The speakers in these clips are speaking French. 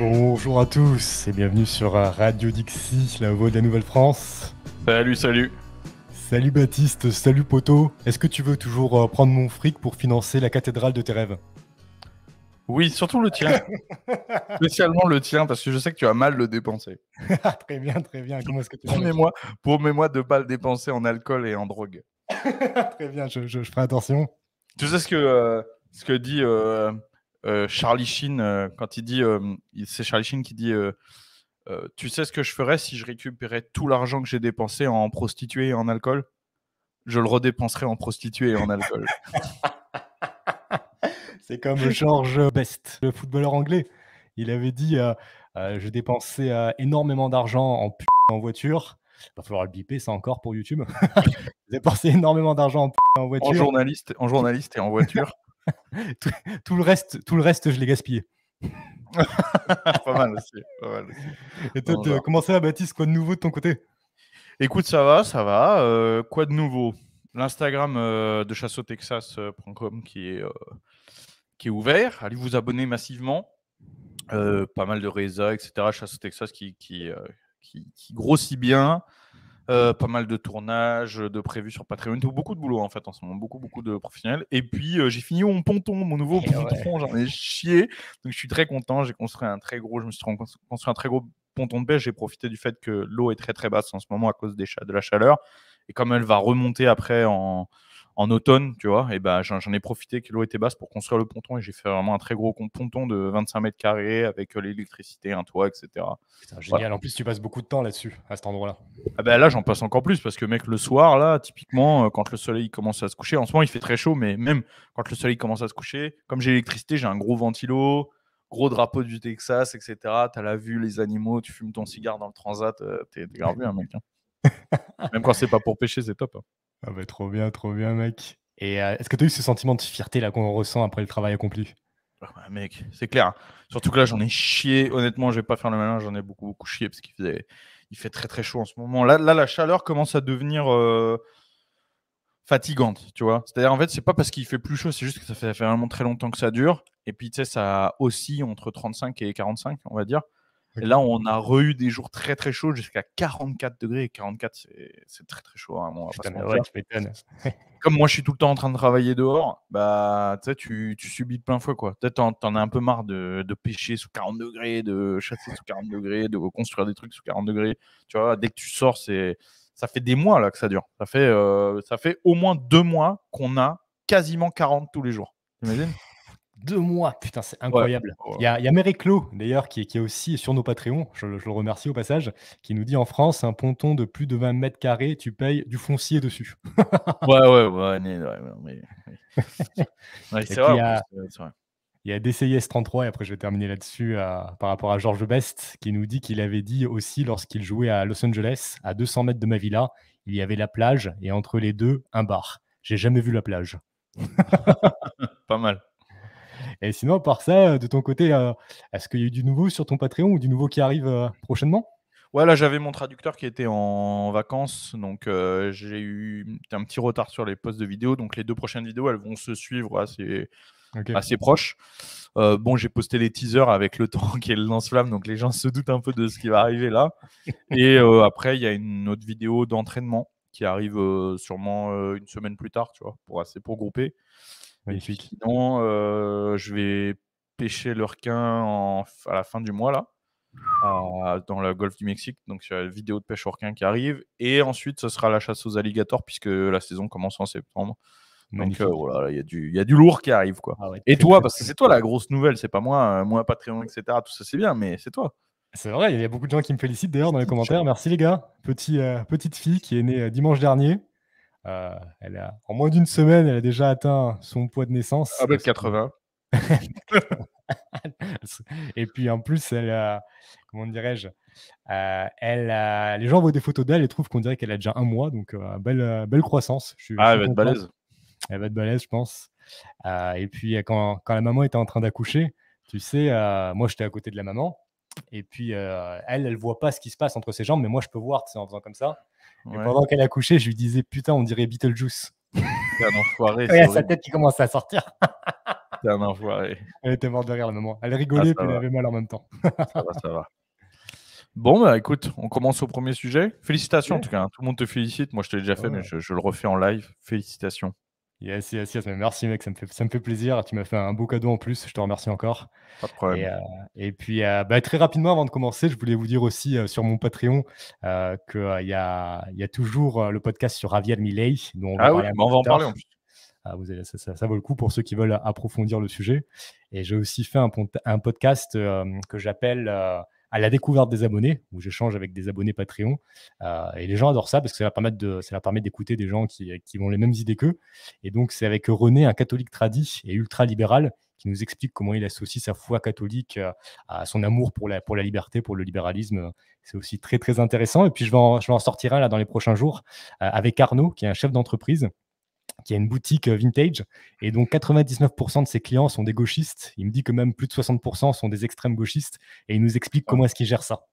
Bonjour à tous et bienvenue sur Radio Dixie, la voix de la Nouvelle-France. Salut, salut. Salut Baptiste, salut Poto. Est-ce que tu veux toujours euh, prendre mon fric pour financer la cathédrale de tes rêves Oui, surtout le tien. Spécialement le tien, parce que je sais que tu as mal le dépenser. Ah, très bien, très bien. Comment ce que Promets-moi promets -moi de pas le dépenser en alcool et en drogue. très bien, je, ferai attention. Tu sais ce que, euh, ce que dit. Euh, euh, Charlie Sheen, euh, quand il dit, euh, c'est Charlie Sheen qui dit Tu sais ce que je ferais si je récupérais tout l'argent que j'ai dépensé en prostituée et en alcool Je le redépenserais en prostituée et en alcool. c'est comme George Best, le footballeur anglais. Il avait dit Je dépensais énormément d'argent en p... en voiture. Il va falloir le biper, ça encore pour YouTube. J'ai dépensé énormément d'argent en p... en voiture. En journaliste, en journaliste et en voiture. tout, le reste, tout le reste, je l'ai gaspillé. pas mal aussi. Et toi, comment ça, Baptiste Quoi de nouveau de ton côté Écoute, ça va, ça va. Euh, quoi de nouveau L'Instagram euh, de chasseau-texas.com euh, qui, est qui est ouvert. Allez vous abonner massivement. pas mal de résa, etc. Chasseau-texas qui grossit bien. Euh, pas mal de tournages, euh, de prévus sur Patreon, beaucoup de boulot en fait en ce moment, beaucoup beaucoup de professionnels. Et puis euh, j'ai fini mon ponton, mon nouveau eh ponton, j'en ai chié, donc je suis très content. J'ai construit un très gros, je me suis construit un très gros ponton de pêche. J'ai profité du fait que l'eau est très très basse en ce moment à cause des, de la chaleur. Et comme elle va remonter après en, en automne, tu vois, et ben j'en ai profité que l'eau était basse pour construire le ponton et j'ai fait vraiment un très gros ponton de 25 mètres carrés avec euh, l'électricité, un toit, etc. C'est génial. En plus, tu passes beaucoup de temps là-dessus, à cet endroit-là. Ah ben là, j'en passe encore plus parce que mec, le soir là, typiquement, euh, quand le soleil commence à se coucher, en ce moment il fait très chaud, mais même quand le soleil commence à se coucher, comme j'ai l'électricité, j'ai un gros ventilo, gros drapeau du Texas, etc. T'as la vue, les animaux, tu fumes ton cigare dans le transat, euh, t'es grave un mec. Hein. Même quand c'est pas pour pêcher, c'est top. Hein. Ah bah, trop bien, trop bien, mec. Et euh, est-ce que tu as eu ce sentiment de fierté là qu'on ressent après le travail accompli ah bah, Mec, c'est clair. Surtout que là, j'en ai chié. Honnêtement, je vais pas faire le malin, j'en ai beaucoup, beaucoup chié parce qu'il faisait... il fait très, très chaud en ce moment. Là, là la chaleur commence à devenir euh, fatigante, tu vois. C'est-à-dire, en fait, c'est pas parce qu'il fait plus chaud, c'est juste que ça fait, vraiment très longtemps que ça dure. Et puis, tu sais, ça aussi entre 35 et 45, on va dire là, on a re des jours très très chauds jusqu'à 44 degrés. 44, c'est très très chaud. Hein, comme moi, je suis tout le temps en train de travailler dehors, bah, tu, tu subis de plein quoi. Tu en, as un peu marre de, pêcher sous 40 degrés, de chasser sous 40 degrés, de construire des trucs sous 40 degrés. Tu vois, dès que tu sors, c'est ça fait des mois là que ça dure. Ça fait, euh, ça fait au moins deux mois qu'on a quasiment 40 tous les jours. T'imagines deux mois, putain, c'est incroyable. Il y, a, y a d'ailleurs, qui, qui, est aussi sur nos Patreons, je, le remercie au passage, qui nous dit en France, un ponton de plus de 20 mètres carrés, tu payes du foncier dessus. ouais, ouais, ouais, c'est vrai. Il y a DCIS33, et après je vais terminer là-dessus euh, par rapport à Georges Best, qui nous dit qu'il avait dit aussi lorsqu'il jouait à Los Angeles, à 200 mètres de ma villa, il y avait la plage et entre les deux, un bar. J'ai jamais vu la plage. Pas mal. Et sinon, par ça, euh, de ton côté, euh, est-ce qu'il y a eu du nouveau sur ton Patreon ou du nouveau qui arrive euh, prochainement Ouais, là j'avais mon traducteur qui était en vacances, donc j'ai eu un petit retard sur les postes de vidéos. Donc les deux prochaines vidéos, elles vont se suivre assez, assez proches. bon, j'ai posté les teasers avec le temps qui est le lance-flamme, donc les gens se doutent un peu de ce qui va arriver là. Et après, il y a une autre vidéo d'entraînement qui arrive sûrement une semaine plus tard, tu vois, pour assez pour grouper sinon, euh, je vais pêcher le requin à la fin du mois, là, dans le golfe du Mexique. Donc, il y a la vidéo de pêche au requin qui arrive. Et ensuite, ce sera la chasse aux alligators, puisque la saison commence en septembre. Donc, euh, voilà, il y, a du lourd qui arrive. quoi. Ah et toi, parce que c'est toi la grosse nouvelle, c'est pas moi, euh, moi, Patreon, etc. Tout ça, c'est bien, mais c'est toi. C'est vrai, il y a beaucoup de gens qui me félicitent d'ailleurs dans les commentaires. Merci les gars. petite fille qui est née dimanche dernier. Euh, elle a, en moins d'une semaine, elle a déjà atteint son poids de naissance. 1m80. Ah, bah, et puis en plus, elle, comment dirais-je, euh, elle, les gens voient des photos d'elle et trouvent qu'on dirait qu'elle a déjà un mois, donc euh, belle, belle croissance. Ah, elle va être balèze. Elle va être balèze, je pense. et puis quand, la maman était en train d'accoucher, tu sais, moi j'étais à côté de la maman, et puis elle, elle voit pas ce qui se passe entre ses jambes, mais moi je peux voir, c'est en faisant comme ça. Et pendant qu'elle a couché, je lui disais Putain, on dirait Beetlejuice. C'est un enfoiré. sa tête qui commence à sortir. C'est un enfoiré. Elle était morte derrière le moment. Elle ah, rigolait, et elle avait mal en même temps. ça va, ça va. Bon, bah, écoute, on commence au premier sujet. Félicitations en tout cas. Hein. Tout le monde te félicite. Moi, je te l'ai déjà fait, mais je, le refais en live. Félicitations merci, mec. Ça me fait, plaisir. Tu m'as fait un beau cadeau en plus. Je te remercie encore. Pas de problème. Et, euh, puis, euh, bah, très rapidement, avant de commencer, je voulais vous dire aussi euh, sur mon Patreon qu'il y a, y, toujours le podcast sur Raviel Milley. Dont ah oui, mais bah, on va en parler en ah, ça, vaut le coup pour ceux qui veulent approfondir le sujet. Et j'ai aussi fait un, un podcast que j'appelle à la découverte des abonnés, où j'échange avec des abonnés Patreon. Euh, et les gens adorent ça parce que ça leur permet, de, ça d'écouter des gens qui, qui ont les mêmes idées qu'eux. Et donc, c'est avec René, un catholique tradit et ultra-libéral, qui nous explique comment il associe sa foi catholique euh, à son amour pour la, pour la liberté, pour le libéralisme. C'est aussi très, très intéressant. Et puis, je vais en, je en sortir un là dans les prochains jours euh, avec Arnaud, qui est un chef d'entreprise qui a une boutique euh, vintage. Et donc 99% de ses clients sont des gauchistes. Il me dit que même plus de 60% sont des extrêmes gauchistes. Et il nous explique comment est-ce qu'il gère ça.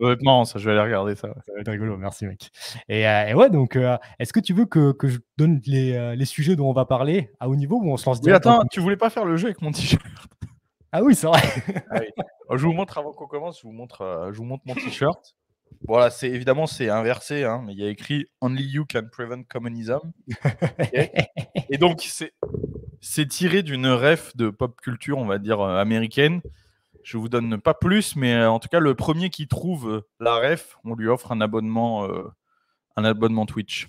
Honnêtement, ça, je vais aller regarder ça. rigolo, merci mec. Et, euh, ouais, donc euh, est-ce que tu veux que, je donne les, sujets dont on va parler à haut niveau ou on se lance Mais attends, tu voulais pas faire le jeu avec mon t-shirt Ah oui, c'est vrai. Ah je vous montre avant qu'on commence, je vous montre, je vous montre mon t-shirt voilà, c'est évidemment c'est inversé, hein, mais il y a écrit Only you can prevent communism. Et donc c'est tiré d'une ref de pop culture, on va dire euh, américaine. Je vous donne pas plus, mais euh, en tout cas le premier qui trouve euh, la ref, on lui offre un abonnement, un abonnement Twitch.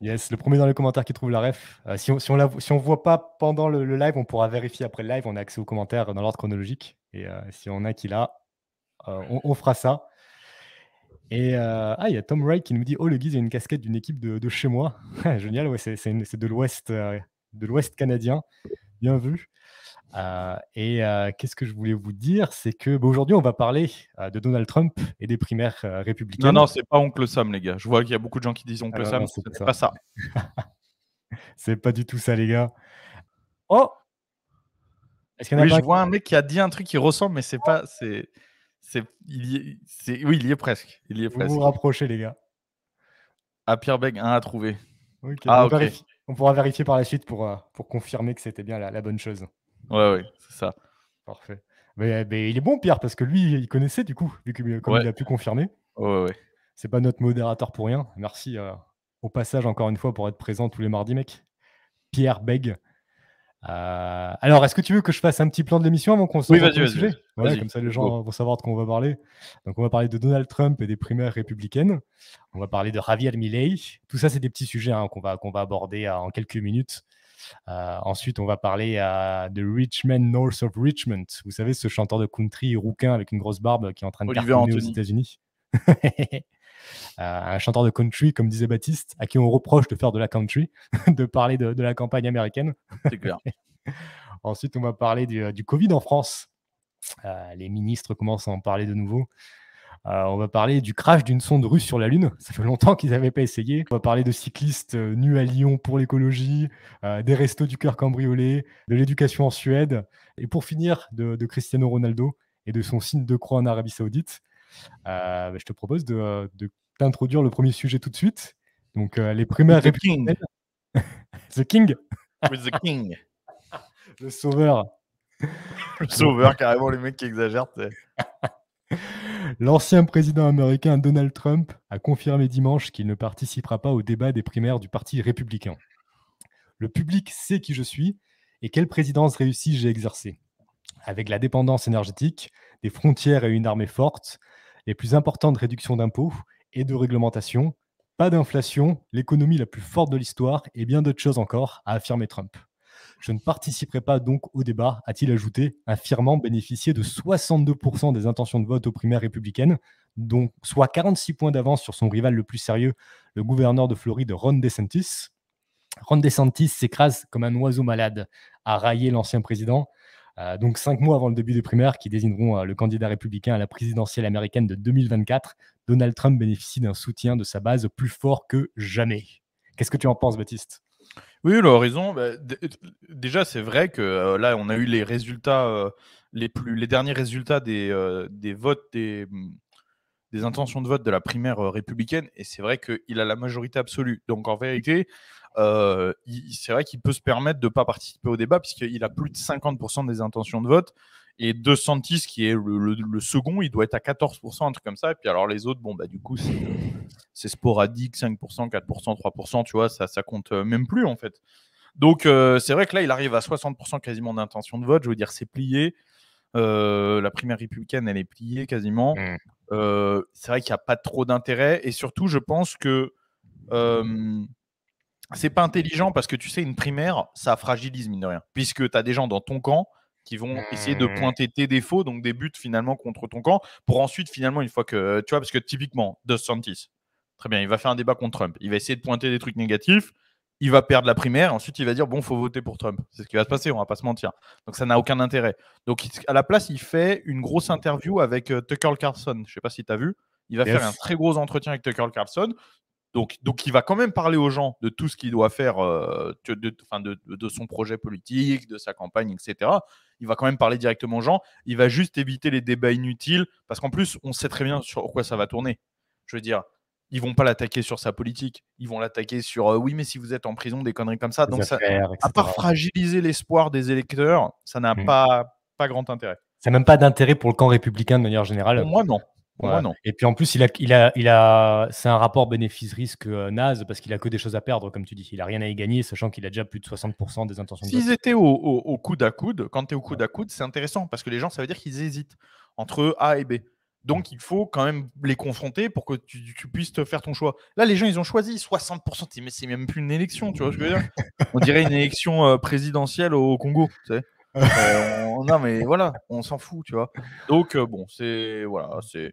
Yes, le premier dans les commentaires qui trouve la ref. si, on, si, voit pas pendant le, live, on pourra vérifier après le live. On a accès aux commentaires dans l'ordre chronologique. Et si on a qui l'a, on, on fera ça. Et euh, ah, il y a Tom Wright qui nous dit Oh, le guise, il a une casquette d'une équipe de, chez moi. Génial, ouais, c'est de l'Ouest euh, de l'Ouest canadien. Bien vu. Euh, et qu'est-ce que je voulais vous dire C'est que bah, aujourd'hui, on va parler de Donald Trump et des primaires républicains. Non, non, c'est pas Oncle Sam, les gars. Je vois qu'il y a beaucoup de gens qui disent Oncle ah Sam. C'est pas ça. c'est pas du tout ça, les gars. Oh oui, Je vois un mec qui a dit un truc qui ressemble, mais c'est pas. C'est, il y oui, il y est presque. Il est vous vous rapprochez, les gars. À Beg un à trouver. Ah, on, pourra vérifier par la suite pour, euh, pour confirmer que c'était bien la, bonne chose. Ouais, oui, c'est ça. Parfait. Mais, il est bon, Pierre, parce que lui, il connaissait du coup, vu qu'il euh, comme il a pu confirmer. Ouais, C'est pas notre modérateur pour rien. Merci euh, au passage, encore une fois, pour être présent tous les mardis, mec. Pierre Beg. Euh, alors, est-ce que tu veux que je fasse un petit plan de l'émission avant qu'on se oui, vas-y, vas sujet Comme ça, les gens vont savoir de quoi on va parler. Donc, on va parler de Donald Trump et des primaires républicaines. On va parler de Javier Milei. Tout ça, c'est des petits sujets hein, qu'on va, qu'on va aborder euh, en quelques minutes. Euh, ensuite, on va parler de Richmond, North of Richmond. Vous savez, ce chanteur de country rouquin avec une grosse barbe qui est en train de cartonner aux États-Unis. un chanteur de country, comme disait Baptiste, à qui on reproche de faire de la country, de parler de, la campagne américaine. Ensuite, on va parler du, Covid en France. Euh, les ministres commencent à en parler de nouveau. Euh, on va parler du crash d'une sonde russe sur la Lune. Ça fait longtemps qu'ils n'avaient pas essayé. On va parler de cyclistes euh, nus à Lyon pour l'écologie, des restos du cœur cambriolés, de l'éducation en Suède. Et pour finir, de, Cristiano Ronaldo et de son signe de croix en Arabie Saoudite. je te propose de, de d'introduire le premier sujet tout de suite. Donc, euh, les primaires The King. the King. With the King. le sauveur. Le sauveur, carrément, les mecs qui exagèrent. L'ancien président américain Donald Trump a confirmé dimanche qu'il ne participera pas au débat des primaires du Parti républicain. Le public sait qui je suis et quelle présidence réussie j'ai exercée. Avec la dépendance énergétique, des frontières et une armée forte, les plus importantes réductions d'impôts et de réglementation, pas d'inflation, l'économie la plus forte de l'histoire et bien d'autres choses encore, a affirmé Trump. Je ne participerai pas donc au débat, a-t-il ajouté, affirmant bénéficier de 62% des intentions de vote aux primaires républicaines, donc soit 46 points d'avance sur son rival le plus sérieux, le gouverneur de Floride Ron DeSantis. Ron DeSantis s'écrase comme un oiseau malade, a raillé l'ancien président, euh, donc cinq mois avant le début des primaires qui désigneront euh, le candidat républicain à la présidentielle américaine de 2024, Donald Trump bénéficie d'un soutien de sa base plus fort que jamais. Qu'est-ce que tu en penses, Baptiste oui, l'horizon. raison. Bah, déjà, c'est vrai que euh, là, on a eu les résultats, les, derniers résultats des, votes, des, intentions de vote de la primaire républicaine. Et c'est vrai qu'il a la majorité absolue. Donc, en vérité, euh, c'est vrai qu'il peut se permettre de ne pas participer au débat puisqu'il a plus de 50% des intentions de vote. Et De Santis, qui est le, second, il doit être à 14%, un truc comme ça. Et puis alors les autres, bon, bah du coup, c'est euh, sporadique, 5%, 4%, 3%, tu vois, ça, ça compte euh, même plus en fait. Donc c'est vrai que là, il arrive à 60% quasiment d'intention de vote. Je veux dire, c'est plié. la primaire républicaine, elle est pliée quasiment. Mmh. c'est vrai qu'il n'y a pas trop d'intérêt. Et surtout, je pense que euh, c'est pas intelligent parce que tu sais, une primaire, ça fragilise mine de rien, puisque tu as des gens dans ton camp qui vont essayer de mmh. pointer tes défauts, donc des buts finalement contre ton camp, pour ensuite finalement, une fois que tu vois, parce que typiquement, de Santis, très bien, il va faire un débat contre Trump, il va essayer de pointer des trucs négatifs, il va perdre la primaire, ensuite il va dire bon, faut voter pour Trump. C'est ce qui va se passer, on va pas se mentir. Donc ça n'a aucun intérêt. Donc à la place, il fait une grosse interview avec euh, Tucker Carlson, je sais pas si tu as vu, il va faire un très gros entretien avec Tucker Carlson donc, il va quand même parler aux gens de tout ce qu'il doit faire, euh, de, son projet politique, de sa campagne, etc. Il va quand même parler directement aux gens. Il va juste éviter les débats inutiles, parce qu'en plus, on sait très bien sur quoi ça va tourner. Je veux dire, ils vont pas l'attaquer sur sa politique. Ils vont l'attaquer sur euh, oui, mais si vous êtes en prison, des conneries comme ça. donc, à part fragiliser l'espoir des électeurs, ça n'a mmh. pas, pas grand intérêt. Ça même pas d'intérêt pour le camp républicain de manière générale. Moi, non. Et puis en plus, il a, a, il a, c'est un rapport bénéfice-risque euh, naze parce qu'il a que des choses à perdre, comme tu dis. Il a rien à y gagner, sachant qu'il a déjà plus de 60% des intentions. S'ils étaient au, au, au, coude à coude, quand tu es au coude à coude, c'est intéressant parce que les gens, ça veut dire qu'ils hésitent entre A et B. Mmh. Donc il faut quand même les confronter pour que tu, puisses te faire ton choix. Là, les gens, ils ont choisi 60%. Mais c'est même plus une élection, tu vois ce que je veux dire On dirait une élection euh, présidentielle au Congo. Tu sais on, non, mais voilà, on s'en fout, tu vois. Donc, euh, bon, c'est. Voilà, c'est.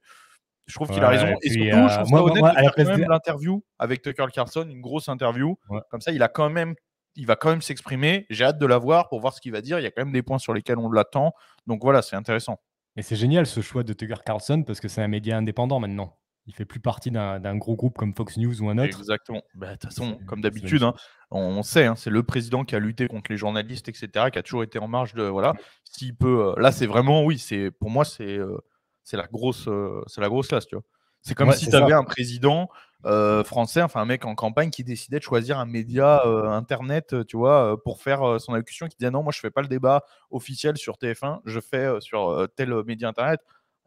Je trouve qu'il a raison. et euh, moi, même l'interview avec Tucker Carlson, une grosse interview. Comme ça, il a quand même il va quand même s'exprimer. J'ai hâte de la voir pour voir ce qu'il va dire. Il y a quand même des points sur lesquels on l'attend. Donc voilà, c'est intéressant. Et c'est génial ce choix de Tucker Carlson parce que c'est un média indépendant maintenant il fait plus partie d'un gros groupe comme Fox News ou un autre. Exactement. Bah, de toute façon, comme d'habitude, hein, on, sait, hein, c'est le président qui a lutté contre les journalistes, etc., qui a toujours été en marge de voilà. peut, euh, là, c'est vraiment oui, c'est pour moi, c'est euh, la grosse, euh, c'est la grosse classe, tu vois. C'est comme si tu avais un président français, enfin un mec en campagne qui décidait de choisir un média internet, tu vois, pour faire son allocution, qui disait non, moi je fais pas le débat officiel sur TF1, je fais sur tel média internet.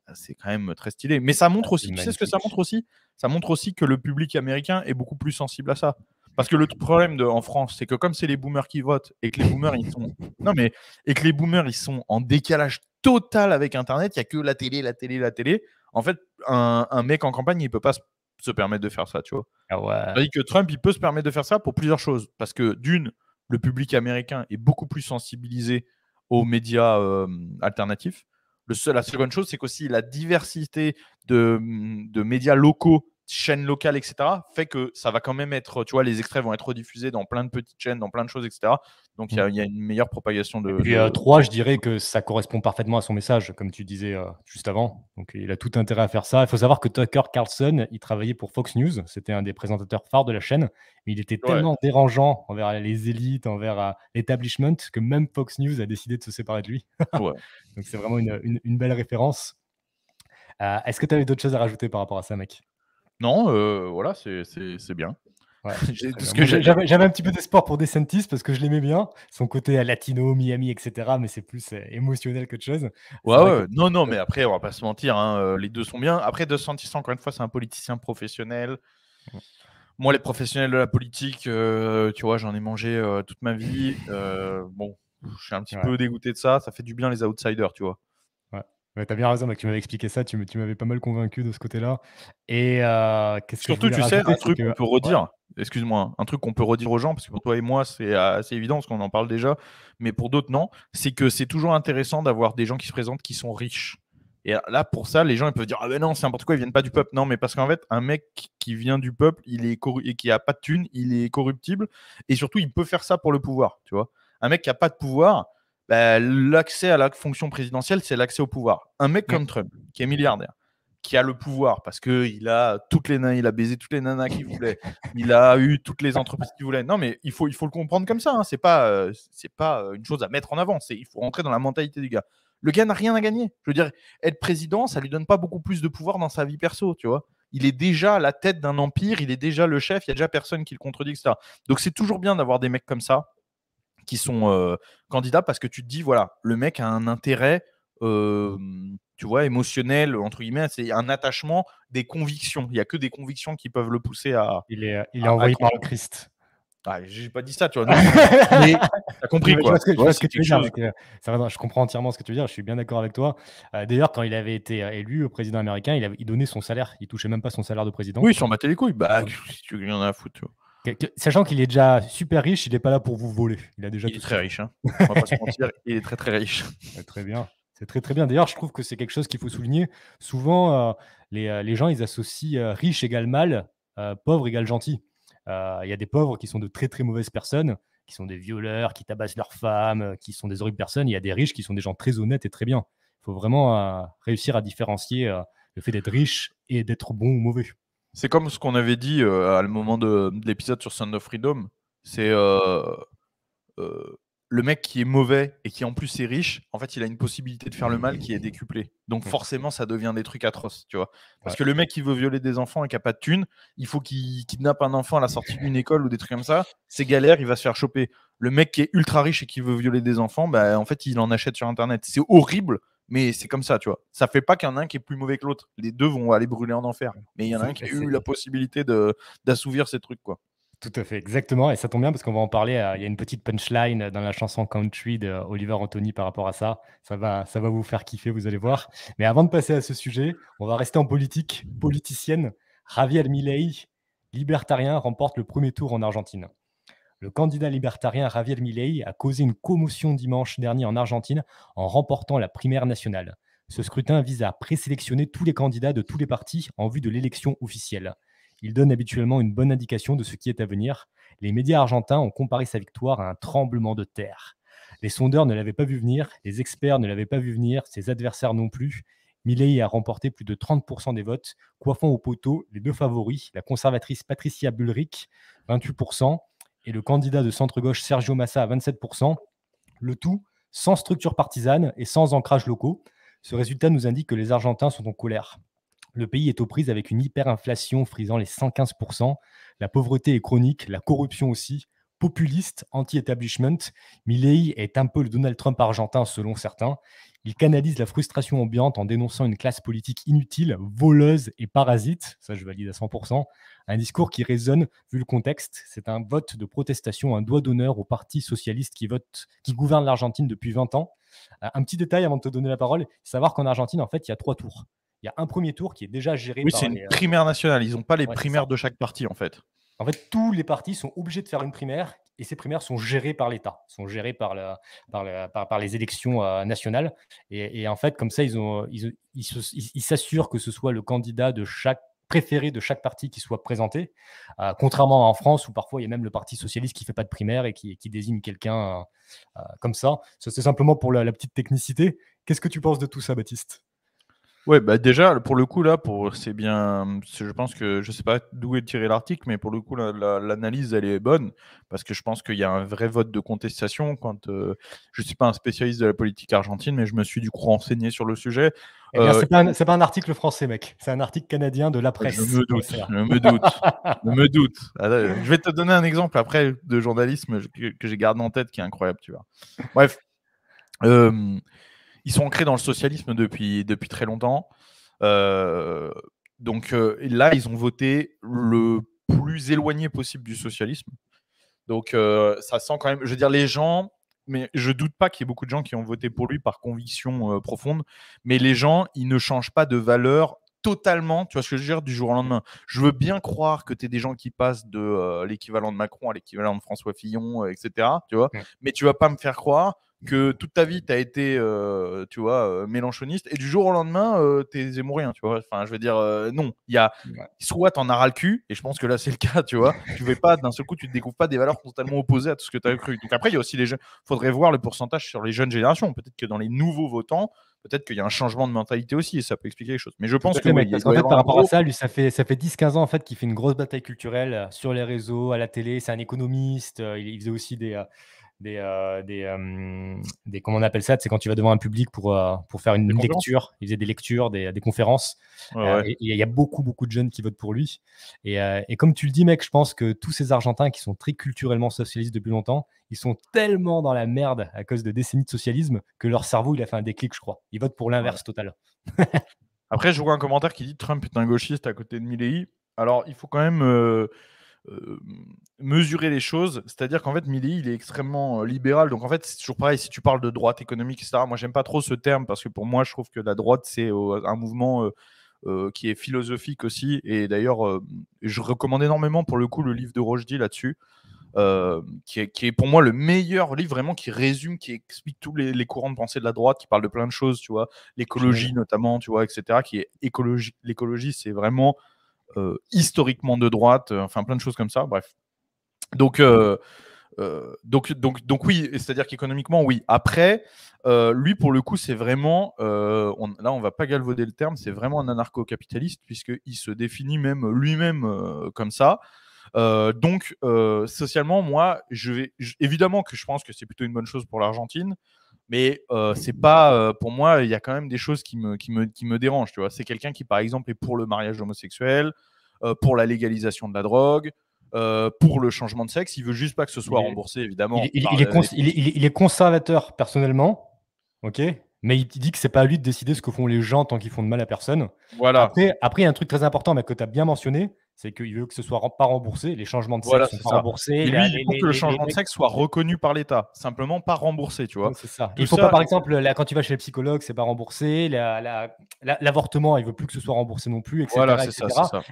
Ah, c'est quand même très stylé. Mais ça montre ah, aussi, tu ce que ça montre aussi Ça montre aussi que le public américain est beaucoup plus sensible à ça. Parce que le problème en France, c'est que comme c'est les boomers qui votent et que les boomers ils sont, non mais et que les boomers ils sont en décalage total avec Internet, il n'y a que la télé, la télé, la télé. En fait, un, mec en campagne, il ne peut pas se, permettre de faire ça, tu vois. Tandis ah que Trump, il peut se permettre de faire ça pour plusieurs choses. Parce que d'une, le public américain est beaucoup plus sensibilisé aux médias euh, alternatifs. Le seul, la seconde chose, c'est qu'aussi la diversité de, mm, de médias locaux chaîne locale etc., fait que ça va quand même être, tu vois, les extraits vont être diffusés dans plein de petites chaînes, dans plein de choses, etc. Donc mm. il y, a une meilleure propagation de. Et puis, 3, je dirais que ça correspond parfaitement à son message, comme tu disais euh, juste avant. Donc il a tout intérêt à faire ça. Il faut savoir que Tucker Carlson, il travaillait pour Fox News, c'était un des présentateurs phares de la chaîne, mais il était tellement dérangeant envers les élites, envers euh, l'établishment, que même Fox News a décidé de se séparer de lui. Donc c'est vraiment une, belle référence. Euh, est-ce que tu avais d'autres choses à rajouter par rapport à ça, mec non, euh, voilà, c'est bien. J'avais un petit peu d'espoir pour Decentis parce que je l'aimais bien, son côté latino, Miami, etc. Mais c'est plus euh, émotionnel qu'autre chose. Ouais, ouais. non, non, euh mais après, on va pas se mentir, hein, les deux sont bien. Après, Decentis, encore une fois, c'est un politicien professionnel. Moi, les professionnels de la politique, tu vois, j'en ai mangé toute ma vie. bon, je suis un petit peu dégoûté de ça. Ça fait du bien les outsiders, tu vois. Ouais, t'as bien raison, tu m'avais expliqué ça, tu m'avais pas mal convaincu de ce côté-là. Et euh, ce Surtout, que tu sais, un ah, truc qu'on peut redire, excuse-moi, hein. un truc qu'on peut redire aux gens, parce que pour toi et moi, c'est assez euh, évident, parce qu'on en parle déjà, mais pour d'autres, non, c'est que c'est toujours intéressant d'avoir des gens qui se présentent qui sont riches. Et là, pour ça, les gens ils peuvent dire Ah ben non, c'est n'importe quoi, ils viennent pas du peuple. Non, mais parce qu'en fait, un mec qui vient du peuple, il est et qui a pas de thune, il est corruptible, et surtout, il peut faire ça pour le pouvoir, tu vois. Un mec qui a pas de pouvoir, bah, l'accès à la fonction présidentielle, c'est l'accès au pouvoir. Un mec comme Trump, qui est milliardaire, qui a le pouvoir parce qu'il a toutes les nanas, il a baisé toutes les nanas qu'il voulait, il a eu toutes les entreprises qu'il voulait. Non, mais il faut, il faut le comprendre comme ça. Hein. C'est pas, euh, pas euh, une chose à mettre en avant. il faut rentrer dans la mentalité du gars. Le gars n'a rien à gagner. Je veux dire, être président, ça lui donne pas beaucoup plus de pouvoir dans sa vie perso, tu vois. Il est déjà la tête d'un empire, il est déjà le chef, il y a déjà personne qui le contredit, etc. Donc c'est toujours bien d'avoir des mecs comme ça qui sont candidats parce que tu te dis, voilà, le mec a un intérêt mmh. tu vois, émotionnel, entre guillemets, c'est un attachement des convictions. Il n'y a que des convictions qui peuvent le pousser à. Il est, il est envoyé par le Christ. Ah, j'ai pas dit ça, tu vois. compris quoi. Je, vois je comprends entièrement ce que tu veux dire. Je suis bien d'accord avec toi. D'ailleurs, quand il avait été élu président américain, il, avait, il donnait son salaire. Il touchait même pas son salaire de président. Oui, sur ma télécouille. Bah, mmh. si tu en as à foutre. Tu vois. Sachant qu'il est déjà super riche, il n'est pas là pour vous voler. Il, a déjà est très riche. il est très très riche. Très bien. C'est très très bien. D'ailleurs, je trouve que c'est quelque chose qu'il faut souligner. Souvent, euh, euh, les, gens, ils associent euh, riche égale mal, pauvre égale gentil. Il y a des pauvres qui sont de très très mauvaises personnes, qui sont des violeurs, qui tabassent leurs femmes, qui sont des horribles personnes. Il y a des riches qui sont des gens très honnêtes et très bien. Il faut vraiment réussir à différencier le fait d'être riche et d'être bon ou mauvais. C'est comme ce qu'on avait dit euh, à le moment de, l'épisode sur Sound of Freedom. C'est euh, euh, le mec qui est mauvais et qui en plus est riche. En fait, il a une possibilité de faire le mal qui est décuplée. Donc mm. forcément, ça devient des trucs atroces, tu vois. Parce que le mec qui veut violer des enfants et qui n'a pas de thunes, il faut qu'il kidnappe un enfant à la sortie d'une école ou des trucs comme ça. C'est galère, il va se faire choper. Le mec qui est ultra riche et qui veut violer des enfants, bah, en fait, il en achète sur Internet. C'est horrible, mais c'est comme ça, tu vois. Ça fait pas qu'il y en a un qui est plus mauvais que l'autre. Les deux vont aller brûler en enfer. Mais il y en a un qui a eu la possibilité d'assouvir ces trucs, quoi. Tout à fait, exactement. Et ça tombe bien parce qu'on va en parler. Euh, il y a une petite punchline dans la chanson Country de Anthony par rapport à ça. Ça va, ça va vous faire kiffer, vous allez voir. Mais avant de passer à ce sujet, on va rester en politique, politicienne. Javier Milei, libertarien, remporte le premier tour en Argentine. Le candidat libertarien Javier Milei a causé une commotion dimanche dernier en Argentine en remportant la primaire nationale. Ce scrutin vise à présélectionner tous les candidats de tous les partis en vue de l'élection officielle. Il donne habituellement une bonne indication de ce qui est à venir. Les médias argentins ont comparé sa victoire à un tremblement de terre. Les sondeurs ne l'avaient pas vu venir, les experts ne l'avaient pas vu venir, ses adversaires non plus. Milei a remporté plus de 30% des votes, coiffant au poteau les deux favoris, la conservatrice Patricia Bullrich, 28%, et le candidat de centre-gauche Sergio Massa à 27%, le tout sans structure partisane et sans ancrage locaux. Ce résultat nous indique que les Argentins sont en colère. Le pays est aux prises avec une hyperinflation frisant les 115%, la pauvreté est chronique, la corruption aussi, populiste, anti-establishment. Milley est un peu le Donald Trump argentin selon certains. Il canalise la frustration ambiante en dénonçant une classe politique inutile, voleuse et parasite, ça je valide à 100%, un discours qui résonne vu le contexte. C'est un vote de protestation, un doigt d'honneur au Parti socialiste qui, vote, qui gouverne l'Argentine depuis 20 ans. Euh, un petit détail avant de te donner la parole, savoir qu'en Argentine, en fait, il y a trois tours. Il y a un premier tour qui est déjà géré oui, Oui, c'est une euh, primaire nationale. Ils n'ont pas les primaires de chaque parti, en fait. En fait, tous les partis sont obligés de faire une primaire et ces primaires sont gérées par l'État, sont gérées par, les élections euh, nationales. Et, en fait, comme ça, ils s'assurent ils, que ce soit le candidat de chaque préféré de chaque parti qui soit présenté, euh, contrairement à en France où parfois il y a même le Parti socialiste qui fait pas de primaire et qui, désigne quelqu'un euh, euh, comme ça. C'est simplement pour la petite technicité. Qu'est-ce que tu penses de tout ça, Baptiste Ouais, bah, déjà, pour le coup, là, c'est bien. Je pense que je sais pas d'où est tiré l'article, mais pour le coup, l'analyse, elle est bonne, parce que je pense qu'il y a un vrai vote de contestation. Quand ne euh, je suis pas un spécialiste de la politique argentine, mais je me suis du coup renseigné sur le sujet. Eh Ce n'est euh, c'est pas, un article français, mec. C'est un article canadien de la presse. Je me doute. Je me doute. je me doute. je vais te donner un exemple après de journalisme que, j'ai gardé en tête qui est incroyable, tu vois. Bref. Euh, ils sont ancrés dans le socialisme depuis, depuis très longtemps. Euh, donc euh, là, ils ont voté le plus éloigné possible du socialisme. Donc euh, ça sent quand même, je veux dire, les gens, mais je doute pas qu'il y ait beaucoup de gens qui ont voté pour lui par conviction profonde, mais les gens, ils ne changent pas de valeur totalement, tu vois ce que je veux dire, du jour au lendemain. Je veux bien croire que tu es des gens qui passent de l'équivalent de Macron à l'équivalent de François Fillon, etc. Tu vois, mais tu vas pas me faire croire que toute ta vie, tu as été, euh, tu vois, euh, mélanchoniste, et du jour au lendemain, euh, t'es tu tu vois. Enfin, je veux dire, non, il y a soit t'en as ras le cul, et je pense que là, c'est le cas, tu vois. Tu ne pas, d'un seul coup, tu ne découvres pas des valeurs totalement opposées à tout ce que tu as cru. Donc après, il y a aussi les jeunes. faudrait voir le pourcentage sur les jeunes générations. Peut-être que dans les nouveaux votants, peut-être qu'il y a un changement de mentalité aussi et ça peut expliquer les choses. Mais je pense que par rapport à ça, lui, ça fait, ça fait 10-15 ans en fait, qu'il fait une grosse bataille culturelle sur les réseaux, à la télé. C'est un économiste. il faisait aussi des, des, euh, euh, des, comment on appelle ça C'est quand tu vas devant un public pour, euh, pour faire une lecture. Il faisait des lectures, des, des conférences. et il y a beaucoup, beaucoup de jeunes qui votent pour lui. Et, et, comme tu le dis, mec, je pense que tous ces Argentins qui sont très culturellement socialistes depuis longtemps, ils sont tellement dans la merde à cause de décennies de socialisme que leur cerveau, il a fait un déclic, je crois. Ils votent pour l'inverse total. Après, je vois un commentaire qui dit Trump est un gauchiste à côté de Milley. Alors, il faut quand même euh, mesurer les choses. C'est-à-dire qu'en fait, Milley, il est extrêmement euh, libéral. Donc en fait, c'est toujours pareil, si tu parles de droite économique, etc., moi, j'aime pas trop ce terme parce que pour moi, je trouve que la droite, c'est euh, un mouvement... qui est philosophique aussi. Et d'ailleurs, je recommande énormément pour le coup le livre de Rochdi là-dessus, qui, est, pour moi le meilleur livre vraiment qui résume, qui explique tous les, les, courants de pensée de la droite, qui parle de plein de choses, tu vois, l'écologie notamment, tu vois, etc. Qui est écologie. L'écologie, c'est vraiment euh, historiquement de droite, euh, enfin plein de choses comme ça, bref. Donc, euh, donc, donc, oui, c'est-à-dire qu'économiquement, oui. Après, lui, pour le coup, c'est vraiment, on, là, on va pas galvauder le terme, c'est vraiment un anarcho-capitaliste, puisqu'il se définit même lui-même comme ça. donc, socialement, moi, je vais évidemment que je pense que c'est plutôt une bonne chose pour l'Argentine. Mais euh, c'est pas, euh, pour moi, il y a quand même des choses qui me, qui me, qui me dérangent. Tu vois, c'est quelqu'un qui, par exemple, est pour le mariage homosexuel, euh, pour la légalisation de la drogue. pour le changement de sexe, il veut juste pas que ce soit remboursé, évidemment. Il, est il, est conservateur personnellement, ok, mais il dit que c'est pas à lui de décider ce que font les gens tant qu'ils font de mal à personne. Voilà. Après, après il y a un truc très important, mais que tu as bien mentionné, c'est qu'il veut que ce soit pas remboursé. Les changements de sexe sont pas remboursés. Et il veut que le changement de sexe soit reconnu par l'État, simplement pas remboursé, tu vois. Il ça. Il faut pas, par exemple, quand tu vas chez le psychologue, c'est pas remboursé. L'avortement, la, ne il veut plus que ce soit remboursé non plus, etc. Voilà,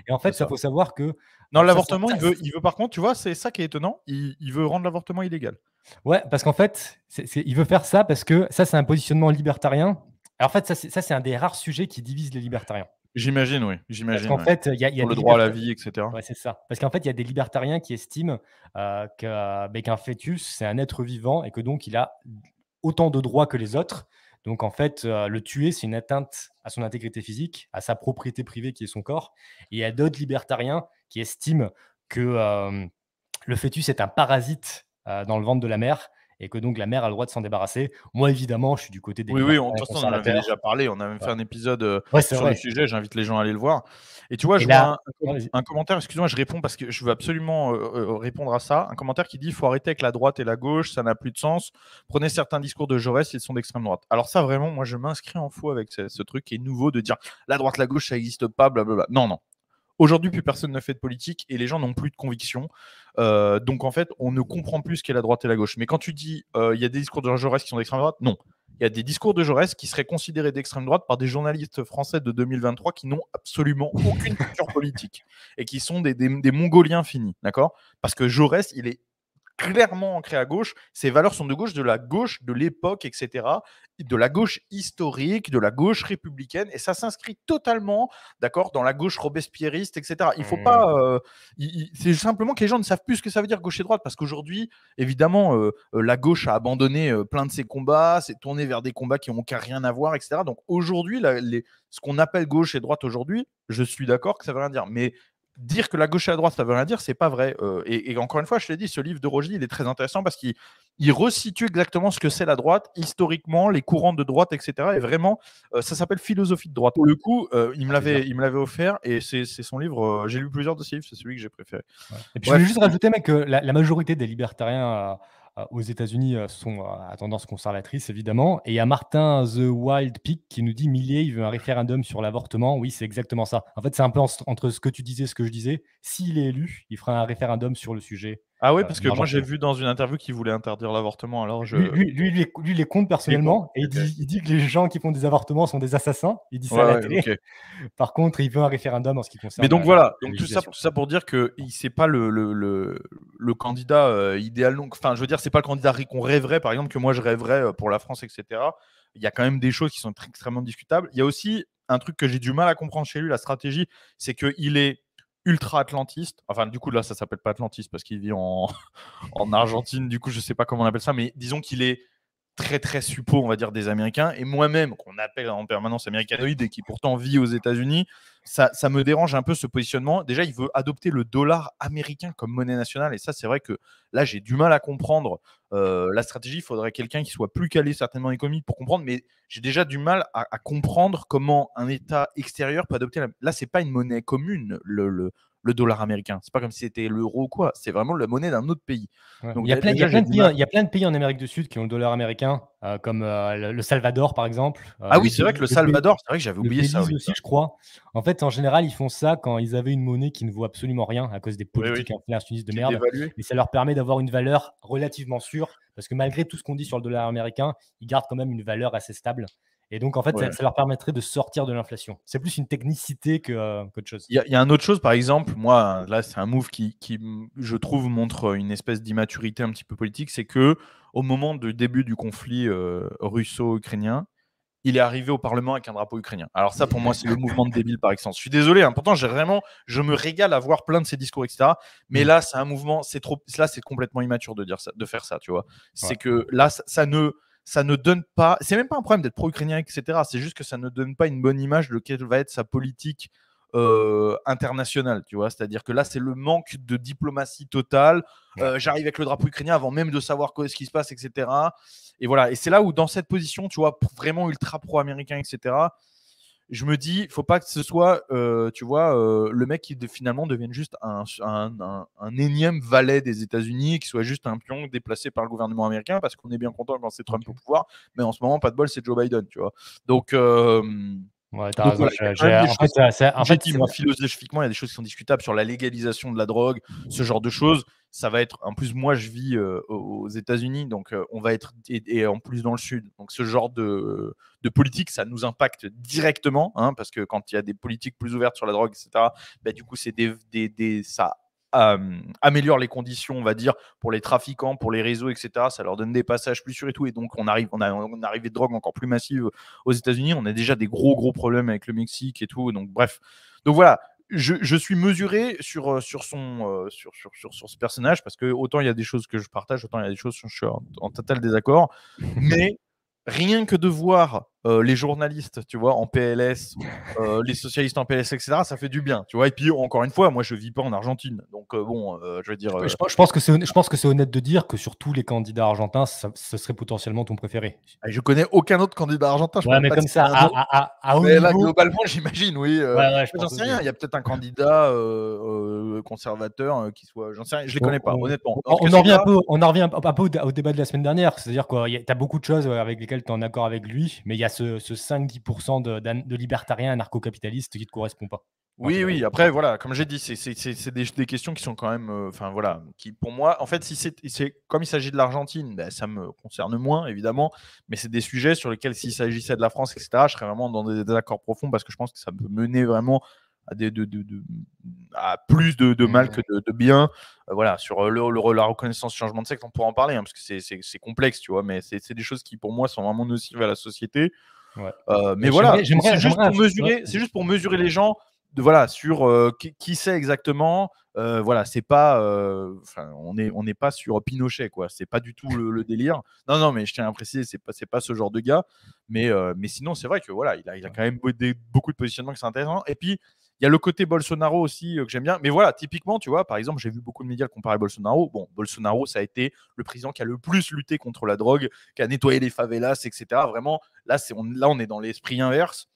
et en fait, ça faut savoir que non, euh, l'avortement, il veut, il veut par contre, tu vois, c'est ça qui est étonnant. Il, veut rendre l'avortement illégal. Ouais, parce qu'en fait, il veut faire ça parce que ça, c'est un positionnement libertarien. en fait, ça, c'est un des rares sujets qui divise les libertariens. J'imagine, oui. J'imagine. fait, il y a, le droit à la vie, etc. c'est ça. Parce qu'en fait, il y a des libertariens qui estiment euh, qu'un fœtus, c'est un être vivant et que donc il a autant de droits que les autres. Donc en fait, euh, le tuer, c'est une atteinte à son intégrité physique, à sa propriété privée qui est son corps. Et il y a d'autres libertariens qui estiment que euh, le fœtus est un parasite euh, dans le ventre de la mère et que donc la mère a le droit de s'en débarrasser. Moi, évidemment, je suis du côté des. Oui, oui, on, en avait déjà parlé. On a même fait un épisode euh, sur le sujet. J'invite les gens à aller le voir. Et tu vois, je vois un, commentaire, excuse-moi, je réponds parce que je veux absolument euh, euh, répondre à ça. Un commentaire qui dit il faut arrêter avec la droite et la gauche, ça n'a plus de sens. Prenez certains discours de Jaurès, ils sont d'extrême droite. Alors, ça, vraiment, moi, je m'inscris en faux avec ce, ce, truc qui est nouveau de dire la droite, la gauche, ça n'existe pas, blablabla. Non, non, Aujourd'hui, plus personne ne fait de politique et les gens n'ont plus de conviction. Euh, donc en fait, on ne comprend plus ce qu'est la droite et la gauche. Mais quand tu dis euh, il y a des discours de Jaurès qui sont d'extrême droite, non. Il y a des discours de Jaurès qui seraient considérés d'extrême droite par des journalistes français de 2023 qui n'ont absolument aucune culture politique et qui sont des, des Mongoliens finis, d'accord Parce que Jaurès, il est clairement ancré à gauche. Ces valeurs sont de gauche, de la gauche de l'époque, etc., de la gauche historique, de la gauche républicaine, et ça s'inscrit totalement, d'accord, dans la gauche robespierriste, etc. Il faut mmh. pas, euh, c'est simplement que les gens ne savent plus ce que ça veut dire gauche et droite, parce qu'aujourd'hui, évidemment, euh, euh, la gauche a abandonné plein de ses combats, s'est tournée vers des combats qui n'ont qu'à rien à voir, etc. Donc aujourd'hui, ce qu'on appelle gauche et droite aujourd'hui, je suis d'accord que ça veut rien dire, mais dire que la gauche et la droite, ça veut rien dire, c'est pas vrai. Euh, et, encore une fois, je l'ai dit, ce livre de Roger, il est très intéressant parce qu'il resitue exactement ce que c'est la droite, historiquement, les courants de droite, etc. Et vraiment, euh, ça s'appelle Philosophie de droite. Pour le coup, euh, il me l'avait, offert et c'est son livre. j'ai lu plusieurs de ses livres, c'est celui que j'ai préféré. Et puis je voulais juste rajouter, mec, que la majorité des libertariens euh, aux États-Unis euh, sont euh, à tendance conservatrice, évidemment. Et il y a Martin The Wild Peak qui nous dit Millier, il veut un référendum sur l'avortement. Oui, c'est exactement ça. En fait, c'est un peu entre ce que tu disais et ce que je disais. S'il est élu, il fera un référendum sur le sujet ah oui, euh, parce que moi j'ai vu dans une interview qu'il voulait interdire l'avortement. Alors je... lui, lui, lui, les compte personnellement et il dit, que les gens qui font des avortements sont des assassins. Il dit ça à la télé. Par contre, il veut un référendum en ce qui concerne. Mais donc voilà, donc tout ça, tout ça pour dire que c'est pas le, le, candidat euh, idéal. Donc, enfin, je veux dire, c'est pas le candidat qu'on rêverait, par exemple, que moi je rêverais euh, pour la France, etc. Il y a quand même des choses qui sont extrêmement discutables. Il y a aussi un truc que j'ai du mal à comprendre chez lui, la stratégie, c'est qu'il est ultra-atlantiste. Enfin, du coup, là, ça s'appelle pas atlantiste parce qu'il vit en, en Argentine. Du coup, je sais pas comment on appelle ça, mais disons qu'il est très très suppos on va dire, des Américains, et moi-même, qu'on appelle en permanence américanoïde et qui pourtant vit aux États-Unis, ça, ça, me dérange un peu ce positionnement. Déjà, il veut adopter le dollar américain comme monnaie nationale, et ça, c'est vrai que là, j'ai du mal à comprendre euh, la stratégie. Il faudrait quelqu'un qui soit plus calé certainement économique pour comprendre, mais j'ai déjà du mal à, comprendre comment un État extérieur peut adopter. Là, c'est pas une monnaie commune, le, le, le dollar américain. C'est pas comme si c'était l'euro ou quoi. C'est vraiment la monnaie d'un autre pays. il, y a plein, de pays, en Amérique du Sud qui ont le dollar américain, euh, comme euh, le Salvador par exemple. ah oui, euh, c'est vrai que le Salvador, c'est vrai que j'avais oublié ça. aussi, je crois. En fait, en général, ils font ça quand ils avaient une monnaie qui ne vaut absolument rien à cause des politiques inflationnistes oui, de merde. Et ça leur permet d'avoir une valeur relativement sûre, parce que malgré tout ce qu'on dit sur le dollar américain, il gardent quand même une valeur assez stable. Et donc, en fait, ça, leur permettrait de sortir de l'inflation. C'est plus une technicité que, euh, qu'autre chose. Il y, a une autre chose, par exemple, moi, là, c'est un move qui, qui, je trouve, montre une espèce d'immaturité un petit peu politique. C'est que au moment du début du conflit euh, russo-ukrainien, il est arrivé au Parlement avec un drapeau ukrainien. Alors ça, pour moi, c'est le mouvement de débile par exemple. Je suis désolé, hein, pourtant, j'ai vraiment, je me régale à voir plein de ces discours, etc. Mais mmh. là, c'est un mouvement, c'est trop, là, c'est complètement immature de dire ça, de faire ça, tu vois. C'est que là, ça ne, ça ne donne pas. C'est même pas un problème d'être pro-ukrainien, etc. C'est juste que ça ne donne pas une bonne image de quelle va être sa politique euh, internationale. Tu vois, c'est-à-dire que là, c'est le manque de diplomatie totale. Euh, j'arrive avec le drapeau ukrainien avant même de savoir quoi, ce qui se passe, etc. Et voilà. Et c'est là où, dans cette position, tu vois, vraiment ultra pro-américain, etc je me dis, faut pas que ce soit, euh, tu vois, euh, le mec qui finalement devienne juste un, énième valet des États-Unis, qui soit juste un pion déplacé par le gouvernement américain, parce qu'on est bien content quand c'est Trump au pouvoir, mais en ce moment, pas de bol, c'est Joe Biden, tu vois. Donc, euh, Ouais, en fait, philosophiquement, il y a des choses qui sont discutables sur la légalisation de la drogue, ce genre de choses. Ça va être, en plus, moi, je vis euh, aux États-Unis, donc euh, on va être, et, en plus dans le Sud. Donc, ce genre de, de politique, ça nous impacte directement, hein, parce que quand il y a des politiques plus ouvertes sur la drogue, etc., bah, du coup, c'est des, des, euh, améliore les conditions, on va dire, pour les trafiquants, pour les réseaux, etc. Ça leur donne des passages plus sûrs et tout. Et donc, on arrive, on a une arrivée de drogue encore plus massive aux États-Unis. On a déjà des gros, gros problèmes avec le Mexique et tout. Donc, bref. Donc, voilà. Je, suis mesuré sur, euh, sur, son, euh, sur, sur, ce personnage parce que autant il y a des choses que je partage, autant il y a des choses que je suis en, en total désaccord. Mais rien que de voir euh, les journalistes, tu vois, en PLS, euh, les socialistes en PLS, etc. Ça fait du bien, tu vois. Et puis encore une fois, moi je vis pas en Argentine, donc euh, bon, je veux dire. Je, pense que c'est je pense que c'est honnête de dire que sur tous les candidats argentins, ce serait potentiellement ton préféré. Et ah, je connais aucun autre candidat argentin. Je ouais, mais pas comme ça, mais là, globalement, j'imagine, oui. Ouais, j'en sais rien. Il y a peut-être un candidat conservateur qui soit, j'en sais rien. Je les connais pas, honnêtement. on, en revient un peu, on en revient un peu au, débat de la semaine dernière, c'est-à-dire quoi, tu as beaucoup de choses avec lesquelles tu es en accord avec lui, mais il y a ce, ce 5-10% de, de libertariens anarcho-capitalistes qui ne te correspond pas. Oui, oui. Après, voilà, comme j'ai dit, c'est des, questions qui sont quand même, euh, enfin voilà, qui pour moi, en fait, si c'est comme il s'agit de l'Argentine, ben, ça me concerne moins évidemment, mais c'est des sujets sur lesquels, s'il s'agissait de la France, etc., je serais vraiment dans des désaccords profonds parce que je pense que ça peut mener vraiment à, plus de, mal mmh. que de, bien. Euh, voilà, sur euh, la reconnaissance du changement de sexe, on pourra en parler, hein, parce que c'est complexe, tu vois, mais c'est des choses qui, pour moi, sont vraiment nocives à la société. Euh, mais, voilà, c'est juste, pour mesurer les gens voilà, sur qui, sait c'est exactement. voilà, c'est pas, on n'est pas sur Pinochet, quoi. C'est pas du tout le, délire. Non, non, mais je tiens à préciser, c'est pas, pas ce genre de gars. Mais, sinon, c'est vrai que voilà, il a, a quand même beaucoup de positionnements qui sont intéressants. Et puis, il y a le côté Bolsonaro aussi euh, que j'aime bien. Mais voilà, typiquement, tu vois, par exemple, j'ai vu beaucoup de médias comparer Bolsonaro. Bon, Bolsonaro, ça a été le président qui a le plus lutté contre la drogue, qui a nettoyé les favelas, etc. Vraiment, là, on, là on est dans l'esprit inverse,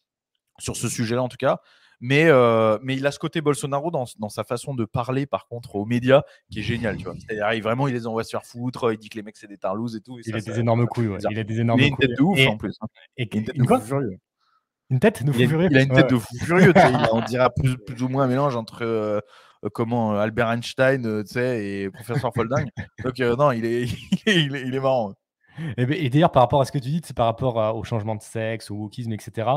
sur ce sujet-là en tout cas. Mais, euh, mais il a ce côté Bolsonaro dans, dans, sa façon de parler, par contre, aux médias, qui est génial. Tu vois. Il, vraiment, il les envoie se faire foutre, il dit que les mecs, c'est des tarlouses et tout. il, a des énormes couilles, il a des Il en plus. Hein. Et, une tête de furieux. Il une tête de fou furieux. on dira plus, ou moins un mélange entre euh, comment euh, Albert Einstein euh, et professeur Folding. Donc non, il est, il est, marrant. Eh ben, et, d'ailleurs, par rapport à ce que tu dis, c'est par rapport au changement de sexe, au wokisme, etc.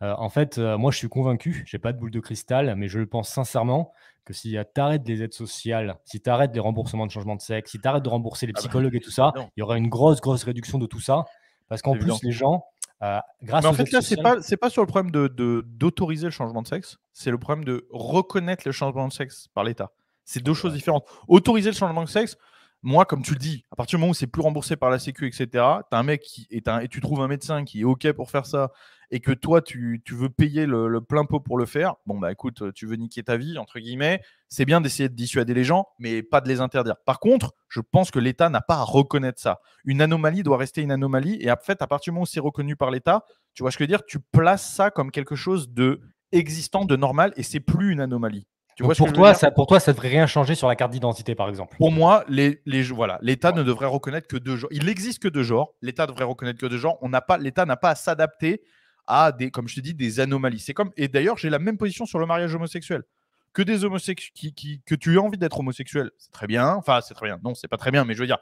en fait, moi, je suis convaincu, j'ai pas de boule de cristal, mais je le pense sincèrement que si tu arrêtes les aides sociales, si tu arrêtes les remboursements de changement de sexe, si tu arrêtes de rembourser les ah bah, psychologues et tout ça, il y aura une grosse, grosse réduction de tout ça. Parce qu'en plus, les gens, euh, Mais en fait, là, c'est pas, pas sur le problème de, d'autoriser le changement de sexe, c'est le problème de reconnaître le changement de sexe par l'État. C'est deux choses différentes. Autoriser le changement de sexe, moi, comme tu le dis, à partir du moment où c'est plus remboursé par la Sécu, etc., tu un mec qui est un, et tu trouves un médecin qui est OK pour faire ça et que toi, tu, veux payer le, plein pot pour le faire. Bon, bah écoute, tu veux niquer ta vie, entre guillemets. C'est bien d'essayer de dissuader les gens, mais pas de les interdire. Par contre, je pense que l'État n'a pas à reconnaître ça. Une anomalie doit rester une anomalie. Et en fait, à partir du moment où c'est reconnu par l'État, tu vois ce que je veux dire Tu places ça comme quelque chose de existant, de normal, et c'est plus une anomalie pour, toi, ça, pour toi, ça devrait rien changer sur la carte d'identité, par exemple. Pour moi, les, les voilà, l'État ne devrait reconnaître que deux genres. Il n'existe que deux genres. L'État devrait reconnaître que deux genres. On n'a pas, l'État n'a pas à s'adapter à des, comme je te dis, des anomalies. C'est comme, et d'ailleurs, j'ai la même position sur le mariage homosexuel. Que des homosexuels, qui, que tu aies envie d'être homosexuel, c'est très bien. Enfin, c'est très bien. Non, c'est pas très bien, mais je veux dire,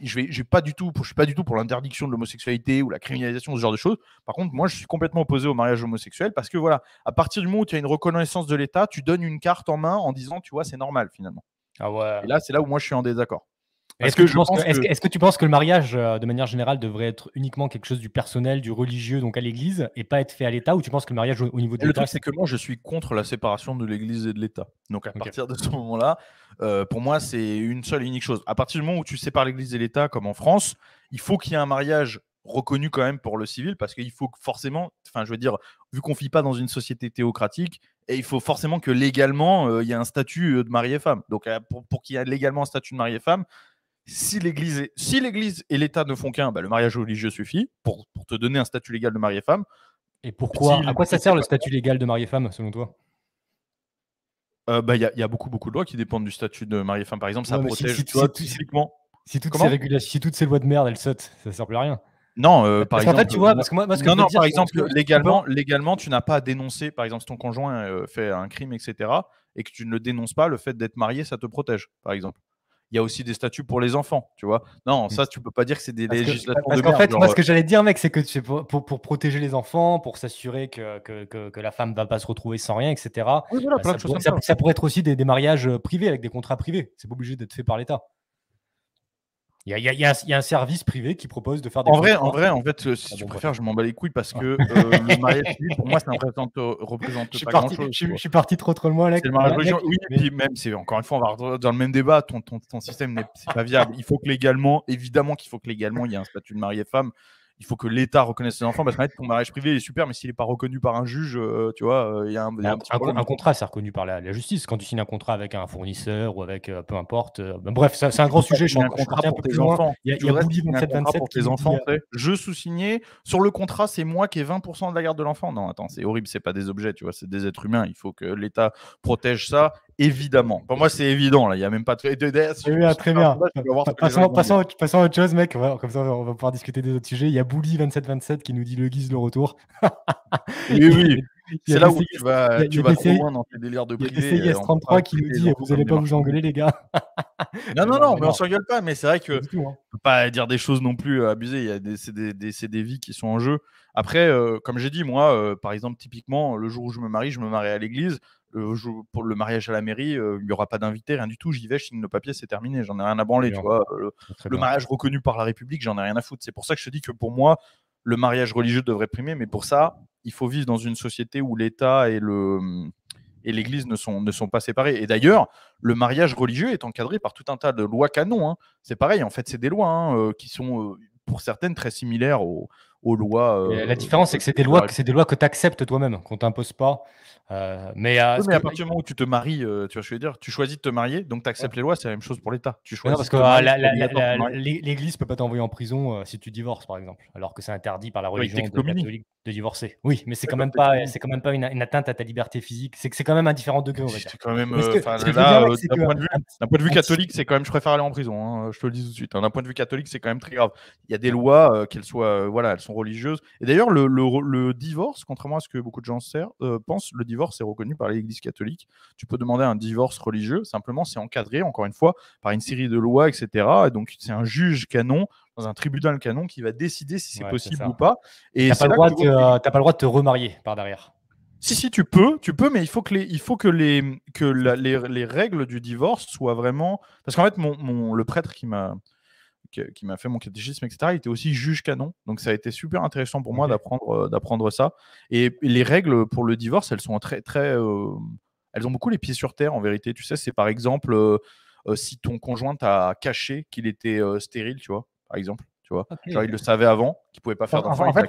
je vais, pas du tout, suis pas du tout pour l'interdiction de l'homosexualité ou la criminalisation ce genre de choses. Par contre, moi, je suis complètement opposé au mariage homosexuel parce que voilà, à partir du moment où tu as une reconnaissance de l'État, tu donnes une carte en main en disant, tu vois, c'est normal finalement. Ah Et là, c'est là où moi je suis en désaccord. Est-ce que, tu penses que le mariage, euh, de manière générale, devrait être uniquement quelque chose du personnel, du religieux, donc à l'Église, et pas être fait à l'État Ou tu penses que le mariage au, niveau de l'État. Le truc, c'est que moi, je suis contre la séparation de l'Église et de l'État. Donc à partir de ce moment-là, euh, pour moi, c'est une seule et unique chose. À partir du moment où tu sépares l'Église et l'État, comme en France, il faut qu'il y ait un mariage reconnu quand même pour le civil, parce qu'il faut forcément, enfin, je veux dire, vu qu'on ne vit pas dans une société théocratique, et il faut forcément que légalement, euh, il y ait un statut de marié femme. Donc, pour, qu'il y ait légalement un statut de marié femme, si l'Église et l'État ne font qu'un, bah, le mariage religieux suffit pour, te donner un statut légal de marié femme. Et pourquoi À quoi ça sert le statut légal de marié femme, selon toi euh, bah, Il bah, y, y, a beaucoup, beaucoup de lois qui dépendent du statut de marié femme. Par exemple, ça protège si, si, toutes, ces si toutes lois de merde, elles sautent, ça ne sert plus à rien. Non, euh, par exemple. tu vois, légalement, légalement, tu n'as pas à dénoncer. Par exemple, si ton conjoint euh, fait un crime, etc., et que tu ne le dénonces pas, le fait d'être marié, ça te protège, par exemple il y a aussi des statuts pour les enfants, tu vois. Non, mmh. ça, tu peux pas dire que c'est des législations parce qu'en fait, moi, ce euh que j'allais dire, mec, c'est que pour, protéger les enfants, pour s'assurer que, que, la femme va pas se retrouver sans rien, etc. Bah, ça, pourrait être aussi des, des mariages euh, privés avec des contrats privés. C'est pas obligé d'être fait par l'État. Il y, a, un service privé qui propose de faire des. En vrai, en vrai, en fait, euh, si ah tu préfères, je m'en bats les couilles parce ah. que euh, le mariage pour moi, ça ne représente, euh, représente je suis pas grand-chose. Je, suis parti trop trop loin, Alex. C'est le mariage Oui, puis même, encore une fois, on va dans le même débat. Ton, ton, ton système n'est pas viable. Il faut que légalement, évidemment, qu'il faut que légalement, il y a un statut de marié femme il faut que l'État reconnaisse ses enfants. Parce que ton mariage privé est super, mais s'il n'est pas reconnu par un juge, euh, tu vois, euh, il y a un, un, contrat, c'est reconnu par la, justice. Quand tu signes un contrat avec un fournisseur ou avec euh, peu importe. Ben, bref, c'est un grand sujet. Je un contrat pour enfants. Il Je sous signais Sur le contrat, c'est moi qui ai 20% de la garde de l'enfant. Non, attends, c'est horrible. C'est pas des objets, tu vois, c'est des êtres humains. Il faut que l'État protège ça évidemment. Pour moi, c'est évident. Là. Il n'y a même pas de. Si très bien. Passons, passons, à autre chose, mec. comme ça, on va pouvoir discuter des autres sujets. Il y a Bouli2727 qui nous dit le guise, le retour. oui, oui. C'est là où tu vas, tu vas trop loin dans tes délires de privé. Il y 33 euh, qui nous dit Vous n'allez pas vous engueuler, les gars. non, non, non, mais on s'engueule pas. Mais c'est vrai que hein. on peut pas dire des choses non plus euh, abusées. C'est des, vies qui sont en jeu. Après, euh, comme j'ai dit, moi, par exemple, typiquement, le jour où je me marie, je me marie à l'église pour le mariage à la mairie, euh, il n'y aura pas d'invité, rien du tout, j'y vais, je signe le papier, c'est terminé, j'en ai rien à branler, tu vois. Le, ah, mariage reconnu par la République, j'en ai rien à foutre. C'est pour ça que je te dis que pour moi, le mariage religieux devrait primer, mais pour ça, il faut vivre dans une société où l'État et l'Église ne sont, pas séparés. Et d'ailleurs, le mariage religieux est encadré par tout un tas de lois canons. Hein. C'est pareil, en fait, c'est des lois hein, euh, qui sont, euh, pour certaines, très similaires aux, aux lois. Euh, la différence, c'est que c'est des lois, c'est des lois que tu acceptes toi-même, qu'on t'impose pas. Euh, mais, à, partir du moment où tu te maries, euh, tu vois, je veux dire, tu choisis de te marier, donc tu acceptes les lois. C'est la même chose pour l'État. Tu choisis. Non, parce que ah, l'Église peut pas t'envoyer en prison si tu divorces, par exemple, alors que c'est interdit par la religion catholique de divorcer. Oui, mais c'est quand, bah, même pas, c'est quand même pas une, atteinte à ta liberté physique. C'est que c'est quand même un différent degré. quand même. D'un point de vue catholique, c'est quand même, je préfère aller en prison. Hein, je te le dis tout de suite. Hein. D'un point de vue catholique, c'est quand même très grave. Il y a des lois, qu'elles soient, voilà, religieuses. Et d'ailleurs, le, divorce, contrairement à ce que beaucoup de gens euh, pensent, le divorce est reconnu par l'Église catholique. Tu peux demander un divorce religieux, simplement c'est encadré, encore une fois, par une série de lois, etc. Et donc c'est un juge canon dans un tribunal canon qui va décider si c'est possible ou pas. Et t'as pas, tu... pas le droit de te remarier par derrière. Si, si, tu peux, tu peux, mais il faut que les, il faut que les, que règles du divorce soient vraiment. Parce qu'en fait, mon, le prêtre qui m'a qui, m'a fait mon catéchisme, etc., il était aussi juge canon. Donc ça a été super intéressant pour moi d'apprendre, euh, d'apprendre ça. Et les règles pour le divorce, elles sont très, très. Euh, elles ont beaucoup les pieds sur terre en vérité. Tu sais, c'est par exemple euh, si ton conjoint t'a caché qu'il était stérile, tu vois, par exemple. Tu vois. il le savait avant, qu'il pouvait pas faire d'enfant. en fait,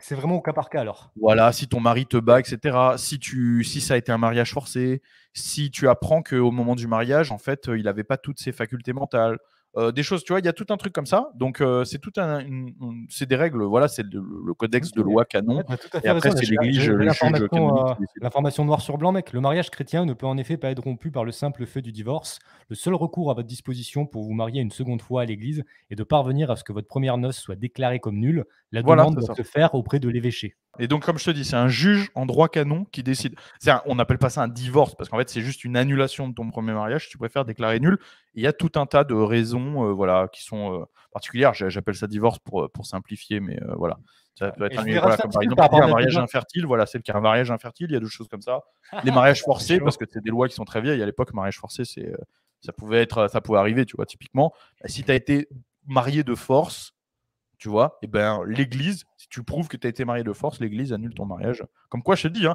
c'est vraiment, au cas par cas alors. Voilà, si ton mari te bat, etc. Si, tu, si ça a été un mariage forcé, si tu apprends qu'au moment du mariage, en fait, il n'avait pas toutes ses facultés mentales, euh, des choses, tu vois, il y a tout un truc comme ça. Donc, euh, c'est tout un, c'est des règles, voilà, c'est le, codex de loi canon. et après, c'est l'église, L'information euh, noire sur blanc, mec. Le mariage chrétien ne peut en effet pas être rompu par le simple fait du divorce. Le seul recours à votre disposition pour vous marier une seconde fois à l'église est de parvenir à ce que votre première noce soit déclarée comme nulle. La demande doit se faire auprès de l'évêché. Et donc, comme je te dis, c'est un juge en droit canon qui décide. on n'appelle pas ça un divorce parce qu'en fait, c'est juste une annulation de ton premier mariage. tu préfères déclarer nul, il y a tout un tas de raisons euh, voilà, qui sont euh, particulières. J'appelle ça divorce pour, euh, pour simplifier, mais voilà. Ça peut être un, mariage infertile, voilà, c'est le cas. Un mariage infertile, il y a deux choses comme ça. Les mariages forcés, parce que c'est des lois qui sont très vieilles. À l'époque, mariage forcé, c'est ça pouvait être ça pouvait arriver tu vois typiquement bah, si tu as été marié de force tu vois et eh ben l'église si tu prouves que tu as été marié de force, l'Église annule ton mariage. Comme quoi, je te dis, hein,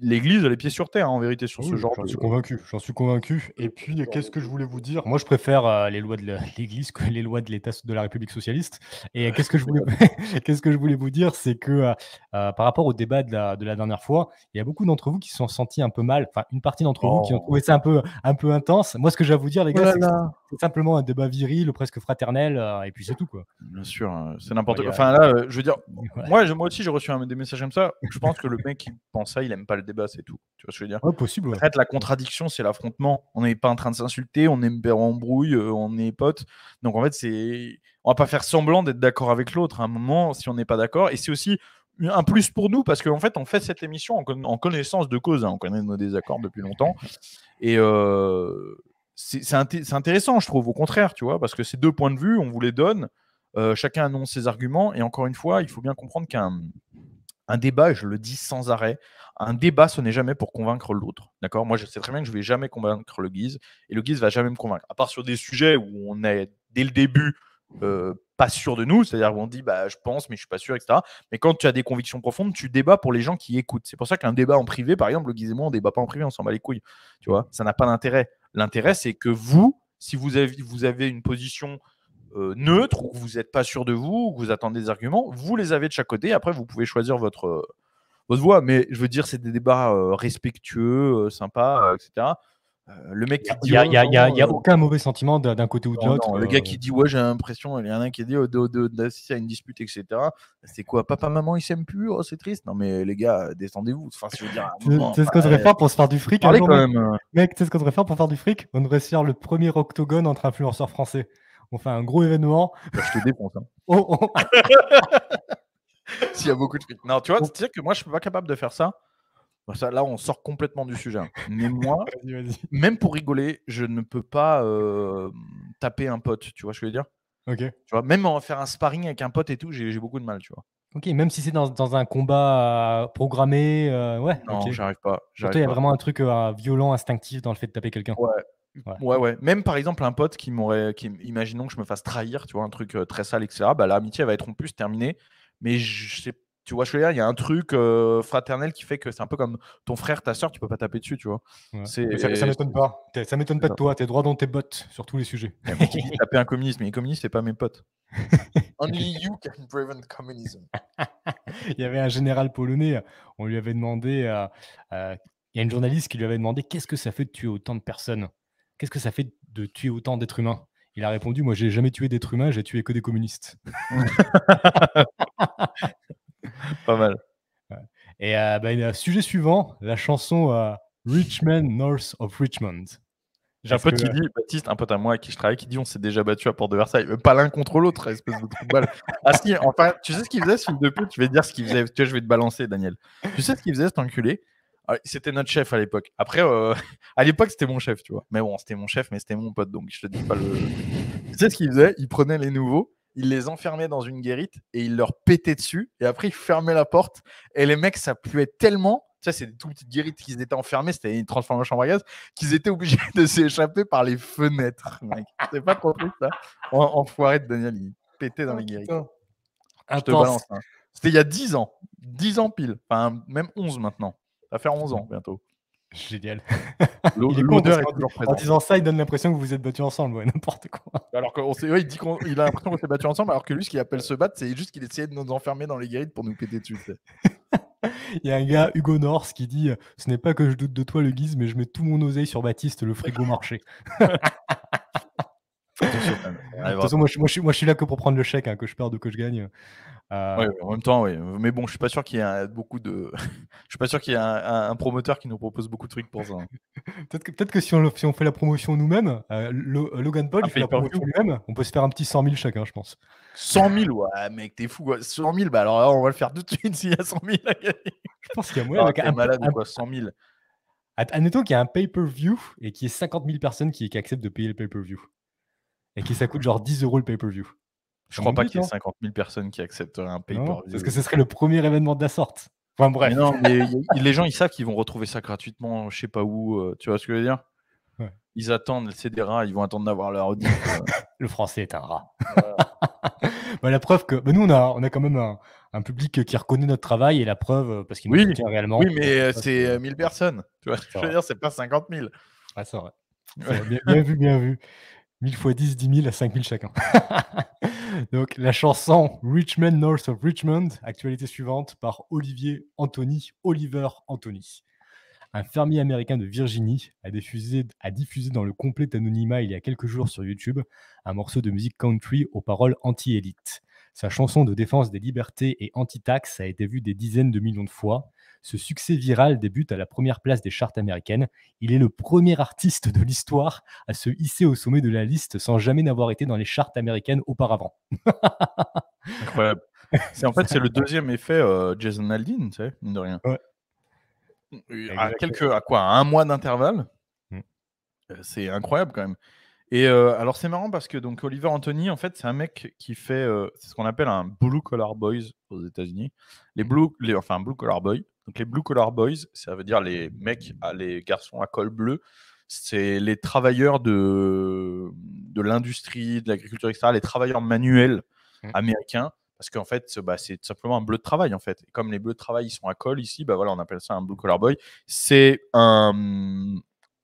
l'Église a les pieds sur terre, en vérité, sur ce genre j'en suis convaincu, j'en suis convaincu. Et puis, qu'est-ce que je voulais vous dire Moi, je préfère euh, les lois de l'Église que les lois de l'État de la République socialiste. Et euh, qu'est-ce que je voulais, que je voulais vous dire C'est que euh, par rapport au débat de la, dernière fois, il y a beaucoup d'entre vous qui se sont sentis un peu mal, enfin, une partie d'entre vous qui ont trouvé oh. ça un peu, un peu intense. Moi, ce que j'ai à vous dire, les gars, oh c'est, c'est simplement un débat viril, presque fraternel, et puis c'est tout, quoi. Bien sûr, hein, c'est n'importe quoi. Enfin, là, je veux dire, Moi, moi aussi, j'ai reçu un, des messages comme ça. Je pense que le mec il pense ça, il aime pas le débat, c'est tout. Tu vois ce que je veux dire ouais, possible. En fait, la contradiction, c'est l'affrontement. On n'est pas en train de s'insulter, on est en brouille, euh, on est potes. Donc en fait, c'est, on va pas faire semblant d'être d'accord avec l'autre. À un moment, si on n'est pas d'accord, et c'est aussi un plus pour nous parce qu'en fait, on fait cette émission en, connaissance de cause. Hein. On connaît nos désaccords depuis longtemps. Et euh, c'est intéressant, je trouve, au contraire, tu vois, parce que ces deux points de vue, on vous les donne. Euh, chacun annonce ses arguments. Et encore une fois, il faut bien comprendre qu'un débat, je le dis sans arrêt, un débat, ce n'est jamais pour convaincre l'autre. D'accord Moi, je sais très bien que je ne vais jamais convaincre le Guise, et le Guise va jamais me convaincre. À part sur des sujets où on est, dès le début, euh, pas sûr de nous, c'est-à-dire où on dit bah, je pense, mais je suis pas sûr, etc. Mais quand tu as des convictions profondes, tu débats pour les gens qui écoutent. C'est pour ça qu'un débat en privé, par exemple, le Guise et moi, on débat pas en privé, on s'en bat les couilles. Tu vois, ça n'a pas d'intérêt. L'intérêt, c'est que vous, si vous avez une position euh, neutre ou que vous n'êtes pas sûr de vous, ou que vous attendez des arguments, vous les avez de chaque côté. Après, vous pouvez choisir votre, euh, votre voix. Mais je veux dire, c'est des débats euh, respectueux, sympas, etc. le mec qui dit. Il n'y a, aucun mauvais sentiment d'un côté ou de l'autre. Le gars qui dit Ouais, j'ai l'impression, il y en a un qui dit oh, d'assister à une dispute, etc. C'est quoi Papa, maman, ils s'aiment plus Oh, c'est triste. Non, mais les gars, descendez-vous. Enfin, c'est ce qu'on devrait faire pour se faire du fric. Mec, c'est ce qu'on devrait faire pour faire du fric. On devrait se faire le premier octogone entre influenceurs français on fait un gros événement. Bah, je te défonce. Hein. S'il y a beaucoup de trucs. Non, tu vois, c'est-à-dire que moi, je suis pas capable de faire ça. Bah, ça là, on sort complètement du sujet. Hein. Mais moi, même pour rigoler, je ne peux pas euh, taper un pote. Tu vois ce que je veux dire Ok. Tu vois, même en faire un sparring avec un pote et tout, j'ai beaucoup de mal, tu vois. Ok, même si c'est dans, un combat euh, programmé, euh, ouais. Non, j'arrive pas. il y a vraiment un truc violent, instinctif dans le fait de taper quelqu'un. Ouais. ouais. Même par exemple, un pote qui m'aurait. imaginons que je me fasse trahir, tu vois, un truc euh, très sale, etc. Bah, l'amitié va être en plus terminée Mais je sais, tu vois, je le dis, il y a un truc euh, fraternel qui fait que c'est un peu comme ton frère, ta soeur, tu peux pas taper dessus, tu vois. Ça, m'étonne pas. Ça m'étonne pas de toi. T'es droit dans tes bottes sur tous les sujets. taper un communiste, mais les communistes, c'est pas mes potes. Only you can prevent communism. il y avait un général polonais, on lui avait demandé. Euh, il y a une journaliste qui lui avait demandé qu'est-ce que ça fait de tuer autant de personnes Qu'est-ce que ça fait de tuer autant d'êtres humains Il a répondu Moi, j'ai jamais tué d'êtres humains, j'ai tué que des communistes. Pas mal. Et euh, bah, sujet suivant, la chanson euh, Richmond North of Richmond. J'ai un pote qui dit, Baptiste, un pote à moi à qui je travaille, qui dit on s'est déjà battu à Port de Versailles. pas l'un contre l'autre, espèce de ah, enfin, tu sais ce qu'il faisait ce Tu dire ce qu'il faisait. Tu vois, je vais te balancer, Daniel. Tu sais ce qu'il faisait cet enculé ah, c'était notre chef à l'époque. Après, euh, à l'époque, c'était mon chef, tu vois. Mais bon, c'était mon chef, mais c'était mon pote, donc je te dis pas le. tu sais ce qu'il faisait Il prenait les nouveaux, il les enfermait dans une guérite et il leur pétait dessus. Et après, il fermait la porte. Et les mecs, ça puait tellement. Tu sais, c'est des toutes petites guérites qu'ils étaient enfermés, c'était une transformation à gaz, qu'ils étaient obligés de s'échapper par les fenêtres, mec. C'est pas compris, ça en, Enfoiré de Daniel, il pétait dans les oh, guérites. Je te balance. Hein. C'était il y a 10 ans. 10 ans pile. même 11 maintenant va faire 11 ans bientôt. Génial. L'odeur est, En disant ça, il donne l'impression que vous êtes battus ensemble, ouais, n'importe quoi. Alors qu'on ouais, il dit qu'il a l'impression qu'on s'est battus ensemble, alors que lui, ce qu'il appelle se battre, c'est juste qu'il essayait de nous enfermer dans les guérides pour nous péter dessus. il y a un gars, Hugo Norse, qui dit euh, Ce n'est pas que je doute de toi, le Guise, mais je mets tout mon oseille sur Baptiste, le frigo marché. moi je, suis là que pour prendre le chèque, hein, que je perde ou que je gagne. Euh, oui, en même temps, oui. Mais bon, je suis pas sûr qu'il y ait beaucoup de. je suis pas sûr qu'il y ait un, promoteur qui nous propose beaucoup de trucs pour ça. Hein. peut-être que, si, on, fait la promotion nous-mêmes, euh, euh, Logan Paul, il fait la promotion lui-même, on peut se faire un petit 100 000 chacun, je pense. 100 000, ouais, mec, t'es fou, quoi. 100 000, bah alors on va le faire tout de suite s'il y a 100 000. je pense qu'il y a moyen. Ah, un malade, quoi, 100 000. Admettons qu'il y a un pay-per-view et qu'il y ait 50 000 personnes qui, qui acceptent de payer le pay-per-view. Et que ça coûte genre 10 euros le pay-per-view. Je ne crois pas qu'il y ait 50 000 hein. personnes qui acceptent un pay-per-view. Parce que ce serait le premier événement de la sorte. Enfin bref. les gens, ils savent qu'ils vont retrouver ça gratuitement, je ne sais pas où. Euh, tu vois ce que je veux dire Ils attendent, c'est des rats, ils vont attendre d'avoir leur audit. Euh. le français est un rat. Bah, la preuve que. Bah, nous, on a, on a quand même un, public qui reconnaît notre travail et la preuve, euh, parce qu'il nous oui, réellement. Oui, mais c'est 1000 personnes. Tu vois ce que je veux dire C'est pas 50 000. Ah, c'est vrai. bien vu, bien vu. 1000 fois 10, 10 000 à 5 000 chacun. Donc la chanson Richmond North of Richmond, actualité suivante par Olivier Anthony, Oliver Anthony. Un fermier américain de Virginie a diffusé, diffusé dans le complet anonymat il y a quelques jours sur YouTube un morceau de musique country aux paroles anti-élite. Sa chanson de défense des libertés et anti taxe a été vue des dizaines de millions de fois. Ce succès viral débute à la première place des chartes américaines. Il est le premier artiste de l'histoire à se hisser au sommet de la liste sans jamais n'avoir été dans les chartes américaines auparavant. C'est en fait c'est le deuxième effet euh, Jason Aldean, tu sais, de rien. Euh, à, quelques, à quoi un mois d'intervalle mm. euh, c'est incroyable quand même et alors c'est marrant parce que donc Oliver Anthony en fait c'est un mec qui fait ce qu'on appelle un blue collar boys aux États-Unis les mm. blue enfin blue collar boy donc les Blue Collar Boys, ça veut dire les mecs, les garçons à col bleu, c'est les travailleurs de, de l'industrie, de l'agriculture, etc., les travailleurs manuels mmh. américains, parce qu'en fait, bah, c'est tout simplement un bleu de travail, en fait. comme les bleus de travail, ils sont à col ici, bah, voilà, on appelle ça un Blue Collar Boy. C'est un,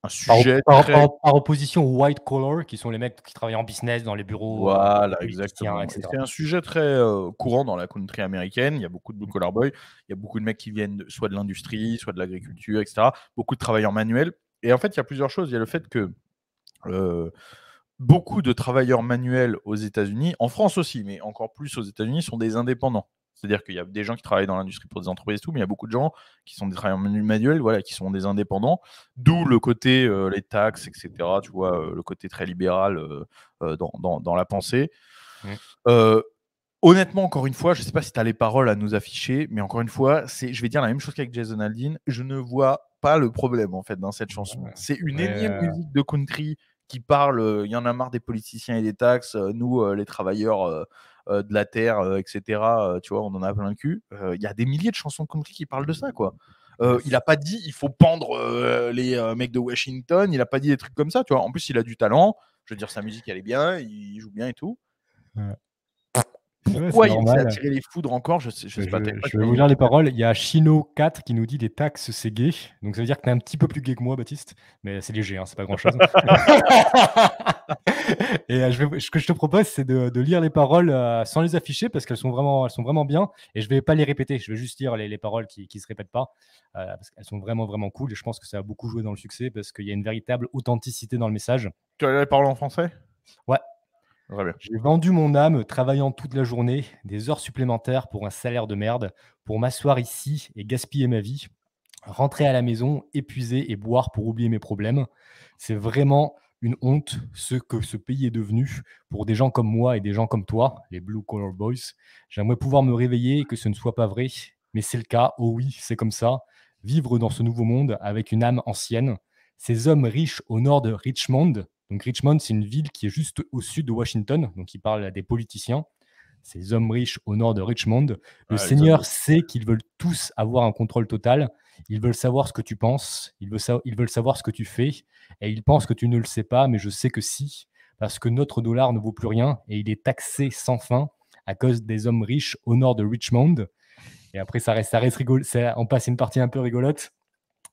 un sujet par, opposition aux white collar, qui sont les mecs qui travaillent en business, dans les bureaux. Euh, voilà, exactement. C'est un sujet très euh, courant dans la country américaine. Il y a beaucoup de blue collar boys. Il y a beaucoup de mecs qui viennent soit de l'industrie, soit de l'agriculture, etc. Beaucoup de travailleurs manuels. Et en fait, il y a plusieurs choses. Il y a le fait que euh, beaucoup de travailleurs manuels aux États-Unis, en France aussi, mais encore plus aux États-Unis, sont des indépendants. C'est-à-dire qu'il y a des gens qui travaillent dans l'industrie pour des entreprises et tout, mais il y a beaucoup de gens qui sont des travailleurs manuels, voilà, qui sont des indépendants, d'où le côté euh, les taxes, etc. Tu vois, euh, le côté très libéral euh, dans, dans, dans, la pensée. honnêtement, encore une fois, je ne sais pas si tu as les paroles à nous afficher, mais encore une fois, c'est, je vais dire la même chose qu'avec Jason aldine je ne vois pas le problème en fait dans cette chanson. C'est une énième musique de country qui parle, il y en a marre des politiciens et des taxes, nous les travailleurs euh, de la terre, euh, etc. Euh, tu vois, on en a plein le cul. Il y a des milliers de chansons de country qui parlent de ça, mmh. quoi. Bah, il n'a pas dit il faut pendre les mecs de Washington, il n'a pas dit des trucs comme ça, tu vois. En plus, il a du talent, je veux dire, sa musique, elle est bien, il joue bien et tout. Ouais. Pourquoi il s'est attiré les foudres encore Je sais, je sais bah, pas. Je, vais vous lire les paroles. Il y a Chino4 qui nous dit des taxes, c'est gay. Donc ça veut dire que tu es un petit peu plus gay que moi, Baptiste. Mais c'est léger, hein, c'est pas grand chose. et euh, je vais, ce que je te propose, c'est de, lire les paroles euh, sans les afficher parce qu'elles sont vraiment, elles sont vraiment bien. Et je vais pas les répéter. Je vais juste lire les, paroles qui, qui se répètent pas euh, parce qu'elles sont vraiment, vraiment cool. Et je pense que ça a beaucoup joué dans le succès parce qu'il y a une véritable authenticité dans le message. Tu as les paroles en français Ouais. J'ai vendu mon âme travaillant toute la journée, des heures supplémentaires pour un salaire de merde, pour m'asseoir ici et gaspiller ma vie, rentrer à la maison épuisé et boire pour oublier mes problèmes. C'est vraiment une honte ce que ce pays est devenu pour des gens comme moi et des gens comme toi, les Blue Collar Boys. J'aimerais pouvoir me réveiller et que ce ne soit pas vrai, mais c'est le cas, oh oui, c'est comme ça. Vivre dans ce nouveau monde avec une âme ancienne. Ces hommes riches au nord de Richmond, donc Richmond, c'est une ville qui est juste au sud de Washington, donc ils parlent à des politiciens, ces hommes riches au nord de Richmond. Le ah, Seigneur sait qu'ils veulent tous avoir un contrôle total. Ils veulent savoir ce que tu penses, ils veulent, savoir ce que tu fais, et ils pensent que tu ne le sais pas, mais je sais que si, parce que notre dollar ne vaut plus rien, et il est taxé sans fin à cause des hommes riches au nord de Richmond. Et après, ça reste, ça reste rigolo, on passe une partie un peu rigolote.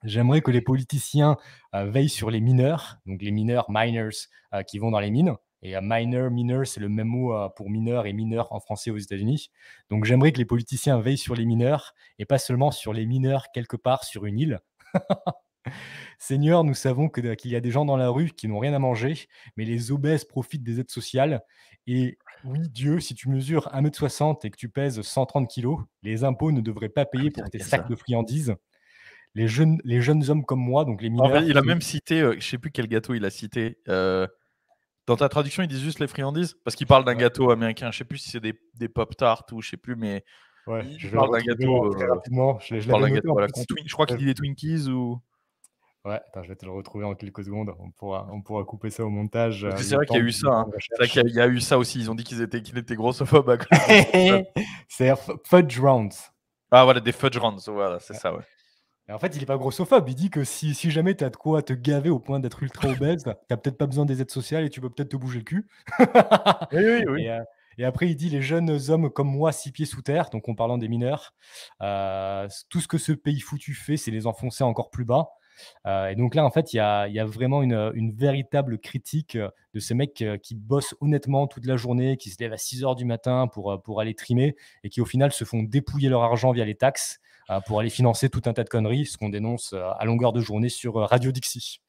J'aimerais que les politiciens euh, veillent sur les mineurs, donc les mineurs, miners, euh, qui vont dans les mines. Et minor, mineur, c'est le même mot euh, pour mineur et mineur en français aux États-Unis. Donc j'aimerais que les politiciens veillent sur les mineurs et pas seulement sur les mineurs quelque part sur une île. Seigneur, nous savons euh, qu'il y a des gens dans la rue qui n'ont rien à manger, mais les obèses profitent des aides sociales. Et oui, Dieu, si tu mesures 1m60 et que tu pèses 130 kg, les impôts ne devraient pas payer ah, pour tes sacs de friandises. Les jeunes, les jeunes hommes comme moi, donc les mineurs. il a même cité, euh, je ne sais plus quel gâteau il a cité. Dans ta traduction, ils disent juste les friandises Parce qu'ils parlent d'un gâteau américain. Je ne sais plus si c'est des, pop tarts ou je ne sais plus, mais. Ouais, je parle d'un gâteau. Euh, je, je crois qu'il dit des Twinkies ou. Ouais, je vais te le retrouver en quelques secondes. On pourra, on pourra couper ça au montage. Euh, c'est vrai qu'il y a eu ça. Hein. y, a eu ça aussi. Ils ont dit qu'ils étaient, qu'ils étaient grossophobes. c'est Fudge Rounds. Ah voilà, des Fudge Rounds. Voilà, c'est ça, ouais. En fait, il n'est pas grossophobe. Il dit que si, jamais tu as de quoi te gaver au point d'être ultra obèse, tu n'as peut-être pas besoin des aides sociales et tu peux peut-être te bouger le cul. Euh, et, après, il dit les jeunes hommes comme moi, six pieds sous terre, donc en parlant des mineurs, euh, tout ce que ce pays foutu fait, c'est les enfoncer encore plus bas. Euh, et donc là, en fait, il y a, vraiment une, véritable critique de ces mecs qui bossent honnêtement toute la journée, qui se lèvent à 6 heures du matin pour aller trimer et qui, au final, se font dépouiller leur argent via les taxes euh, pour aller financer tout un tas de conneries, ce qu'on dénonce euh, à longueur de journée sur euh, Radio Dixie.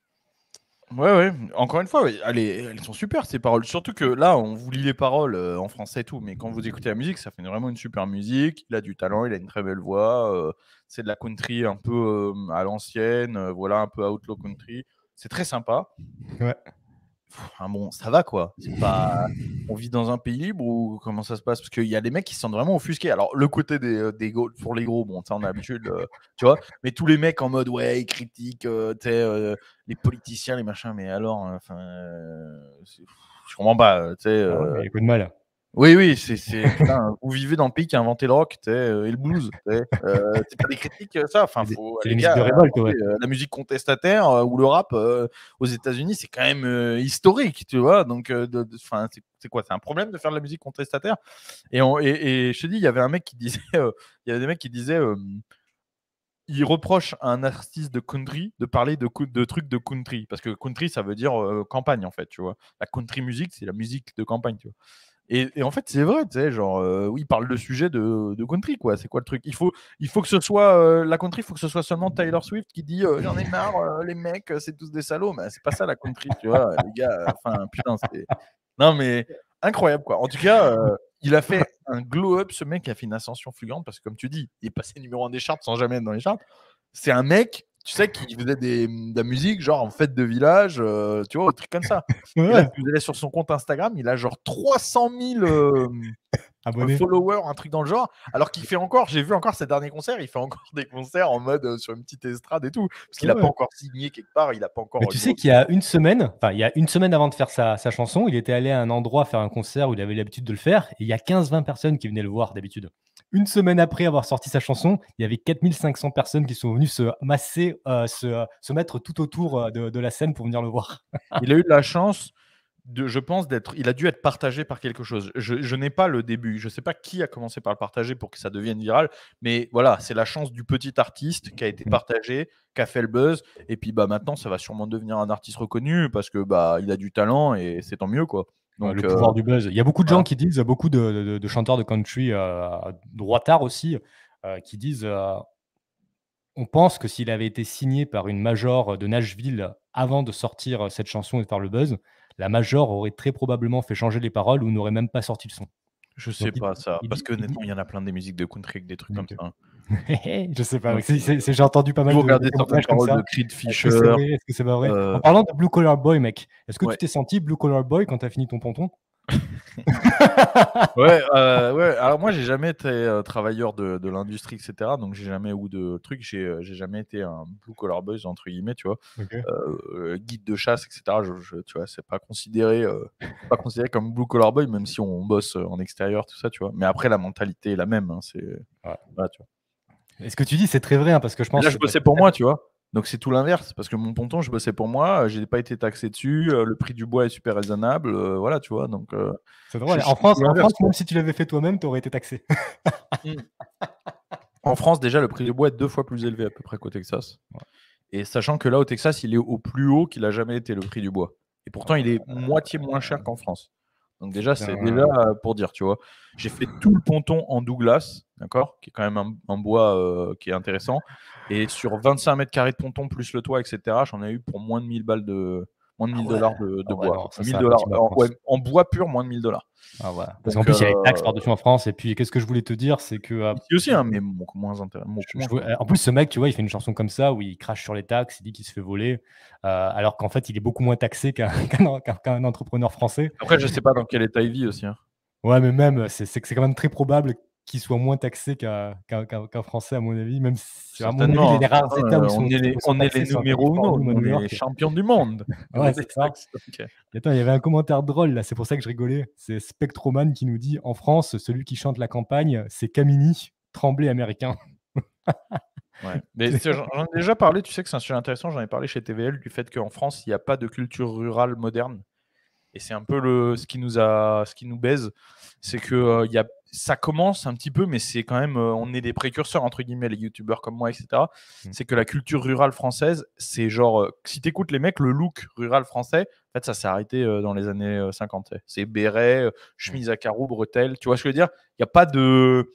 Ouais, ouais. Encore une fois, allez, elles, sont super ces paroles. Surtout que là, on vous lit les paroles en français et tout, mais quand vous mm. écoutez la musique, ça fait vraiment une super musique. Il a du talent, il a une très belle voix. c'est de la country un peu à l'ancienne, voilà, un peu outlaw country. C'est très sympa. Ouais. Hein, bon, ça va quoi. Pas... On vit dans un pays libre ou comment ça se passe Parce qu'il y a des mecs qui se sentent vraiment offusqués. Alors, le côté des, euh, des pour les gros, bon, ça on a l'habitude, euh, tu vois. Mais tous les mecs en mode, ouais, ils critiquent euh, les politiciens, les machins, mais alors, enfin, je comprends pas. tu sais. Ah il y a de mal. Oui, oui, c'est, vous vivez dans le pays qui a inventé le rock euh, et le blues. Euh, c'est pas des critiques, euh, ça. Enfin, de révolte, La musique contestataire ou le rap aux États-Unis, c'est quand même historique, tu vois. Donc, c'est, quoi C'est un problème de faire de la musique contestataire et, et, je te dis, il y avait un mec qui disait, il y avait des mecs qui disaient il reproche à un artiste de country de parler de, de trucs de country parce que country ça veut dire campagne en fait tu vois la country music c'est la musique de campagne tu vois et, en fait, c'est vrai, tu sais, genre, euh, oui, il parle de sujet de, country, quoi. C'est quoi le truc il faut, il faut que ce soit euh, la country, il faut que ce soit seulement Tyler Swift qui dit euh, J'en ai marre, les mecs, c'est tous des salauds. Mais c'est pas ça la country, tu vois, les gars. Enfin, putain, c'est. Non, mais incroyable, quoi. En tout cas il a fait un glow-up, ce mec a fait une ascension fulgurante parce que, comme tu dis, il est passé numéro 1 des charts sans jamais être dans les charts. C'est un mec tu sais qu'il faisait de la musique, genre en fête de village, euh, tu vois, un truc comme ça. vous allez sur son compte Instagram, il a genre 300 000 un follower, un truc dans le genre. Alors qu'il fait encore, j'ai vu encore ses derniers concerts, il fait encore des concerts en mode euh, sur une petite estrade et tout. Parce qu'il n'a pas encore signé quelque part, il n'a pas encore. Mais tu sais qu'il y a une semaine, enfin, il y a une semaine avant de faire sa, chanson, il était allé à un endroit faire un concert où il avait l'habitude de le faire. Et il y a 15-20 personnes qui venaient le voir d'habitude. Une semaine après avoir sorti sa chanson, il y avait 4500 personnes qui sont venues se masser, euh, se, euh, se, mettre tout autour de, de la scène pour venir le voir. il a eu de la chance je pense d'être, il a dû être partagé par quelque chose. Je, n'ai pas le début, je ne sais pas qui a commencé par le partager pour que ça devienne viral, mais voilà, c'est la chance du petit artiste qui a été mmh. partagé, qui a fait le buzz, et puis bah maintenant ça va sûrement devenir un artiste reconnu parce que bah il a du talent et c'est tant mieux quoi. le euh, pouvoir du buzz. Il y a beaucoup de gens qui disent, beaucoup de, de, de chanteurs de country euh, droitards aussi, euh, qui disent on pense que s'il avait été signé par une major de Nashville avant de sortir cette chanson et faire le buzz, la major aurait très probablement fait changer les paroles ou n'aurait même pas sorti le son. Je sais pas ça, parce que il, il y en a plein des musiques de country, des trucs comme ça. Hein. je sais pas, j'ai entendu pas mal de regarder comme ça. de Creed Fisher. Est-ce que c'est vrai En euh. parlant de Blue Collar Boy, mec, est-ce que tu t'es senti Blue Collar Boy quand t'as fini ton ponton ouais, euh, ouais, alors moi j'ai jamais été euh, travailleur de, l'industrie, etc. Donc j'ai jamais ou de trucs, j'ai euh, jamais été un blue collar boy entre guillemets, tu vois, guide de chasse, etc. tu vois, c'est pas considéré, pas considéré comme blue collar boy, même si on, bosse en extérieur, tout ça, tu vois. Mais après la mentalité est la même, hein, c'est. Et ce que tu dis, c'est très vrai, hein, parce que je pense. Là, je bossais pour moi, tu vois. Donc c'est tout l'inverse, parce que mon ponton, je bossais pour moi, j'ai pas été taxé dessus, euh, le prix du bois est super raisonnable, euh, voilà, tu vois. Donc, euh, c'est en France, même si tu l'avais fait toi-même, tu aurais été taxé. Mm. en France, déjà, le prix du bois est deux fois plus élevé à peu près qu'au Texas. Et sachant que là, au Texas, il est au plus haut qu'il a jamais été le prix du bois. Et pourtant, ah il est moitié moins cher qu'en France. Donc déjà, c'est déjà euh, pour dire, tu vois. J'ai fait tout le ponton en Douglas, d'accord, qui est quand même un, bois euh, qui est intéressant. Et sur 25 mètres carrés de ponton plus le toit, etc., j'en ai eu pour moins de 1000 balles de, Moins de 1000 ah dollars de, bois. en, bois pur, moins de 1000 dollars. Ah Parce qu'en plus, euh, il y a les taxes par-dessus en France. Et puis, qu'est-ce que je voulais te dire C'est que. aussi, euh, hein, mais moins intéressant. en plus, ce mec, tu vois, il fait une chanson comme ça où il crache sur les taxes, il dit qu'il se fait voler. Euh, alors qu'en fait, il est beaucoup moins taxé qu'un entrepreneur français. Après, je sais pas dans quel état il vit aussi. Hein. Ouais, mais même, c'est quand même très probable qui soit moins taxé qu'un français, à mon avis, même si mon on, est les, numéros on est les champions du monde. Attends, il y avait un commentaire drôle là, c'est pour ça que je rigolais. C'est Spectroman qui nous dit En France, celui qui chante la campagne, c'est Camini, tremblé américain. ouais. J'en ai déjà parlé, tu sais que c'est un sujet intéressant, j'en ai parlé chez TVL du fait qu'en France, il n'y a pas de culture rurale moderne. Et c'est un peu le, ce, qui nous a, ce qui nous baise, c'est qu'il euh, n'y a a ça commence un petit peu, mais c'est quand même, euh, on est des précurseurs, entre guillemets, les youtubeurs comme moi, etc. Mm. C'est que la culture rurale française, c'est genre, euh, si t'écoutes les mecs, le look rural français, en fait, ça s'est arrêté euh, dans les années 50. C'est béret, chemise à carreaux, bretelles, tu vois ce que je veux dire Il n'y a pas de.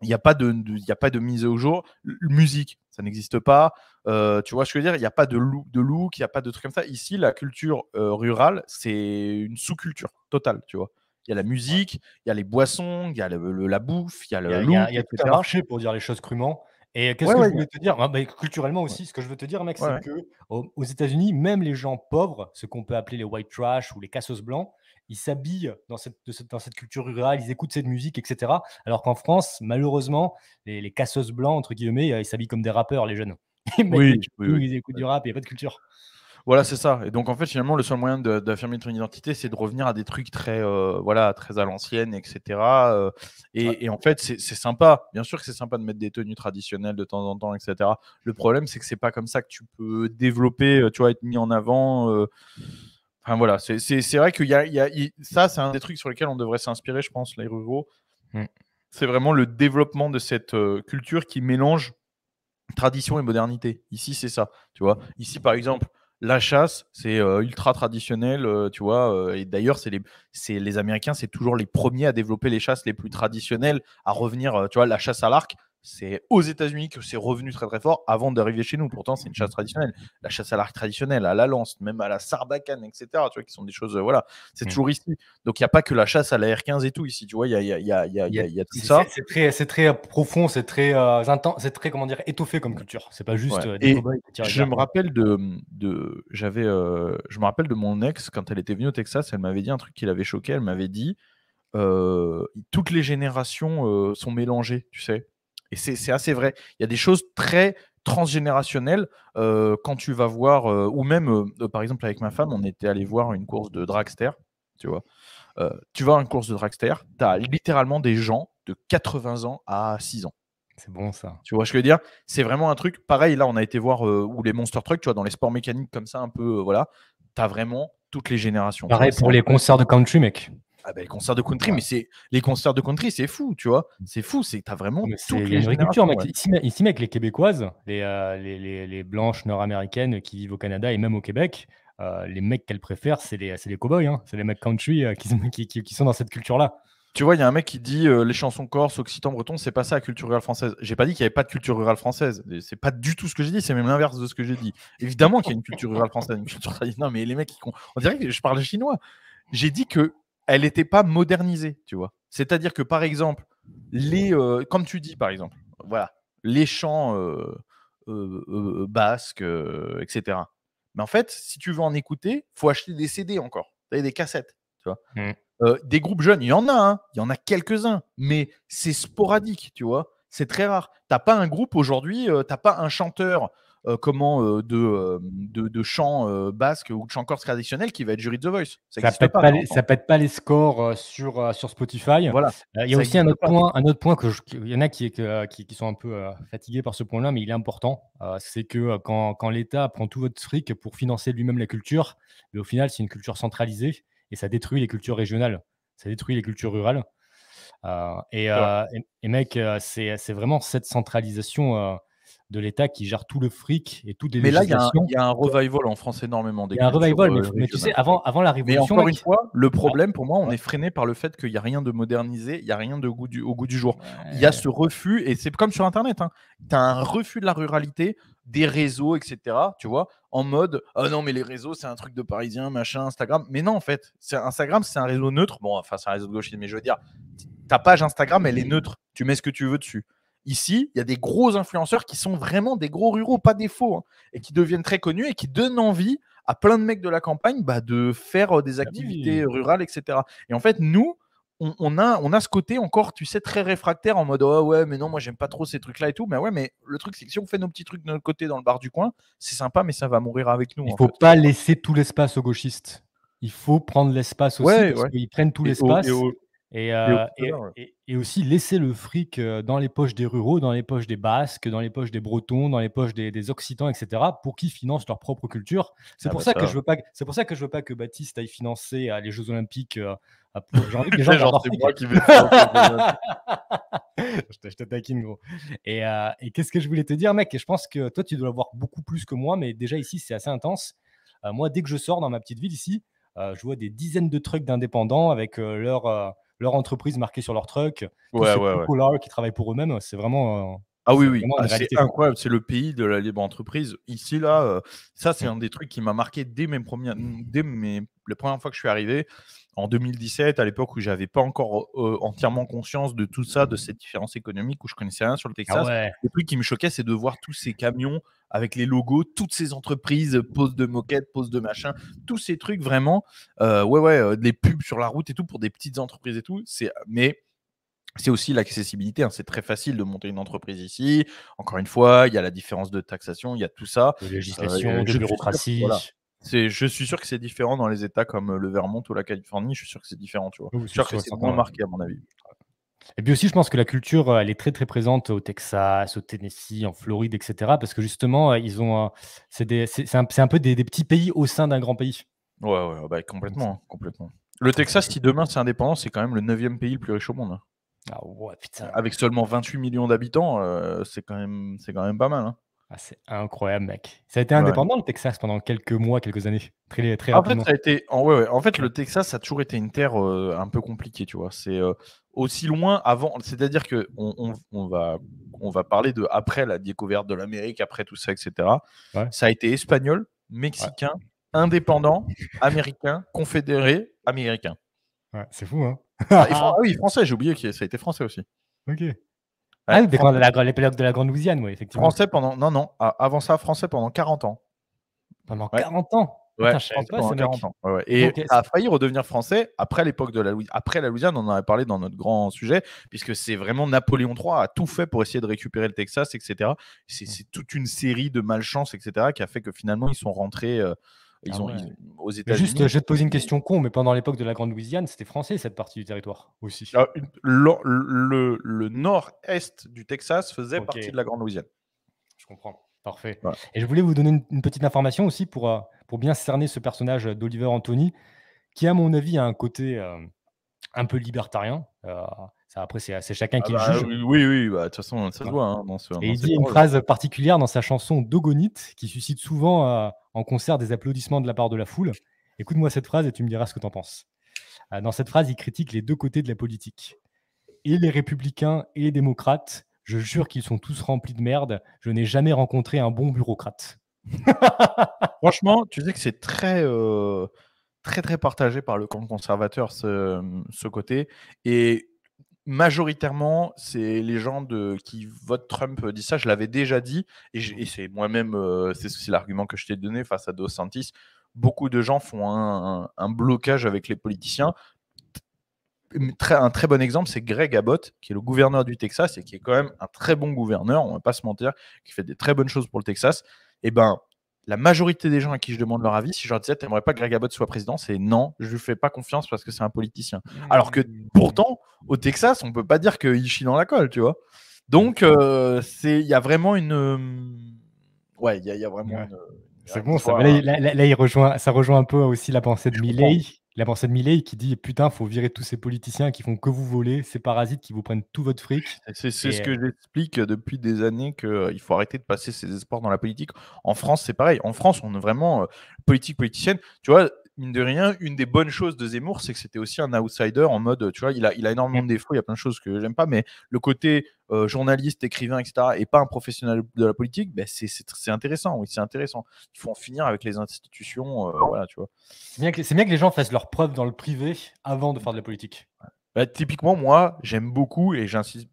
Il a, pas de, Il y a pas de mise au jour. musique, ça n'existe pas. tu vois ce que je veux dire Il n'y a pas de look, de look il n'y a pas de truc comme ça. Ici, la culture rurale, c'est une sous-culture totale, tu vois. Il y a la musique, il y a les boissons, il y a la bouffe, il y a le Il y a, tout un marché pour dire les choses crûment. Et qu'est-ce que je voulais te dire ah, Culturellement aussi, ce que je veux te dire, mec, c'est que aux États-Unis, même les gens pauvres, ce qu'on peut appeler les white trash ou les cassos blancs, ils s'habillent dans cette, dans cette culture rurale, ils écoutent cette musique, etc. Alors qu'en France, malheureusement, les, les casseuses blancs, entre guillemets, euh, ils s'habillent comme des rappeurs, les jeunes. Mais ils écoutent du rap, il n'y a pas de culture. Voilà, c'est ça. Et donc, en fait, finalement, le seul moyen d'affirmer ton identité, c'est de revenir à des trucs très, euh, voilà, très à l'ancienne, etc. Euh, et, en fait, c'est sympa. Bien sûr que c'est sympa de mettre des tenues traditionnelles de temps en temps, etc. Le problème, c'est que c'est pas comme ça que tu peux développer, euh, tu vois, être mis en avant. Enfin, voilà, c'est vrai que ça, c'est un des trucs sur lesquels on devrait s'inspirer, je pense, les ruraux. Mm. C'est vraiment le développement de cette culture qui mélange tradition et modernité. Ici, c'est ça, tu vois. Ici, par exemple, la chasse, c'est euh, ultra traditionnel, euh, tu vois. Euh, et d'ailleurs, c'est les, les Américains, c'est toujours les premiers à développer les chasses les plus traditionnelles, à revenir, tu vois, la chasse à l'arc. C'est aux États-Unis que c'est revenu très très fort avant d'arriver chez nous. Pourtant, c'est une chasse traditionnelle. La chasse à l'arc traditionnelle, à la lance, même à la sarbacane, etc. Tu vois, qui sont des choses. Euh, voilà, c'est mm. toujours ici. Donc, il n'y a pas que la chasse à la R15 et tout ici. Tu vois, il y a, y, a, y, a, y a, tout ça. C'est très, très, euh, profond, c'est très euh, intense, c'est très, comment dire, étoffé comme culture. C'est pas juste et Je me rappelle de. de j'avais, je me rappelle de mon ex, quand elle était venue au Texas, elle m'avait dit un truc qui l'avait choqué. Elle m'avait dit. toutes les générations sont mélangées, tu sais. Et c'est assez vrai. Il y a des choses très transgénérationnelles euh, quand tu vas voir, euh, ou même, euh, par exemple, avec ma femme, on était allé voir une course de dragster, tu vois. tu vas à une course de dragster, tu as littéralement des gens de 80 ans à 6 ans. C'est bon ça. Tu vois ce que je veux dire C'est vraiment un truc. Pareil, là, on a été voir où les Monster Trucks, tu vois, dans les sports mécaniques comme ça, un peu, voilà, tu as vraiment toutes les générations. Pareil pour les concerts de country, mec. Ah bah, les concerts de country, mais c'est les concerts de country, c'est fou, tu vois. Mm. C'est fou, c'est t'as vraiment mais toutes les ici, mec, les Québécoises, euh, les, les, les, blanches nord-américaines qui vivent au Canada et même au Québec, euh, les mecs qu'elles préfèrent, c'est les, les cowboys, hein. c'est les mecs country euh, qui, qui, qui, sont dans cette culture-là. Tu vois, il y a un mec qui dit les chansons corse, occitan, breton, c'est pas ça la culture rurale française. J'ai pas dit qu'il n'y avait pas de culture rurale française. C'est pas du tout ce que j'ai dit, c'est même l'inverse de ce que j'ai dit. Évidemment qu'il y a une culture rurale française, Non, mais les mecs, on dirait que je parle chinois. J'ai dit que elle n'était pas modernisée, tu vois. C'est-à-dire que par exemple, les, euh, comme tu dis par exemple, voilà, les chants euh, euh, basques, etc. Mais en fait, si tu veux en écouter, faut acheter des CD encore, des cassettes, tu vois. Mmh. des groupes jeunes, il y en a, hein, il y en a quelques-uns, mais c'est sporadique, tu vois. C'est très rare. T'as pas un groupe aujourd'hui, tu t'as pas un chanteur euh, comment euh, de, euh, de, de, chant basque ou de chant corse traditionnel qui va être jury de The Voice. Ça, ça pète pas, les, scores sur, sur Spotify. Voilà. il y a aussi un autre, point, un autre point que il y en a qui, qui sont un peu fatigués par ce point-là, mais il est important. c'est que quand, quand l'État prend tout votre fric pour financer lui-même la culture, mais au final, c'est une culture centralisée et ça détruit les cultures régionales, ça détruit les cultures rurales. et, mec, c'est vraiment cette centralisation. Euh, de l'État qui gère tout le fric et tout les Mais là, il y, a un revival en France énormément. Il y a un revival, euh, mais, tu sais, avant, avant la Révolution. Mais encore une fois, le problème pour moi, on est freiné par le fait qu'il n'y a rien de modernisé, il n'y a rien de goût du, au goût du jour. Il y a ce refus, et c'est comme sur Internet, hein. tu as un refus de la ruralité, des réseaux, etc. Tu vois, en mode ah oh non mais les réseaux c'est un truc de parisien machin Instagram mais non en fait c'est Instagram c'est un réseau neutre bon enfin c'est un réseau de gauche mais je veux dire ta page Instagram elle est neutre tu mets ce que tu veux dessus Ici, il y a des gros influenceurs qui sont vraiment des gros ruraux, pas des faux, hein, et qui deviennent très connus et qui donnent envie à plein de mecs de la campagne bah, de faire euh, des ah activités rurales, etc. Et en fait, nous, on, a, on a ce côté encore, tu sais, très réfractaire en mode Ah ouais, mais non, moi j'aime pas trop ces trucs-là et tout. Mais ouais, mais le truc, c'est que si on fait nos petits trucs de notre côté dans le bar du coin, c'est sympa, mais ça va mourir avec nous. Il faut pas laisser tout l'espace aux gauchistes. Il faut prendre l'espace aussi, ouais, parce qu'ils prennent tout l'espace. Et, et, aussi laisser le fric dans les poches des ruraux, dans les poches des Basques, dans les poches des Bretons, dans les poches des, des Occitans, etc., pour qu'ils financent leur propre culture. C'est ah pour, bah ça Que je veux pas, pour ça que je veux pas que Baptiste aille financer les Jeux Olympiques. J'ai Genre, c'est moi qui vais je te gros. Et, qu'est-ce que je voulais te dire, mec je pense que toi, tu dois l'avoir beaucoup plus que moi, mais déjà ici, c'est assez intense. moi, dès que je sors dans ma petite ville ici, je vois des dizaines de trucs d'indépendants avec leur leur entreprise marquée sur leur truck, ou tous qui travaillent pour eux-mêmes. C'est vraiment. ah oui, oui, ah, c'est incroyable. C'est le pays de la libre entreprise. Ici, là, euh, ça, c'est mm. un des trucs qui m'a marqué dès mes, premières, la première fois que je suis arrivé, en 2017, à l'époque où j'avais pas encore euh, euh, entièrement conscience de tout ça, de cette différence économique, où je connaissais rien sur le ah Texas. Ah qui me choquait, c'est de voir tous ces camions avec les logos, toutes ces entreprises, pose de moquettes, pose de machin, tous ces trucs vraiment, euh, ouais ouais, les pubs sur la route et tout pour des petites entreprises et tout. C'est mais c'est aussi l'accessibilité. Hein. C'est très facile de monter une entreprise ici. Encore une fois, il y a la différence de taxation, il y a tout ça. De législation, de bureaucratie je suis sûr que c'est différent dans les États comme euh, le Vermont ou la Californie. Je suis sûr que c'est différent, tu vois. je suis sûr que c'est moins marqué, à mon avis. Et puis aussi, je pense que la culture, euh, elle est très très présente au Texas, au Tennessee, en Floride, etc. Parce que justement, euh, ils ont, c'est un, peu des, petits pays au sein d'un grand pays. Ouais, ouais, bah, complètement, hein, complètement. Le Texas, si demain c'est indépendant, c'est quand même le neuvième pays le plus riche au monde. Hein. Ah ouais, putain. Avec seulement 28 millions d'habitants, c'est quand, même, quand même pas mal. Hein. Ah, c'est incroyable, mec. Ça a été indépendant le Texas pendant quelques mois, quelques années, très, très en Fait, ça a été... ouais, ouais. en fait, le Texas ça a toujours été une terre euh, un peu compliquée, tu vois. C'est euh, aussi loin avant. C'est-à-dire que on, on, va, on va parler de après la découverte de l'Amérique, après tout ça, etc. Ça a été espagnol, mexicain, indépendant, américain, confédéré, américain. c'est fou, hein. ah, ah, oui, français. J'ai oublié que ça a été français aussi. Ok. Ah de la Grande Louisiane, oui, effectivement. Français pendant. Non, non, avant ça, français pendant 40 ans. Pendant 40 ans pendant 40 ans. Et a failli redevenir français après l'époque de la Louisiane. Après la Louisiane, on en avait parlé dans notre grand sujet, puisque c'est vraiment Napoléon III a tout fait pour essayer de récupérer le Texas, etc. C'est toute une série de malchances, etc., qui a fait que finalement, ils sont rentrés. Euh, ah juste, je vais te poser une question con, mais pendant l'époque de la Grande Louisiane, c'était français cette partie du territoire aussi. Ah, le, nord-est du Texas faisait partie de la Grande Louisiane. Je comprends. Parfait. Et je voulais vous donner une, petite information aussi pour, euh, pour bien cerner ce personnage d'Oliver Anthony, qui, à mon avis, a un côté. Euh, un peu libertarien. Euh, ça, après, c'est chacun ah qui le bah, juge. Oui, oui, bah, de toute façon, ça se voit. Hein, et il dit une phrase particulière dans sa chanson Dogonite, qui suscite souvent euh, en concert des applaudissements de la part de la foule. Écoute-moi cette phrase et tu me diras ce que tu en penses. Euh, dans cette phrase, il critique les deux côtés de la politique. Et les républicains et les démocrates, je jure qu'ils sont tous remplis de merde. Je n'ai jamais rencontré un bon bureaucrate. Franchement, tu sais que c'est très très très partagé par le camp conservateur ce, côté. Et majoritairement, c'est les gens de, qui votent Trump disent ça. Je l'avais déjà dit, et, c'est moi-même, euh, c'est c'est l'argument que je t'ai donné face à Dos Santis. Beaucoup de gens font un, blocage avec les politiciens. Très, un très bon exemple, c'est Greg Abbott, qui est le gouverneur du Texas et qui est quand même un très bon gouverneur, on va pas se mentir, qui fait des très bonnes choses pour le Texas. Et eh ben, la majorité des gens à qui je demande leur avis, si je leur disais, t'aimerais pas que Greg Abbott soit président, c'est non, je lui fais pas confiance parce que c'est un politicien. Alors que mmh. pourtant, au Texas, on peut pas dire qu'il chie dans la colle, tu vois. Donc, mmh. euh, c'est, il y a vraiment une, euh, ouais, il y, a vraiment Là, il rejoint, ça rejoint un peu aussi la pensée de Milley, la pensée de Millet qui dit Putain, faut virer tous ces politiciens qui font que vous voler, ces parasites qui vous prennent tout votre fric. C'est ce euh, que j'explique depuis des années qu'il euh, faut arrêter de passer ses espoirs dans la politique. En France, c'est pareil. En France, on est vraiment euh, politique politicienne. Tu vois, mine de rien, une des bonnes choses de Zemmour, c'est que c'était aussi un outsider en mode, tu vois, il a, il a énormément de mm. défauts, il y a plein de choses que j'aime pas, mais le côté euh, journaliste, écrivain, etc., et pas un professionnel de la politique, ben c'est, intéressant, oui, c'est intéressant. Il faut en finir avec les institutions, euh, voilà, tu vois. C'est bien, que, les gens fassent leurs preuves dans le privé avant de faire de la politique. Bah, typiquement, moi, j'aime beaucoup, et j'incite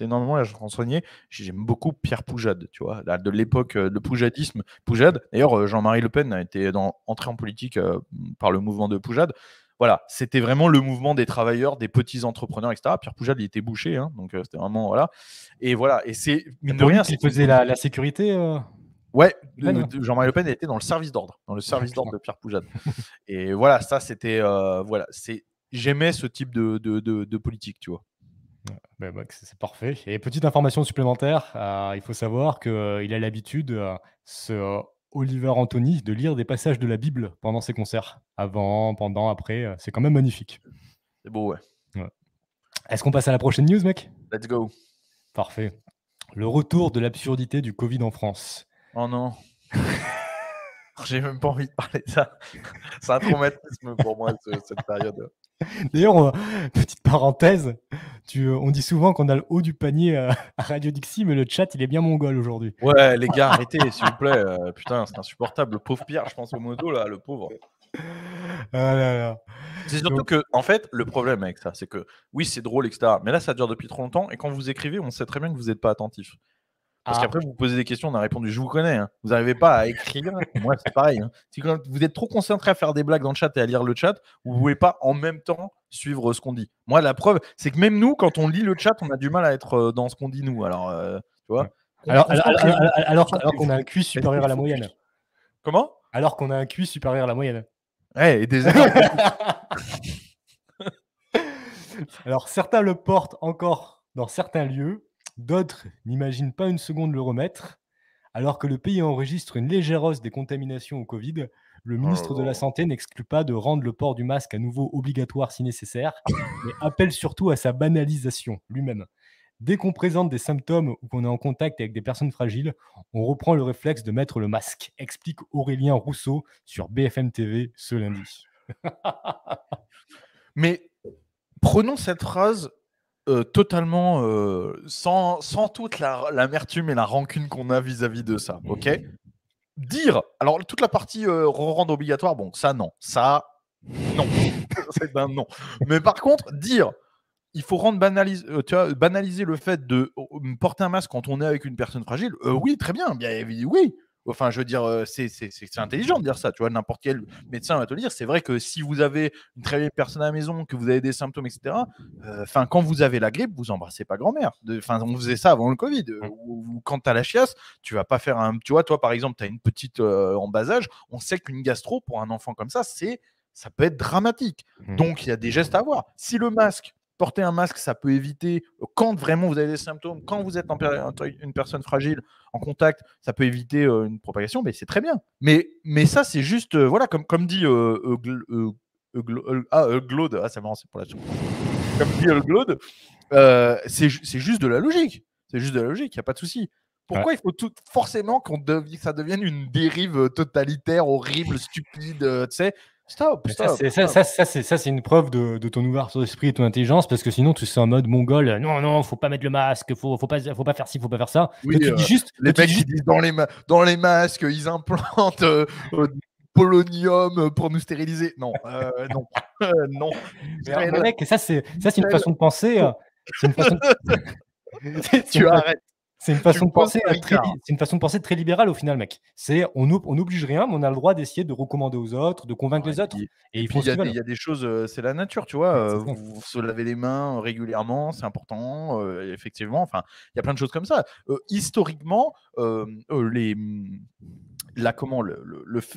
énormément à Jean-François j'aime beaucoup Pierre Poujade, tu vois, là, de l'époque, euh, de poujadisme. Poujade, d'ailleurs, euh, Jean-Marie Le Pen a été dans, entré en politique euh, par le mouvement de Poujade. Voilà, c'était vraiment le mouvement des travailleurs, des petits entrepreneurs, etc. Pierre Poujade, il était bouché, hein, donc c'était vraiment, voilà. Et voilà, et c'est, mine de rien. Il faisait la, sécurité Ouais, Jean-Marie Le Pen était dans le service d'ordre, dans le service d'ordre de Pierre Poujade. et voilà, ça c'était voilà, c'est j'aimais ce type de, de, de, politique, tu vois. Bah, bah, c'est parfait. Et petite information supplémentaire, euh, il faut savoir qu'il euh, il a l'habitude, euh, ce Oliver Anthony, de lire des passages de la Bible pendant ses concerts. Avant, pendant, après. c'est quand même magnifique. C'est beau, ouais. ouais. Est-ce qu'on passe à la prochaine news, mec Let's go. Parfait. Le retour de l'absurdité du Covid en France. Oh non. J'ai même pas envie de parler de ça. C'est un traumatisme pour moi, cette période. D'ailleurs, petite parenthèse, euh, on dit souvent qu'on a le haut du panier à Radio Dixie, mais le chat, il est bien mongol aujourd'hui. Ouais, les gars, arrêtez, s'il vous plaît. Euh, putain, c'est insupportable. Le pauvre Pierre, je pense au moto, là, le pauvre. Ah c'est surtout que, en fait, le problème avec ça, c'est que oui, c'est drôle, etc. Mais là, ça dure depuis trop longtemps. Et quand vous écrivez, on sait très bien que vous n'êtes pas attentif. Parce ah. qu'après, vous posez des questions, on a répondu je vous connais. Hein. Vous n'arrivez pas à écrire. Moi, c'est pareil. Hein. Si vous êtes trop concentré à faire des blagues dans le chat et à lire le chat, vous ne pouvez pas en même temps suivre euh, ce qu'on dit. Moi, la preuve, c'est que même nous, quand on lit le chat, on a du mal à être euh, dans ce qu'on dit nous. Alors, euh, tu vois. Alors, alors, alors, qu'on a un QI supérieur à la moyenne. Comment Alors qu'on a un QI supérieur à la moyenne. Ouais, eh, et Alors, certains le portent encore dans certains lieux, D'autres n'imaginent pas une seconde le remettre. Alors que le pays enregistre une légère hausse des contaminations au Covid, le oh ministre de la Santé n'exclut pas de rendre le port du masque à nouveau obligatoire si nécessaire, mais appelle surtout à sa banalisation lui-même. Dès qu'on présente des symptômes ou qu'on est en contact avec des personnes fragiles, on reprend le réflexe de mettre le masque, explique Aurélien Rousseau sur BFM TV ce lundi. mais prenons cette phrase euh, totalement euh, sans, sans, toute l'amertume et la rancune qu'on a vis-à-vis de ça. Ok mm. Dire, alors toute la partie euh, rendre obligatoire, bon, ça non, ça non, c'est un non. Mais par contre, dire, il faut rendre banaliser le fait de oh, porter un masque quand on est avec une personne fragile, oui, très bien, bien oui, Enfin, je veux dire, euh, c'est intelligent de dire ça, tu vois, n'importe quel médecin va te le dire. C'est vrai que si vous avez une très vieille personne à la maison, que vous avez des symptômes, etc., euh, enfin, quand vous avez la grippe, vous embrassez pas grand-mère. Enfin, on faisait ça avant le Covid. Euh, mmh. Ou, quand tu as la chiasse, tu vas pas faire un. Tu vois, toi, par exemple, tu as une petite en bas âge, on sait qu'une gastro, pour un enfant comme ça, c'est ça peut être dramatique. Mmh. Donc, il y a des gestes à avoir. Si le masque, porter un masque, ça peut éviter, euh, quand vraiment vous avez des symptômes, quand vous êtes une personne fragile en contact, ça peut éviter euh, une propagation, mais c'est très bien. Mais, ça, c'est juste, euh, voilà, comme, dit euh, c'est pour la Comme dit c'est juste de la logique. C'est juste de la logique, il n'y a pas de souci. Pourquoi il faut forcément que ça devienne une dérive totalitaire, horrible, stupide, tu sais Stop, ça, Ça, c'est une preuve de, ton ouverture d'esprit et ton intelligence, parce que sinon, tu sais en mode mongol, euh, non, non, faut pas mettre le masque, faut, faut, pas, faut pas faire ci, faut pas faire ça. Euh, juste, les mecs qui disent dans les, dans les masques, ils implantent euh, polonium pour nous stériliser. Non, non, non. Mais ça, c'est une façon de penser. tu arrêtes. C'est une, façon de penser très, une façon de penser très libérale au final, mec. C'est on n'oblige rien, mais on a le droit d'essayer de recommander aux autres, de convaincre les autres. Et, il y, a des choses, euh, c'est la nature, tu vois. Euh, vous, vous, se lavez les mains euh, régulièrement, c'est important, effectivement. Enfin, il y a plein de choses comme ça. historiquement, les mm, la, comment,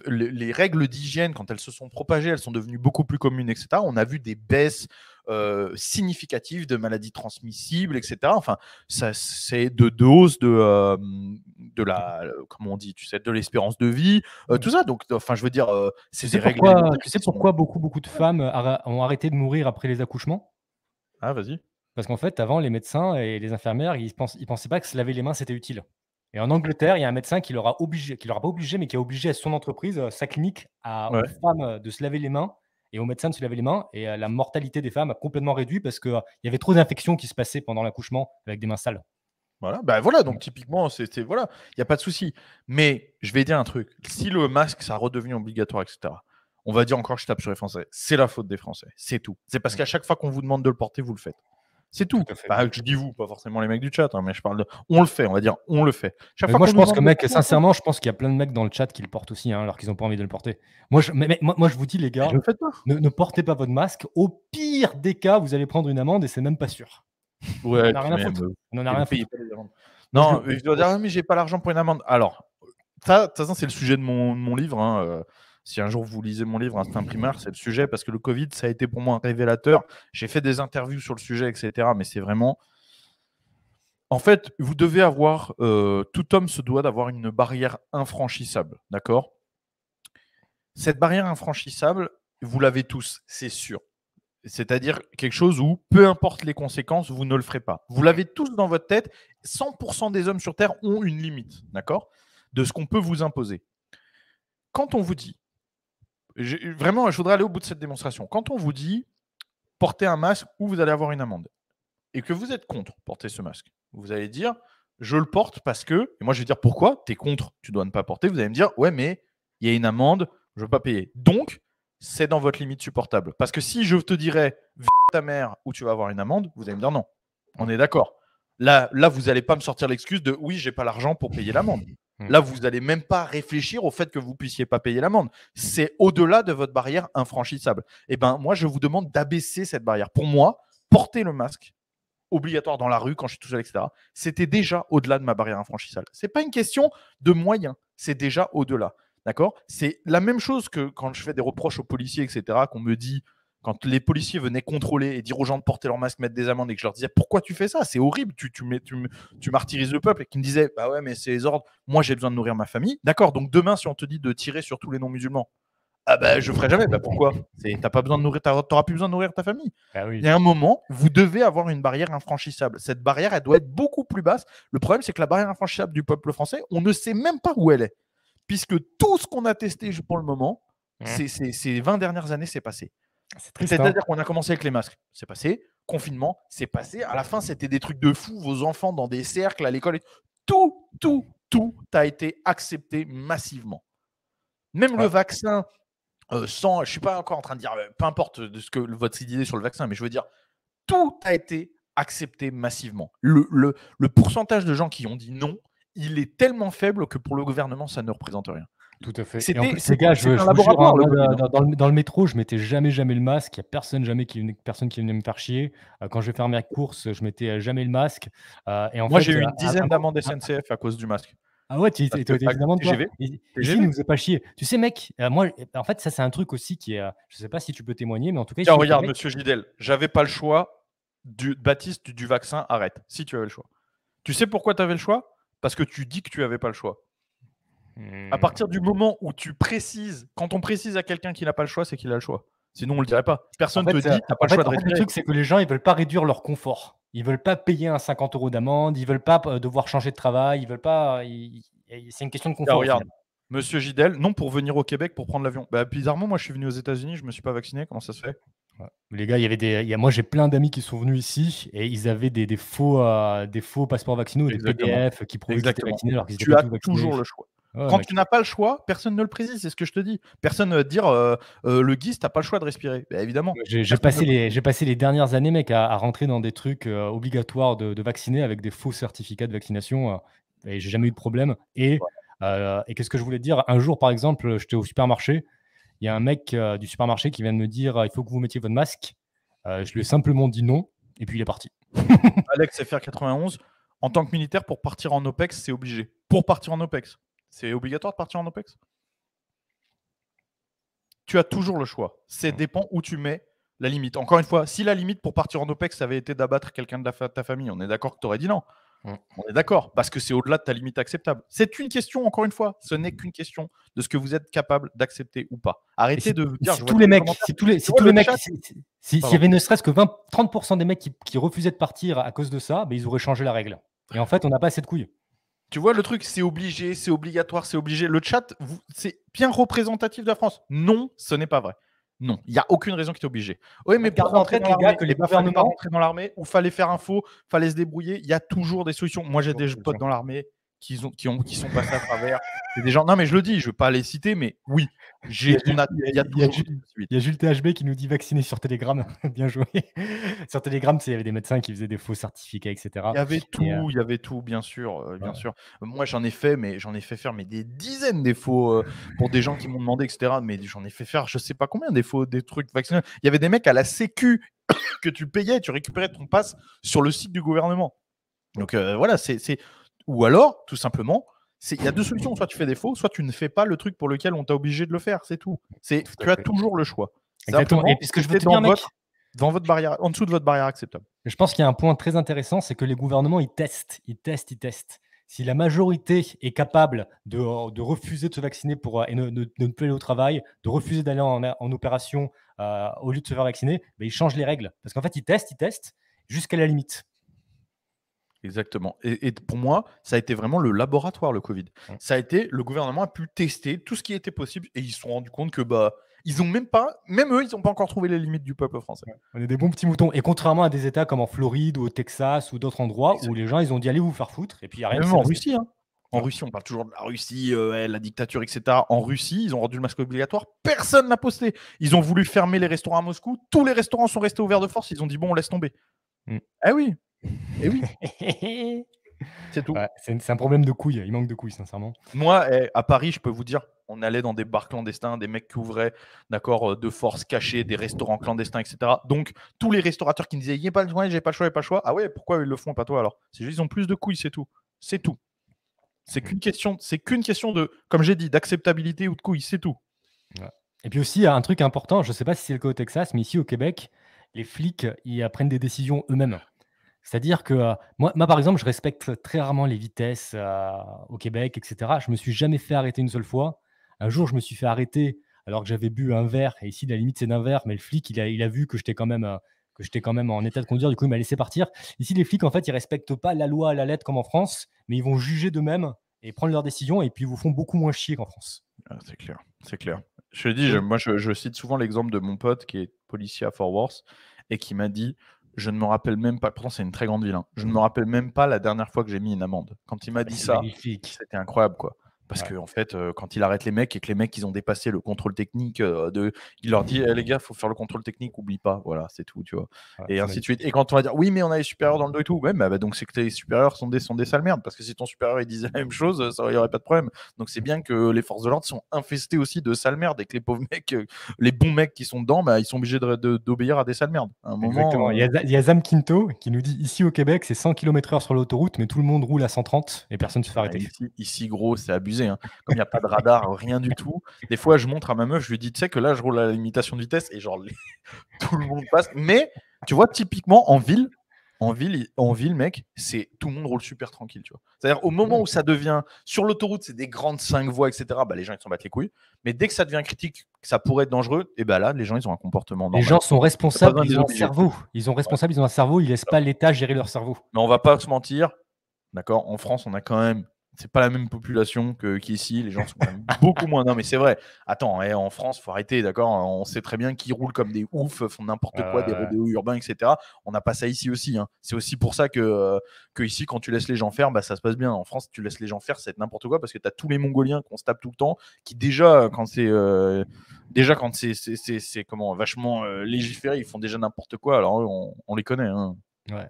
les règles d'hygiène, quand elles se sont propagées, elles sont devenues beaucoup plus communes, etc. On a vu des baisses euh, significative de maladies transmissibles, etc. Enfin, ça, c'est de, doses euh, de, la, comment on dit, tu sais, de l'espérance de vie, euh, tout ça. Donc, enfin, je veux dire, c'est des Tu sais pourquoi beaucoup, beaucoup de femmes ont arrêté de mourir après les accouchements Ah, vas-y. Parce qu'en fait, avant, les médecins et les infirmières, ils ne ils pensaient pas que se laver les mains, c'était utile. Et en Angleterre, il y a un médecin qui leur a obligé, qui leur a pas obligé, mais qui a obligé à son entreprise, sa clinique, à, aux femmes de se laver les mains et au médecin, se lavais les mains. Et euh, la mortalité des femmes a complètement réduit parce qu'il euh, y avait trop d'infections qui se passaient pendant l'accouchement avec des mains sales. Voilà, ben voilà, donc typiquement, c'était voilà, il n'y a pas de souci. Mais je vais dire un truc, si le masque, ça redevient obligatoire, etc., on va dire encore, je tape sur les Français, c'est la faute des Français, c'est tout. C'est parce qu'à chaque fois qu'on vous demande de le porter, vous le faites. C'est tout. Bah, je dis vous, pas forcément les mecs du chat, hein, mais je parle de. On le fait, on va dire, on le fait. Chaque fois moi, je pense que, mec, sincèrement, je pense qu'il y a plein de mecs dans le chat qui le portent aussi, hein, alors qu'ils n'ont pas envie de le porter. Moi je, mais, moi, je vous dis, les gars, ne, portez pas votre masque. Au pire des cas, vous allez prendre une amende et c'est même pas sûr. Ouais, on n'a rien a rien Non, je dois mais j'ai pas l'argent pour une amende. Alors, ça, c'est le sujet de mon, mon livre. Hein, euh, si un jour vous lisez mon livre, Instinct Primaire, c'est le sujet, parce que le Covid, ça a été pour moi révélateur. J'ai fait des interviews sur le sujet, etc. Mais c'est vraiment. En fait, vous devez avoir. Euh, tout homme se doit d'avoir une barrière infranchissable, d'accord Cette barrière infranchissable, vous l'avez tous, c'est sûr. C'est-à-dire quelque chose où, peu importe les conséquences, vous ne le ferez pas. Vous l'avez tous dans votre tête. 100% des hommes sur Terre ont une limite, d'accord De ce qu'on peut vous imposer. Quand on vous dit, Vraiment, je voudrais aller au bout de cette démonstration. Quand on vous dit porter un masque ou vous allez avoir une amende, et que vous êtes contre porter ce masque, vous allez dire je le porte parce que, et moi je vais dire pourquoi, tu es contre, tu dois ne pas porter, vous allez me dire ouais, mais il y a une amende, je ne veux pas payer. Donc, c'est dans votre limite supportable. Parce que si je te dirais ta mère ou tu vas avoir une amende, vous allez me dire non. On est d'accord. Là, là, vous n'allez pas me sortir l'excuse de oui, j'ai pas l'argent pour payer l'amende. Mm. Là, vous n'allez même pas réfléchir au fait que vous puissiez pas payer l'amende. C'est au-delà de votre barrière infranchissable. Eh bien, moi, je vous demande d'abaisser cette barrière. Pour moi, porter le masque obligatoire dans la rue quand je suis tout seul, etc. C'était déjà au-delà de ma barrière infranchissable. Ce n'est pas une question de moyens. C'est déjà au-delà. D'accord C'est la même chose que quand je fais des reproches aux policiers, etc. Qu'on me dit quand les policiers venaient contrôler et dire aux gens de porter leur masque, mettre des amendes, et que je leur disais pourquoi tu fais ça C'est horrible, tu, tu, tu, martyrises le peuple, et qui me disaient bah ouais, mais c'est les ordres, moi j'ai besoin de nourrir ma famille. D'accord, donc demain, si on te dit de tirer sur tous les non-musulmans, ah ben je ferai jamais, bah pourquoi T'as pas besoin de nourrir, t'auras plus besoin de nourrir ta famille. Bah Il y a un moment, vous devez avoir une barrière infranchissable. Cette barrière, elle doit être beaucoup plus basse. Le problème, c'est que la barrière infranchissable du peuple français, on ne sait même pas où elle est. Puisque tout ce qu'on a testé pour le moment, mmh. c'est ces 20 dernières années, s'est passé. C'est-à-dire qu'on a commencé avec les masques, c'est passé. Confinement, c'est passé. À la fin, c'était des trucs de fou. Vos enfants dans des cercles, à l'école. Tout, tout, tout a été accepté massivement. Même le vaccin, euh, sans, je ne suis pas encore en train de dire, euh, peu importe de ce que votre idée sur le vaccin, mais je veux dire, tout a été accepté massivement. le, le pourcentage de gens qui ont dit non, il est tellement faible que pour le gouvernement, ça ne représente rien. Tout à fait. C'était gars, dans, le, métro, je mettais jamais jamais le masque. Il n'y a personne jamais qui venait, personne qui me faire chier. Euh, quand je vais faire mes courses, je mettais euh, jamais le masque. Euh, et en Moi, j'ai eu une dizaine d'amendes SNCF à cause du masque. Ah, ah ouais, tu étais évidemment ne nous pas chier. Tu sais, mec, moi, en fait, ça, c'est un truc aussi qui est. Je je sais pas si tu peux témoigner, mais en tout cas. regarde, monsieur Gidel, j'avais pas le choix. Du, Baptiste, du, vaccin, arrête, si tu avais le choix. Tu sais pourquoi tu avais le choix Parce que tu dis que tu n'avais pas le choix. À hmm. partir du moment où tu précises, quand on précise à quelqu'un qu'il n'a pas le choix, c'est qu'il a le choix. Sinon, on le dirait pas. Personne ne te dit, t'as pas le choix de réduire. Le truc, c'est que les gens, ils veulent pas réduire leur confort. Ils veulent pas payer un 50 euros d'amende. Ils veulent pas euh, devoir changer de travail. Ils veulent pas. C'est une question de confort. Monsieur Gidel, non pour venir au Québec pour prendre l'avion. Bah, bizarrement, moi, je suis venu aux États-Unis. Je me suis pas vacciné. Comment ça se fait Les gars, il y avait des. Moi, j'ai plein d'amis qui sont venus ici et ils avaient des, faux, euh, des faux passeports vaccinaux, des PDF qui prouvaient qu'ils étaient vaccinés alors qu'ils étaient Tu as toujours le choix. Quand tu n'as pas le choix, personne ne le précise, c'est ce que je te dis. Personne ne euh, va dire euh, euh, le guise, n'as pas le choix de respirer. Bah, évidemment. J'ai passé, les, dernières années, mec, à, rentrer dans des trucs obligatoires de, vacciner avec des faux certificats de vaccination et j'ai jamais eu de problème. Et, qu'est-ce que je voulais dire Un jour, par exemple, j'étais au supermarché, il y a un mec du supermarché qui vient de me dire il faut que vous mettiez votre masque. je lui ai simplement dit non et puis il est parti. Alex FR91, en tant que militaire, pour partir en OPEX, c'est obligé. Pour partir en OPEX. C'est obligatoire de partir en OPEX Tu as toujours le choix. C'est mmh. dépend où tu mets la limite. Encore une fois, si la limite pour partir en OPEX avait été d'abattre quelqu'un de, ta famille, on est d'accord que tu aurais dit non. Mmh. On est d'accord, parce que c'est au-delà de ta limite acceptable. C'est une question, encore une fois, ce n'est qu'une question de ce que vous êtes capable d'accepter ou pas. Arrêtez de dire. Si tous les mecs, si tous les, mecs, s'il y avait ne serait-ce que 20, 30% des mecs qui, refusaient de partir à cause de ça, mais bah, ils auraient changé la règle. Et en fait, on n'a pas assez de couilles. Tu vois le truc, c'est obligé, c'est obligatoire, c'est obligé. Le chat, c'est bien représentatif de la France. Non, ce n'est pas vrai. Non, il n'y a aucune raison qui est obligé. Oui, mais pour rentrer dans l'armée, que les rentrer dans l'armée, ou fallait faire info, fallait se débrouiller, il y a toujours des solutions. Moi, j'ai des potes dans l'armée, qui, ont, qui, sont passés à travers. des gens. Non, mais je le dis, je ne veux pas les citer, mais oui, j'ai. Il y a, il Jules THB qui nous dit vacciner sur Telegram. bien joué. sur Telegram, il y avait des médecins qui faisaient des faux certificats, etc. Il y avait euh, tout, il y avait tout, bien sûr, euh, bien sûr. Moi, j'en ai fait, mais j'en ai fait faire mais des dizaines des faux euh, pour des gens qui m'ont demandé, etc. Mais j'en ai fait faire, je sais pas combien des faux, des trucs vaccinés. Il y avait des mecs à la Sécu que tu payais, tu récupérais ton passe sur le site du gouvernement. Donc voilà, c'est ou alors, tout simplement, il y a deux solutions. Soit tu fais défaut, soit tu ne fais pas le truc pour lequel on t'a obligé de le faire. C'est tout. C'est, tu as toujours le choix. Exactement. Et puisque je veux te dire, dans votre barrière, en dessous de votre barrière acceptable. Je pense qu'il y a un point très intéressant, c'est que les gouvernements, ils testent, ils testent, ils testent. Si la majorité est capable de, refuser de se vacciner pour, euh, et ne, de, ne plus aller au travail, de refuser d'aller en, opération euh, au lieu de se faire vacciner, ben ils changent les règles. Parce qu'en fait, ils testent, ils testent jusqu'à la limite. Exactement. Et, pour moi, ça a été vraiment le laboratoire, le Covid. Mmh. Ça a été, le gouvernement a pu tester tout ce qui était possible et ils se sont rendus compte que, bah, ils ont même pas, même eux, ils n'ont pas encore trouvé les limites du peuple français. On est des bons petits moutons. Et contrairement à des États comme en Floride ou au Texas ou d'autres endroits où les gens, ils ont dit allez vous faire foutre. Et puis il a rien. Même en Russie, hein. En Russie, on parle toujours de la Russie, euh, eh, la dictature, etc. En Russie, ils ont rendu le masque obligatoire. Personne n'a posté. Ils ont voulu fermer les restaurants à Moscou. Tous les restaurants sont restés ouverts de force. Ils ont dit bon, on laisse tomber. Mmh. Eh oui, et eh oui. c'est tout. c'est un problème de couilles. Il manque de couilles, sincèrement. Moi, eh, à Paris, je peux vous dire, on allait dans des bars clandestins, des mecs qui ouvraient, d'accord, euh, de force cachée, des restaurants clandestins, etc. Donc, tous les restaurateurs qui disaient, il n'y a pas le choix, j'ai pas le choix, j'ai pas le choix. Ah ouais, pourquoi ils le font pas toi alors C'est juste, ils ont plus de couilles, c'est tout. C'est tout. C'est qu'une question, c'est qu'une question de, comme j'ai dit, d'acceptabilité ou de couilles, c'est tout. Et puis aussi, un truc important, je ne sais pas si c'est le cas au Texas, mais ici au Québec, les flics, ils prennent des décisions eux-mêmes. C'est-à-dire que euh, moi, par exemple, je respecte très rarement les vitesses euh, au Québec, etc. Je me suis jamais fait arrêter une seule fois. Un jour, je me suis fait arrêter alors que j'avais bu un verre. Et ici, la limite, c'est d'un verre, mais le flic, il a, vu euh, que j'étais quand même. en état de conduire, du coup il m'a laissé partir. Ici les flics en fait ils respectent pas la loi à la lettre comme en France, mais ils vont juger d'eux-mêmes et prendre leurs décisions et puis ils vous font beaucoup moins chier qu'en France. Ah, c'est clair, c'est clair. Je dis, moi je cite souvent l'exemple de mon pote qui est policier à Fort Worth et qui m'a dit je ne me rappelle même pas, pourtant c'est une très grande ville, hein. je ne mmh. me rappelle même pas la dernière fois que j'ai mis une amende. Quand il m'a ah, dit ça, c'était incroyable quoi. Parce qu'en que en fait, euh, quand il arrête les mecs et que les mecs ils ont dépassé le contrôle technique, euh, il leur dit eh, les gars, faut faire le contrôle technique, oublie pas, voilà, c'est tout, tu vois. et ainsi de suite. Et quand on va dire oui, mais on a les supérieurs dans le dos et tout, ouais, mais bah, donc c'est que tes supérieurs sont des, sont des sales merdes. Parce que si ton supérieur il disait la même chose, il y aurait pas de problème. Donc c'est bien que les forces de l'ordre sont infestées aussi de sales merdes et que les pauvres mecs, les bons mecs qui sont dedans, bah, ils sont obligés d'obéir à des sales merdes. Exactement. Il, y a, euh, Zam Quinto qui nous dit ici au Québec, c'est 100 km/h sur l'autoroute, mais tout le monde roule à 130 et personne ne se fait arrêter. ici gros, c'est abusé. Hein. Comme il n'y a pas de radar, rien du tout. Des fois, je montre à ma meuf, je lui dis, tu sais que là, je roule à la limitation de vitesse et genre, tout le monde passe. Mais tu vois, typiquement, en ville, en ville, en ville, mec, c'est tout le monde roule super tranquille, tu C'est-à-dire au moment où ça devient sur l'autoroute, c'est des grandes cinq voies, etc. Bah, les gens ils s'en battent les couilles. Mais dès que ça devient critique, que ça pourrait être dangereux, et ben là, les gens ils ont un comportement. Normal. Les gens sont responsables, ils ont un cerveau. Ils sont responsables, ils ont un cerveau. Ils laissent pas l'État gérer leur cerveau. Mais on va pas se mentir, d'accord. En France, on a quand même c'est pas la même population qu'ici. les gens sont beaucoup moins. Non, mais c'est vrai. Attends, eh, en France, faut arrêter, d'accord On sait très bien qu'ils roulent comme des oufs, font n'importe quoi, des euh. rodéos urbains, etc. On n'a pas ça ici aussi. Hein. C'est aussi pour ça que, euh, que ici, quand tu laisses les gens faire, bah, ça se passe bien. En France, tu laisses les gens faire, c'est n'importe quoi parce que tu as tous les Mongoliens qu'on se tape tout le temps, qui déjà, quand c'est euh, déjà quand c'est comment vachement légiféré, ils font déjà n'importe quoi. Alors, on, on les connaît. Hein.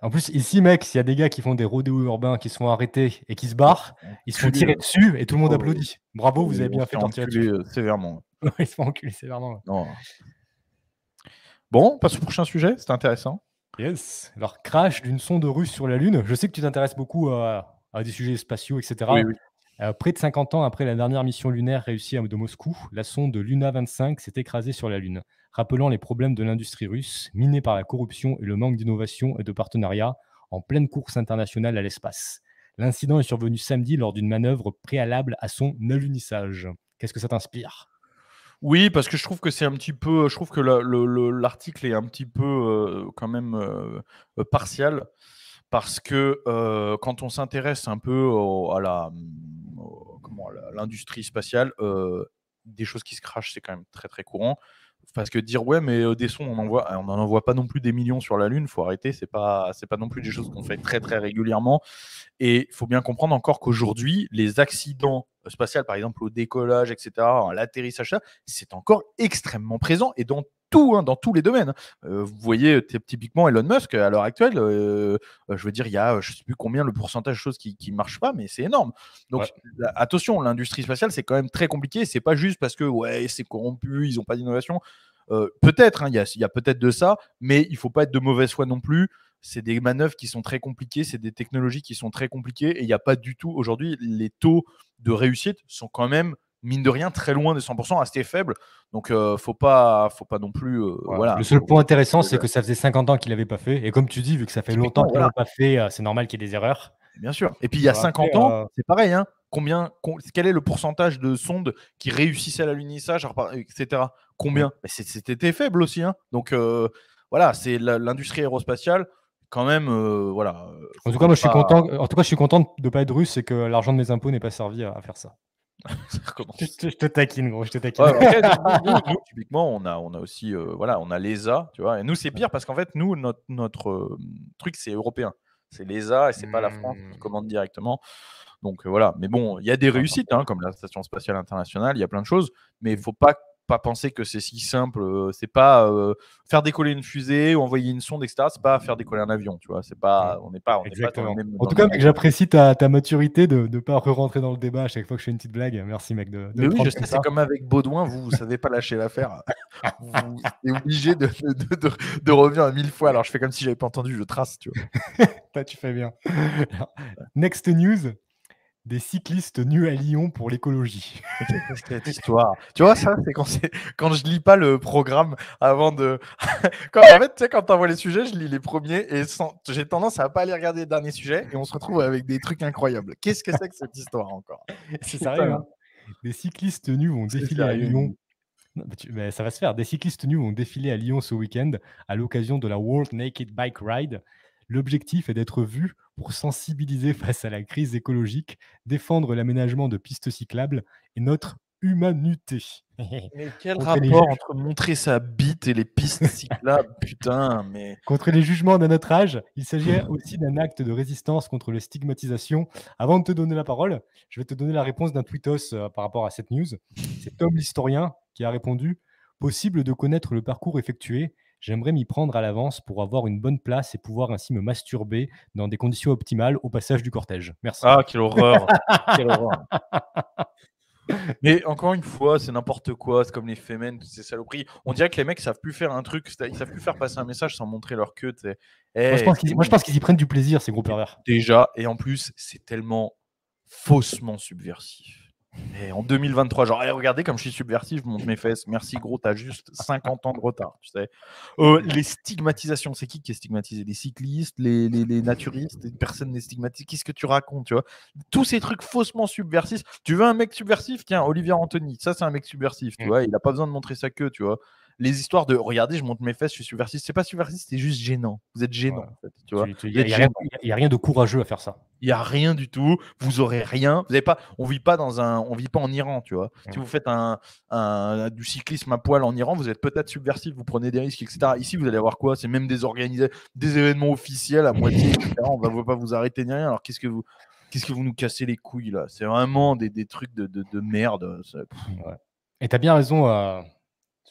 En plus, ici, mec, s'il y a des gars qui font des rodéos urbains, qui sont arrêtés et qui se barrent, ils se font tirer dessus et tout le monde applaudit. Bravo, vous avez bien fait d'en tirer dessus. Euh, sévèrement. ils se font enculer sévèrement. Bon, passe au prochain sujet, c'est intéressant. Yes. Alors, crash d'une sonde russe sur la Lune. Je sais que tu t'intéresses beaucoup à, des sujets spatiaux, etc. Euh, près de 50 ans après la dernière mission lunaire réussie de Moscou, la sonde Luna 25 s'est écrasée sur la Lune rappelant les problèmes de l'industrie russe, minée par la corruption et le manque d'innovation et de partenariats, en pleine course internationale à l'espace. L'incident est survenu samedi lors d'une manœuvre préalable à son alunissage. Qu'est-ce que ça t'inspire oui, parce que je trouve que c'est un petit peu, je trouve que l'article est un petit peu euh, quand même euh, euh, partial, parce que quand on s'intéresse un peu à la, l'industrie spatiale, des choses qui se crachent, c'est quand même très très courant parce que dire ouais mais euh, des sons on en voit, on en envoie pas non plus des millions sur la lune, faut arrêter, c'est pas c'est pas non plus des choses qu'on fait très très régulièrement et il faut bien comprendre encore qu'aujourd'hui les accidents spatiaux par exemple au décollage etc, à l'atterrissage c'est encore extrêmement présent et donc tout, hein, dans tous les domaines. Hein. Euh, vous voyez euh, typiquement Elon Musk à l'heure actuelle, euh, je veux dire, il y a je ne sais plus combien le pourcentage de choses qui ne marchent pas, mais c'est énorme. Donc attention, l'industrie spatiale, c'est quand même très compliqué. C'est pas juste parce que ouais, c'est corrompu, ils n'ont pas d'innovation. peut-être, hein, il y a, peut-être de ça, mais il ne faut pas être de mauvaise foi non plus. C'est des manœuvres qui sont très compliquées, c'est des technologies qui sont très compliquées, et il n'y a pas du tout aujourd'hui les taux de réussite sont quand même mine de rien, très loin des 100%, assez faible. Donc, euh, faut pas, faut pas non plus. Euh, voilà. Le seul point intéressant, c'est euh, que ça faisait 50 ans qu'il l'avait pas fait. Et comme tu dis, vu que ça fait longtemps qu'il l'a pas fait, euh, c'est normal qu'il y ait des erreurs. Bien sûr. Et puis, il y a 50 ans, c'est pareil. Hein. combien, quel est le pourcentage de sondes qui réussissaient à l'alunissage, etc. Combien C'était faible aussi. Hein. Donc voilà, c'est l'industrie aérospatiale quand même. voilà. En tout cas, je suis content. En tout cas, je suis content de ne pas être russe et que l'argent de mes impôts n'est pas servi à faire ça. je, te, taquine, gros, je te taquine. typiquement, on a, on a aussi, euh, voilà, on a l'ESA, tu vois. Et nous, c'est pire parce qu'en fait, nous, notre, euh, truc, c'est européen. C'est l'ESA et c'est pas la France qui hmm. commande directement. Donc euh, voilà. Mais bon, il y a des réussites, hein, comme la station spatiale internationale, il y a plein de choses, mais il faut pas pas penser que c'est si simple. Euh, c'est pas euh, faire décoller une fusée ou envoyer une sonde, etc. C'est pas faire décoller un avion, tu vois. C'est pas, on n'est pas, En tout cas, mec, j'apprécie ta, maturité de ne pas rentrer dans le débat à chaque fois que je fais une petite blague. Merci, mec. De, c'est comme avec Baudouin, vous, vous savez pas lâcher l'affaire. vous êtes obligé de, revenir à mille fois. Alors, je fais comme si j'avais pas entendu, je trace, tu vois. tu fais bien. next news des cyclistes nus à Lyon pour l'écologie. cette histoire Tu vois, ça, c'est quand, quand je lis pas le programme avant de. en fait, tu sais, quand t'envoies les sujets, je lis les premiers et j'ai tendance à pas aller regarder les derniers sujets et on se retrouve avec des trucs incroyables. Qu'est-ce que c'est que cette histoire encore C'est sérieux. Hein des cyclistes nus vont défiler à Lyon. Bah, ça va se faire. Des cyclistes nus vont défiler à Lyon ce week-end à l'occasion de la World Naked Bike Ride. L'objectif est d'être vu pour sensibiliser face à la crise écologique, défendre l'aménagement de pistes cyclables et notre humanité. Mais quel rapport entre montrer sa bite et les pistes cyclables, putain, mais... Contre les jugements d'un autre âge, il s'agit aussi d'un acte de résistance contre les stigmatisations. Avant de te donner la parole, je vais te donner la réponse d'un tweetos euh, par rapport à cette news. C'est Tom l'historien qui a répondu « Possible de connaître le parcours effectué J'aimerais m'y prendre à l'avance pour avoir une bonne place et pouvoir ainsi me masturber dans des conditions optimales au passage du cortège. Merci. Ah, quelle horreur! Mais encore une fois, c'est n'importe quoi, c'est comme les femmes, toutes ces saloperies. On dirait que les mecs savent plus faire un truc, ils savent plus faire passer un message sans montrer leur queue. Eh, moi, je pense qu'ils y prennent du plaisir, ces gros pervers. Déjà, et en plus, c'est tellement faussement subversif. Et en 2023, genre, regardez comme je suis subversif, je monte mes fesses. Merci, gros, t'as juste 50 ans de retard. Tu sais. Euh, les stigmatisations, c'est qui qui est stigmatisé Les cyclistes, les, les, les naturistes, les personnes n'est stigmatisées. Qu'est-ce que tu racontes tu vois Tous ces trucs faussement subversifs. Tu veux un mec subversif Tiens, Olivier Anthony, ça, c'est un mec subversif. Tu mmh. vois, il n'a pas besoin de montrer sa queue. tu vois les histoires de regardez, je monte mes fesses, je suis subversif, c'est pas subversif, c'est juste gênant. Vous êtes gênant. il n'y a, rien de courageux à faire ça. Il n'y a rien du tout. Vous aurez rien. Vous pas. On vit pas dans un. On vit pas en Iran, tu vois. Si vous faites un, du cyclisme à poil en Iran, vous êtes peut-être subversif, vous prenez des risques, etc. Ici, vous allez avoir quoi C'est même des des événements officiels à moitié. On On va pas vous arrêter ni rien. Alors qu'est-ce que vous qu'est-ce que vous nous cassez les couilles là C'est vraiment des, des trucs de, de, merde. Ça. Ouais. Et t'as bien raison, à… Euh,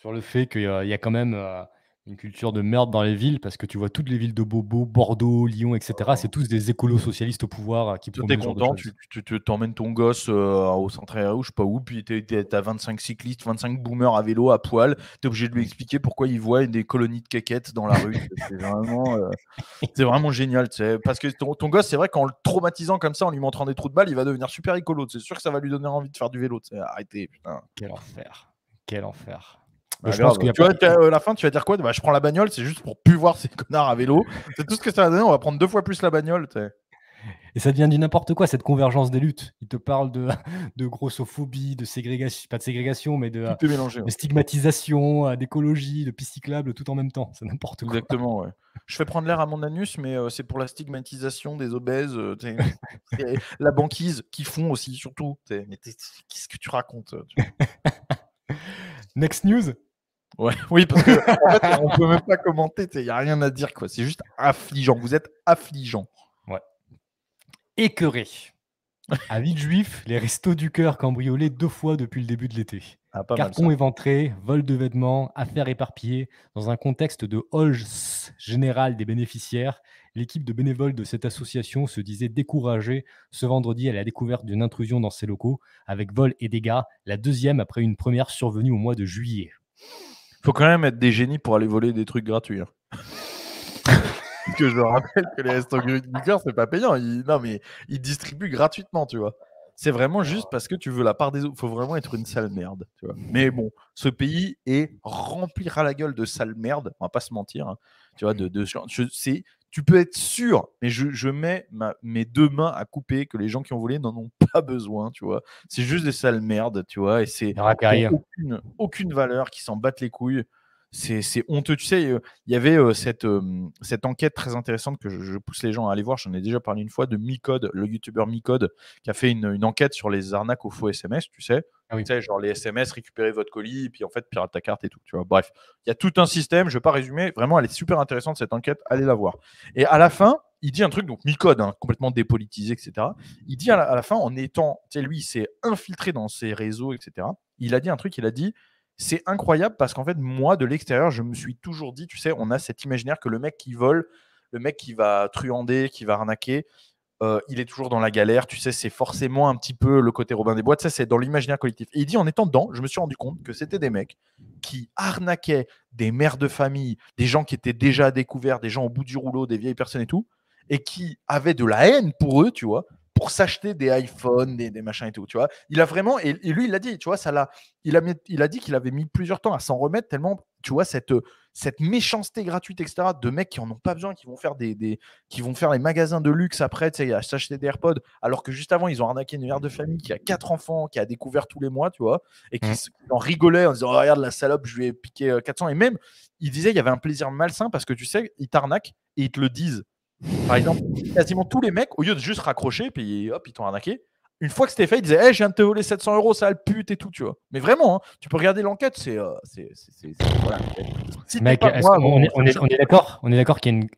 sur le fait qu'il y a quand même euh, une culture de merde dans les villes, parce que tu vois toutes les villes de Bobo, Bordeaux, Lyon, etc. C'est tous des écolos socialistes au pouvoir euh, qui peuvent T'es content, tu- t'emmènes ton gosse euh, au centre ou je sais pas où, puis tu as 25 cyclistes, 25 boomers à vélo, à poil, es obligé de lui expliquer pourquoi il voit des colonies de caquettes dans la rue. c'est vraiment, génial, parce que ton, gosse, c'est vrai qu'en le traumatisant comme ça, en lui montrant des trous de balles, il va devenir super écolo, c'est sûr que ça va lui donner envie de faire du vélo, arrêtez, putain. Quel enfer. Quel enfer. Bah, je tu vois, à euh, la fin, tu vas dire quoi bah, Je prends la bagnole, c'est juste pour plus voir ces connards à vélo. C'est tout ce que ça va donner. On va prendre deux fois plus la bagnole. Et ça devient du n'importe quoi, cette convergence des luttes. Il te parle de, de grossophobie, de ségrégation, pas de ségrégation, mais de, stigmatisation, euh, d'écologie, de piste cyclable, tout en même temps. C'est n'importe quoi. Exactement, Je fais prendre l'air à mon anus, mais euh, c'est pour la stigmatisation des obèses, la banquise qui font aussi, surtout. Qu'est-ce que tu racontes Next news oui, parce qu'on ne peut même pas commenter, il n'y a rien à dire, quoi. C'est juste affligeant. Vous êtes affligeant. Ouais. Écœuré. à Villejuif, les restos du cœur cambriolés deux fois depuis le début de l'été. Ah, Carton éventré, vol de vêtements, affaires éparpillées. Dans un contexte de holge générale des bénéficiaires, l'équipe de bénévoles de cette association se disait découragée ce vendredi à la découverte d'une intrusion dans ses locaux avec vol et dégâts, la deuxième après une première survenue au mois de juillet faut quand même être des génies pour aller voler des trucs gratuits. Hein. que je rappelle que les c'est pas payant. non, mais ils distribuent gratuitement, tu vois. C'est vraiment juste parce que tu veux la part des autres. faut vraiment être une sale merde, tu vois. Mais bon, ce pays est rempli à la gueule de sale merde, on va pas se mentir. Hein. Tu vois, de, de je, tu peux être sûr, mais je, mets mes deux mains à couper que les gens qui ont volé n'en ont a besoin, tu vois. C'est juste des sales merdes, tu vois. Et c'est aucune, aucune valeur qui s'en battent les couilles. C'est honteux. Tu sais, euh, il y avait euh, cette, euh, cette enquête très intéressante que je, pousse les gens à aller voir. J'en ai déjà parlé une fois de code le youtubeur code qui a fait une, enquête sur les arnaques aux faux SMS, tu sais. Ah tu sais, genre les SMS, récupérer votre colis, puis en fait, pirate ta carte et tout. Tu vois. Bref, il y a tout un système. Je vais pas résumer. Vraiment, elle est super intéressante, cette enquête. Allez la voir. Et à la fin, il dit un truc, donc mi-code, hein, complètement dépolitisé, etc. Il dit à la, fin, en étant, tu sais, lui, il s'est infiltré dans ses réseaux, etc. Il a dit un truc, il a dit, c'est incroyable parce qu'en fait, moi, de l'extérieur, je me suis toujours dit, tu sais, on a cet imaginaire que le mec qui vole, le mec qui va truander, qui va arnaquer, euh, il est toujours dans la galère, tu sais, c'est forcément un petit peu le côté Robin des Bois, tu c'est dans l'imaginaire collectif. Et il dit, en étant dedans, je me suis rendu compte que c'était des mecs qui arnaquaient des mères de famille, des gens qui étaient déjà découverts, des gens au bout du rouleau, des vieilles personnes et tout, et qui avait de la haine pour eux, tu vois, pour s'acheter des iPhones, des, machins et tout, tu vois. Il a vraiment, et, lui, il l'a dit, tu vois, ça il, a il a dit qu'il avait mis plusieurs temps à s'en remettre tellement, tu vois, cette, cette méchanceté gratuite, etc., de mecs qui en ont pas besoin, qui vont faire des, des qui vont faire les magasins de luxe après, tu à s'acheter des AirPods, alors que juste avant, ils ont arnaqué une mère de famille qui a quatre enfants, qui a découvert tous les mois, tu vois, et qui mmh. en rigolait en disant, regarde la salope, je lui ai piqué 400. Euh, et même, il disait, il y avait un plaisir malsain parce que tu sais, ils t'arnaquent et ils te le disent. Par exemple, quasiment tous les mecs, au lieu de juste raccrocher, puis hop, ils t'ont arnaqué. Une fois que c'était fait, ils disaient Eh, je viens de te voler 700 euros, sale pute et tout, tu vois. Mais vraiment, hein, tu peux regarder l'enquête, c'est. Euh, voilà. Mec, on, est, on, on est d'accord qu'il y a une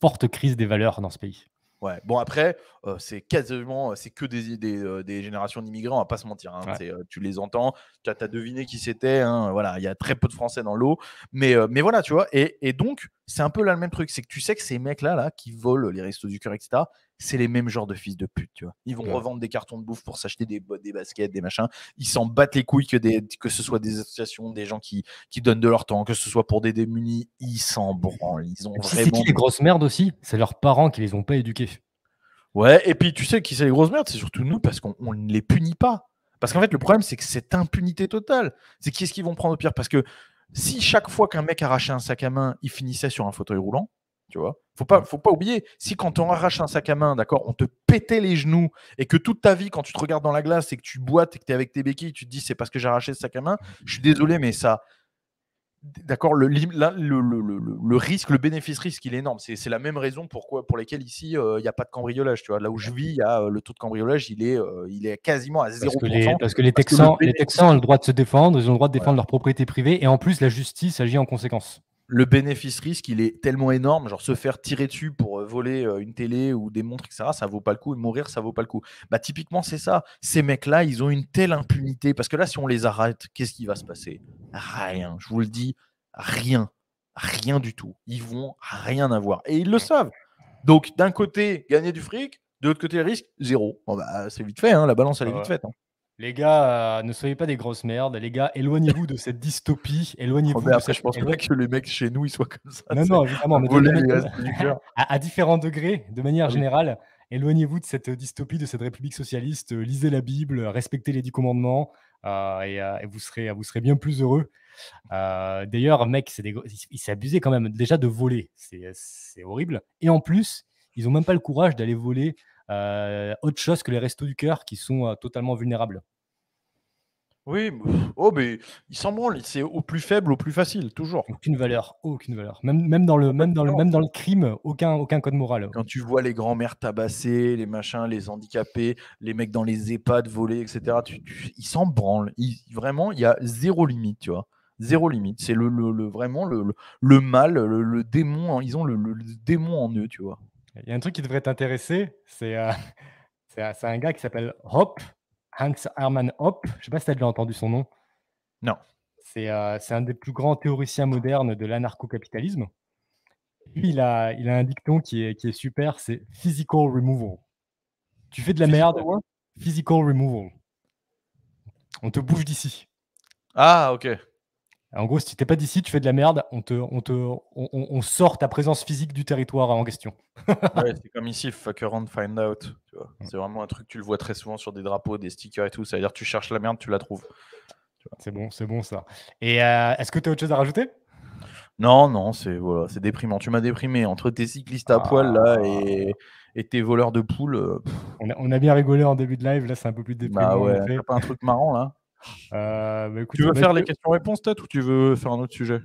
forte crise des valeurs dans ce pays. Ouais, bon, après, c'est quasiment c'est que des, des, des générations d'immigrants, à pas se mentir. Hein, tu les entends, tu as, deviné qui c'était. Hein, voilà, il y a très peu de Français dans l'eau, mais mais voilà, tu vois. Et, donc c'est un peu là le même truc, c'est que tu sais que ces mecs là là qui volent les restos du cœur, etc. C'est les mêmes genres de fils de pute, Ils vont revendre des cartons de bouffe pour s'acheter des des baskets, des machins. Ils s'en battent les couilles que, des, que ce soit des associations, des gens qui, qui donnent de leur temps, que ce soit pour des démunis, ils s'en branlent. Ils ont vraiment. C'est qui les grosses merdes aussi C'est leurs parents qui les ont pas éduqués. Ouais, et puis tu sais qui c'est les grosses merdes, c'est surtout nous parce qu'on ne les punit pas. Parce qu'en fait, le problème, c'est que cette impunité totale, c'est qui est-ce qu'ils vont prendre au pire Parce que si chaque fois qu'un mec arrachait un sac à main, il finissait sur un fauteuil roulant, tu vois, faut pas, faut pas oublier, si quand on arrache un sac à main, d'accord, on te pétait les genoux et que toute ta vie, quand tu te regardes dans la glace et que tu boites et que tu es avec tes béquilles, tu te dis c'est parce que j'ai arraché ce sac à main, je suis désolé, mais ça, D'accord, le, risque, le bénéfice-risque, il est énorme. C'est la même raison pour laquelle ici, euh, il n'y a pas de cambriolage. Tu vois. Là où je vis, euh, le taux de cambriolage, il est, euh, quasiment à 0%. Parce que les, Texans, ont le droit de se défendre, ils ont le droit de défendre leur propriété privée, et en plus, la justice agit en conséquence le bénéfice risque, il est tellement énorme. Genre, se faire tirer dessus pour euh, voler euh, une télé ou des montres, etc., ça vaut pas le coup. Et mourir, ça vaut pas le coup. Bah, typiquement, c'est ça. Ces mecs-là, ils ont une telle impunité. Parce que là, si on les arrête, qu'est-ce qui va se passer Rien. Je vous le dis, rien. Rien du tout. Ils vont rien avoir. Et ils le savent. Donc, d'un côté, gagner du fric. De l'autre côté, risque, zéro. bah, c'est vite fait. Hein, la balance, elle est ah vite faite. Hein. Les gars, euh, ne soyez pas des grosses merdes. Les gars, éloignez-vous de cette dystopie. Éloignez-vous. Oh, après, je pense pas que les mecs chez nous, ils soient comme ça. Non, non, évidemment. Mais à, à, différents degrés, de manière ah générale, éloignez-vous de cette dystopie, de cette république socialiste. Euh, lisez la Bible, euh, respectez les dix commandements, et, vous serez, vous serez bien plus heureux. D'ailleurs, mec, ils il s'est abusé quand même déjà de voler. C'est horrible. Et en plus, ils ont même pas le courage d'aller voler euh, autre chose que les restos du cœur qui sont euh, totalement vulnérables. Oui, oh, mais ils s'en branlent, c'est au plus faible, au plus facile, toujours. Aucune valeur, aucune valeur. Même, même, dans, le, même, dans, le, même dans le crime, aucun, aucun code moral. Quand tu vois les grands-mères tabassées, les machins, les handicapés, les mecs dans les EHPAD volés, etc., ils s'en branlent. vraiment, il y a zéro limite, tu vois. Zéro limite. C'est le, le, vraiment le, le mal, le, démon, ils ont le démon en eux, tu vois. Il y a un truc qui devrait t'intéresser, euh, euh, c'est un gars qui s'appelle Hop, Hans Hermann Hop. Je ne sais pas si tu as déjà entendu son nom. Non. Euh, c'est un des plus grands théoriciens modernes de l'anarcho-capitalisme. Il a, il a un dicton qui est, qui est super, c'est physical removal. Tu fais de la merde, physical removal. On te bouge d'ici. Ah, ok. En gros, si t'es pas d'ici, tu fais de la merde, on te, on te, on, sort ta présence physique du territoire en question. ouais, c'est comme ici, fuck around, find out. C'est vraiment un truc, tu le vois très souvent sur des drapeaux, des stickers et tout. C'est à dire, tu cherches la merde, tu la trouves. C'est bon, c'est bon ça. Et euh, est-ce que tu as autre chose à rajouter Non, non, c'est voilà, c'est déprimant. Tu m'as déprimé entre tes cyclistes à ah. poil là et, tes voleurs de poules. Euh, on a, bien rigolé en début de live, là c'est un peu plus bah déprimant. Bah pas un truc marrant là euh, bah, tu veux bah, faire les questions-réponses, peut ou tu veux faire un autre sujet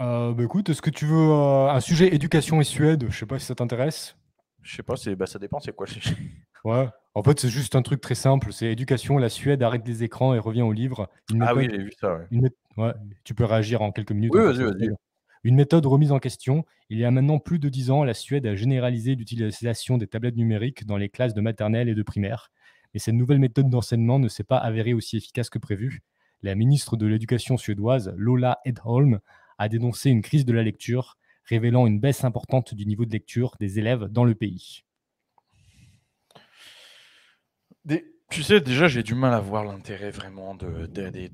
euh, bah, Écoute, est-ce que tu veux euh, un sujet éducation et Suède Je sais pas si ça t'intéresse. Je sais pas, bah, ça dépend, c'est quoi Ouais. En fait, c'est juste un truc très simple. C'est éducation, la Suède arrête les écrans et revient au livre. ah oui, j'ai vu ça. Ouais. tu peux réagir en quelques minutes. Oui, Une méthode remise en question. Il y a maintenant plus de 10 ans, la Suède a généralisé l'utilisation des tablettes numériques dans les classes de maternelle et de primaire et cette nouvelle méthode d'enseignement ne s'est pas avérée aussi efficace que prévu. La ministre de l'Éducation suédoise, Lola Edholm, a dénoncé une crise de la lecture, révélant une baisse importante du niveau de lecture des élèves dans le pays. tu sais, déjà, j'ai du mal à voir l'intérêt vraiment de,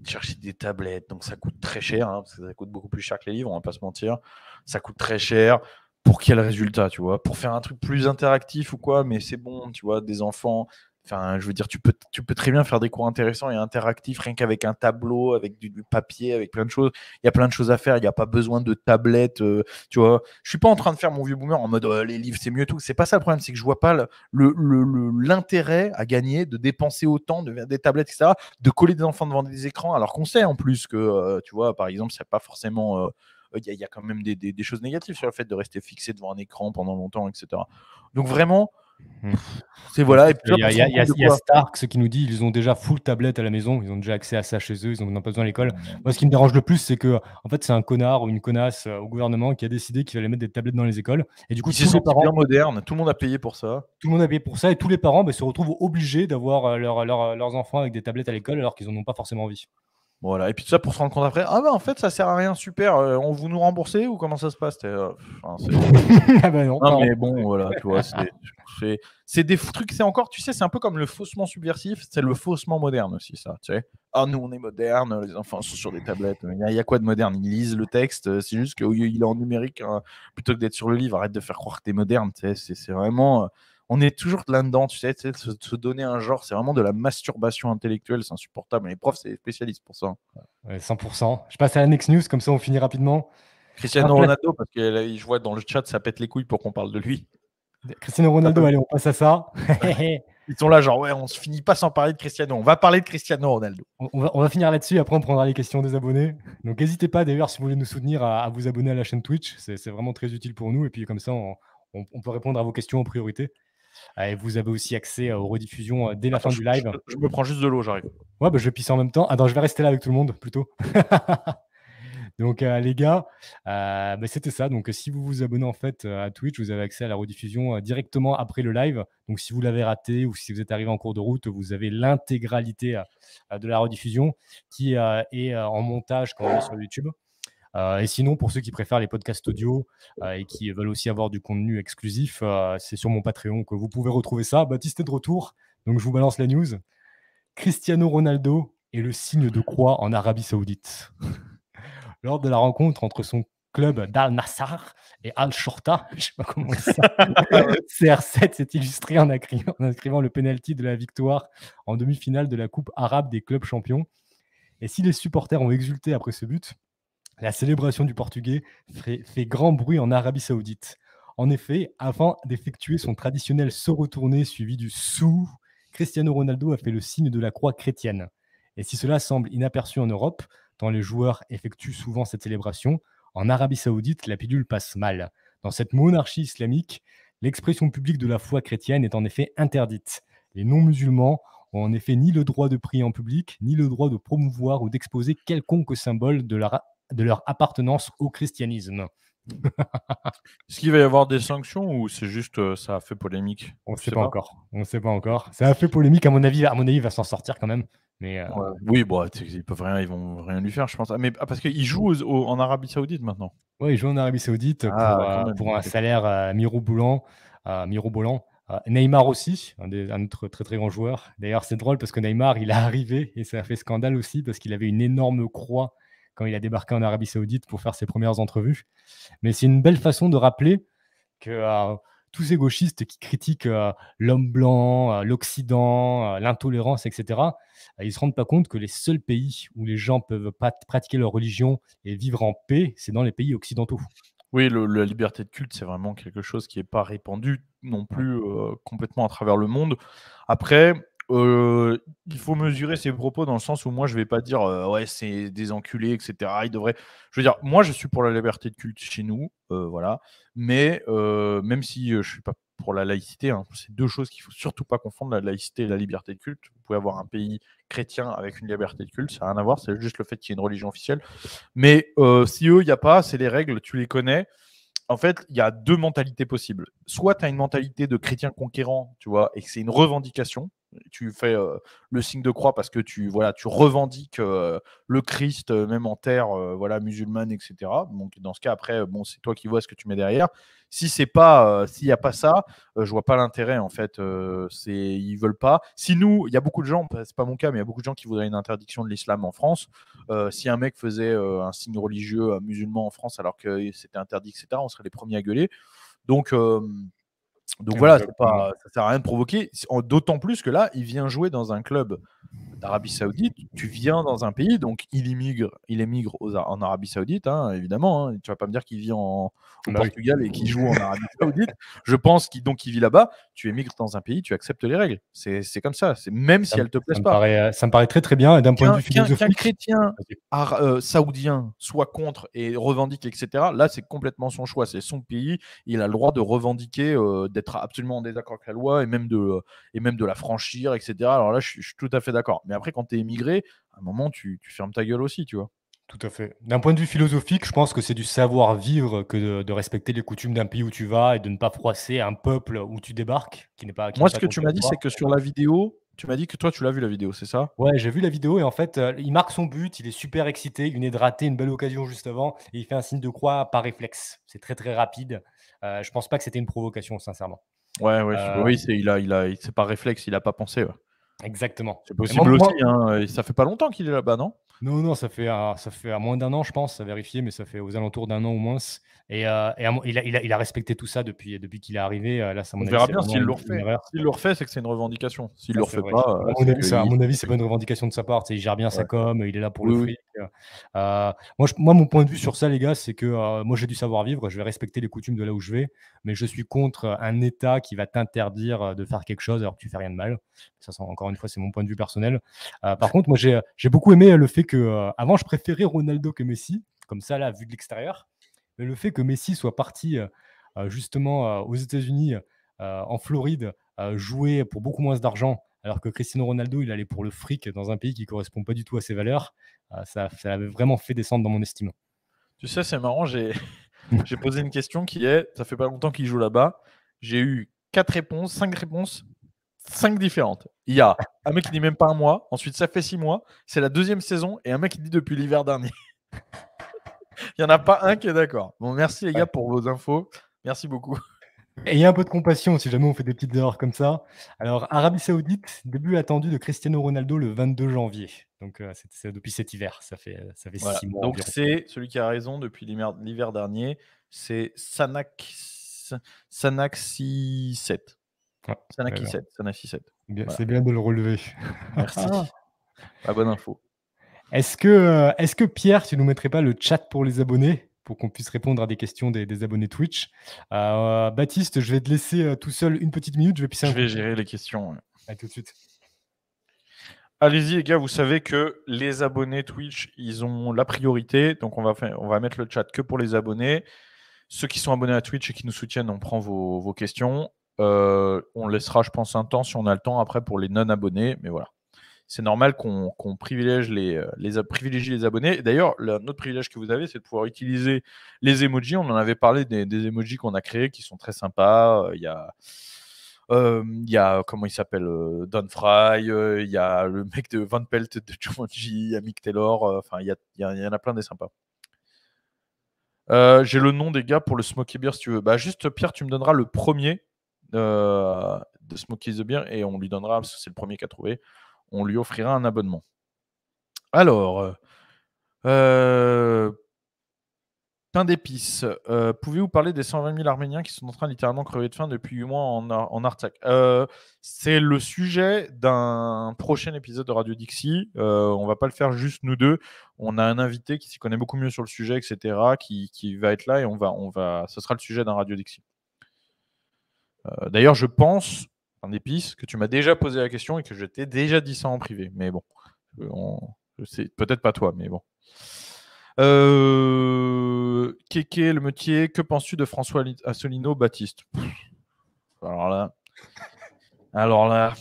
chercher des tablettes. Donc, ça coûte très cher, hein, parce que ça coûte beaucoup plus cher que les livres, on va pas se mentir. Ça coûte très cher. Pour quel résultat, tu vois Pour faire un truc plus interactif ou quoi Mais c'est bon, tu vois, des enfants Enfin, je veux dire, tu peux, tu peux très bien faire des cours intéressants et interactifs, rien qu'avec un tableau, avec du, papier, avec plein de choses. Il y a plein de choses à faire. Il n'y a pas besoin de tablettes. Je euh, tu vois, je suis pas en train de faire mon vieux boomer en mode euh, les livres c'est mieux tout. C'est pas ça le problème, c'est que je vois pas l'intérêt le, le, à gagner de dépenser autant de des tablettes, etc. De coller des enfants devant des écrans, alors qu'on sait en plus que, euh, tu vois, par exemple, c'est pas forcément il y, a quand même des, des, choses négatives sur le fait de rester fixé devant un écran pendant longtemps, etc. Donc vraiment, Hmm. C'est voilà. Il y, a Stark qui nous dit ils ont déjà full tablette à la maison, ils ont déjà accès à ça chez eux, ils n'ont pas besoin à l'école. Moi, ce qui me dérange le plus, c'est que en fait, c'est un connard ou une connasse euh, au gouvernement qui a décidé qu'il allait mettre des tablettes dans les écoles. Et du coup, c'est les parents modernes, Tout le monde a payé pour ça. Tout le monde a payé pour ça et tous les parents bah, se retrouvent obligés d'avoir euh, leurs enfants avec des tablettes à l'école alors qu'ils n'en ont pas forcément envie. Voilà. Et puis tout ça pour se rendre compte après, ah bah en fait ça sert à rien, super, euh, on vous nous remboursez ou comment ça se passe euh, ah bah non, mais bon, voilà, tu vois, c'est des trucs, c'est encore, tu sais, c'est un peu comme le faussement subversif, c'est le faussement moderne aussi, ça, tu sais. Ah nous on est moderne, les enfants sont sur des tablettes, il y, a quoi de moderne Ils lisent le texte, euh, c'est juste qu'il est en numérique, hein, plutôt que d'être sur le livre, arrête de faire croire que t'es moderne, tu sais, c'est vraiment on est toujours là-dedans, tu sais, tu se, donner un genre, c'est vraiment de la masturbation intellectuelle, c'est insupportable. Les profs, c'est spécialiste spécialistes pour ça. Hein. Oui, 100%. Je passe à la next news, comme ça on finit rapidement. Cristiano Ronaldo, parce que je vois dans le chat, ça pète les couilles pour qu'on parle de lui. Cristiano Ronaldo, allez, on passe à ça. Ils sont là, genre, ouais, on se finit pas sans parler de Cristiano. On va parler de Cristiano Ronaldo. On va, finir là-dessus, après on prendra les questions des abonnés. Donc n'hésitez pas d'ailleurs, si vous voulez nous soutenir, à, vous abonner à la chaîne Twitch. C'est vraiment très utile pour nous. Et puis comme ça, on peut répondre à vos questions en priorité. Et vous avez aussi accès euh, aux rediffusions euh, dès la fin du live. Je, me prends juste de l'eau, j'arrive. Ouais, bah, je vais pisser en même temps. Attends, je vais rester là avec tout le monde plutôt. Donc euh, les gars, bah, c'était ça. Donc si vous vous abonnez en fait à Twitch, vous avez accès à la rediffusion directement après le live. Donc si vous l'avez raté ou si vous êtes arrivé en cours de route, vous avez l'intégralité de la rediffusion qui est en montage quand on est sur YouTube. Euh, et sinon, pour ceux qui préfèrent les podcasts audio euh, et qui veulent aussi avoir du contenu exclusif, euh, c'est sur mon Patreon que vous pouvez retrouver ça. Baptiste est de retour, donc je vous balance la news. Cristiano Ronaldo est le signe de croix en Arabie Saoudite. Lors de la rencontre entre son club d'Al Nassar et Al Shorta, je sais pas comment ça. CR7 s'est illustré en inscrivant, en inscrivant le penalty de la victoire en demi-finale de la Coupe arabe des clubs champions. Et si les supporters ont exulté après ce but, la célébration du portugais fait, grand bruit en Arabie saoudite. En effet, avant d'effectuer son traditionnel se retourner suivi du sou, Cristiano Ronaldo a fait le signe de la croix chrétienne. Et si cela semble inaperçu en Europe, tant les joueurs effectuent souvent cette célébration, en Arabie saoudite, la pilule passe mal. Dans cette monarchie islamique, l'expression publique de la foi chrétienne est en effet interdite. Les non-musulmans ont en effet ni le droit de prier en public, ni le droit de promouvoir ou d'exposer quelconque symbole de la, de leur appartenance au christianisme. Est-ce qu'il va y avoir des sanctions ou c'est juste euh, ça a fait polémique On ne sait pas, encore. On sait pas encore. Ça a fait polémique à mon avis. À il va s'en sortir quand même. Mais euh, oui, bon, ils peuvent rien, ils vont rien lui faire, je pense. Ah, mais ah, parce qu'il joue en Arabie Saoudite maintenant. Oui, il joue en Arabie Saoudite ah, euh, pour, un salaire mirobolant, mirobolant. Neymar aussi, un, un, autre très très grand joueur. D'ailleurs, c'est drôle parce que Neymar, il est arrivé et ça a fait scandale aussi parce qu'il avait une énorme croix quand il a débarqué en Arabie Saoudite pour faire ses premières entrevues. Mais c'est une belle façon de rappeler que euh, tous ces gauchistes qui critiquent euh, l'homme blanc, euh, l'Occident, l'intolérance, etc., ils ne se rendent pas compte que les seuls pays où les gens peuvent pas pratiquer leur religion et vivre en paix, c'est dans les pays occidentaux. Oui, la liberté de culte, c'est vraiment quelque chose qui n'est pas répandu non plus complètement à travers le monde. Après, euh, il faut mesurer ses propos dans le sens où moi je vais pas dire euh, ouais c'est des enculés etc. Il devrait, je veux dire moi je suis pour la liberté de culte chez nous euh, voilà, mais même si je suis pas pour la laïcité, hein, c'est deux choses qu'il faut surtout pas confondre la laïcité et la liberté de culte. Vous pouvez avoir un pays chrétien avec une liberté de culte, ça n'a rien à voir, c'est juste le fait qu'il y ait une religion officielle. Mais si eux il n'y a pas, c'est les règles, tu les connais en fait, il y a deux mentalités possibles. Soit tu as une mentalité de chrétien conquérant, tu vois, et que c'est une revendication, tu fais le signe de croix parce que tu voilà tu revendiques le Christ même en terre voilà musulmane etc donc dans ce cas après bon c'est toi qui vois ce que tu mets derrière si c'est pas s'il y a pas ça je vois pas l'intérêt en fait c'est ils veulent pas si nous il y a beaucoup de gens c'est pas mon cas mais il y a beaucoup de gens qui voudraient une interdiction de l'islam en France si un mec faisait un signe religieux à musulman en France alors que c'était interdit etc on serait les premiers à gueuler donc donc voilà, pas, ça sert à rien de provoquer. D'autant plus que là, il vient jouer dans un club d'Arabie Saoudite. Tu viens dans un pays, donc il immigre, il émigre en Arabie Saoudite, hein, évidemment. tu hein. Tu vas pas me dire qu'il vit en, au bah Portugal et qu'il joue en Arabie Saoudite. Je pense qu'il donc il vit là-bas. Tu émigres dans un pays, tu acceptes les règles. C'est comme ça. C'est même si elles te plaisent pas. Paraît, euh, ça me paraît très très bien. Et d'un point de vue philosophique, qu'un chrétien euh, saoudien soit contre et revendique, etc. Là, c'est complètement son choix. C'est son pays. Il a le droit de revendiquer euh, d'être absolument en désaccord avec la loi et même de, euh, et même de la franchir, etc. Alors là, je, suis, tout à fait d'accord. Mais après, quand tu es immigré, à un moment, tu, tu fermes ta gueule aussi, tu vois. Tout à fait. D'un point de vue philosophique, je pense que c'est du savoir-vivre que de, respecter les coutumes d'un pays où tu vas et de ne pas froisser un peuple où tu débarques. Qui n'est pas, Moi, ce que tu m'as dit, c'est que sur la vidéo, tu m'as dit que toi, tu l'as vu la vidéo, c'est ça Ouais, j'ai vu la vidéo et en fait, euh, il marque son but, il est super excité, une est de une belle occasion juste avant, et il fait un signe de croix par réflexe. C'est très très rapide. Euh, je pense pas que c'était une provocation, sincèrement. Ouais, euh, oui, c'est, il a, il a, c'est par réflexe, il a pas pensé. Exactement. C'est possible aussi. Hein. Ça fait pas longtemps qu'il est là-bas, non Non, non, ça fait, euh, ça fait à euh, moins d'un an, je pense, à vérifier, mais ça fait aux alentours d'un an au moins. Et, euh, il, a, respecté tout ça depuis, depuis qu'il est arrivé. Là, ça, on avis, verra bien s'il le refait. S'il le refait, c'est que c'est une revendication. S'il le refait pas. À mon, avis, c'est pas une revendication de sa part. Il gère bien sa com, il est là pour le fric. moi, moi, mon point de vue sur ça, les gars, c'est que moi, j'ai du savoir-vivre. Je vais respecter les coutumes de là où je vais, mais je suis contre un État qui va t'interdire de faire quelque chose alors que tu fais rien de mal. Ça, sent encore une fois, c'est mon point de vue personnel. Euh, par contre, moi, j'ai euh, beaucoup aimé euh, le fait que, avant, je préférais Ronaldo que Messi, comme ça, là, vu de l'extérieur. Mais le fait que Messi soit parti justement aux États-Unis, en Floride, jouer pour beaucoup moins d'argent, alors que Cristiano Ronaldo, il allait pour le fric dans un pays qui correspond pas du tout à ses valeurs. ça, avait vraiment fait descendre dans mon estime. Tu sais, c'est marrant, j'ai posé une question qui est, ça fait pas longtemps qu'il joue là-bas, j'ai eu quatre réponses, cinq réponses cinq différentes. Il y a un mec qui dit même pas un mois, ensuite ça fait six mois, c'est la deuxième saison, et un mec qui dit depuis l'hiver dernier. Il n'y en a pas un qui est d'accord. Bon, merci les gars pour vos infos. Merci beaucoup. Et a un peu de compassion si jamais on fait des petites erreurs comme ça. Alors, Arabie Saoudite, début attendu de Cristiano Ronaldo le 22 janvier. Donc, euh, c'est depuis cet hiver, ça fait, ça fait six mois. Donc, c'est celui qui a raison depuis l'hiver dernier, c'est Sanax, Sanaxi 7 ça n'a qui C'est bien de le relever. Merci. La ah. bonne info. Est-ce que, euh, est que Pierre, tu nous mettrais pas le chat pour les abonnés pour qu'on puisse répondre à des questions des, abonnés Twitch. Euh, Baptiste, je vais te laisser euh, tout seul une petite minute. Je vais, vais gérer les questions. tout de suite. Allez-y les gars, vous savez que les abonnés Twitch, ils ont la priorité. Donc on va, on va mettre le chat que pour les abonnés. Ceux qui sont abonnés à Twitch et qui nous soutiennent, on prend vos, vos questions. Euh, on laissera, je pense, un temps si on a le temps après pour les non-abonnés. Mais voilà. C'est normal qu'on les, euh, privilégie les abonnés. D'ailleurs, autre privilège que vous avez, c'est de pouvoir utiliser les emojis. On en avait parlé des, emojis qu'on a créés qui sont très sympas. Euh, il y a. y comment il s'appelle, Don Fry, il y a le mec de Van Pelt de Jumanji, il y a Mick Taylor, enfin, il, y, en a plein des sympas. J'ai le nom des gars pour le Smoky Beer si tu veux. Bah, juste Pierre, tu me donneras le premier euh, de Smokey the Beer et on lui donnera, parce que c'est le premier qu'a trouvé, on lui offrira un abonnement. Alors, euh, euh, pain d'épices, pouvez-vous parler des 120 000 Arméniens qui sont en train de littéralement crever de faim depuis 8 mois en, en C'est le sujet d'un prochain épisode de Radio Dixie. on va pas le faire juste nous deux. On a un invité qui s'y connaît beaucoup mieux sur le sujet, etc., qui, qui va être là et on va, on va, ce sera le sujet d'un Radio Dixie. Euh, d'ailleurs, je pense, en épice, que tu m'as déjà posé la question et que je t'ai déjà dit ça en privé. Mais bon, je sais, peut-être pas toi, mais bon. Euh, Kéké, le métier, que penses-tu de François Assolino Baptiste Alors là, alors là,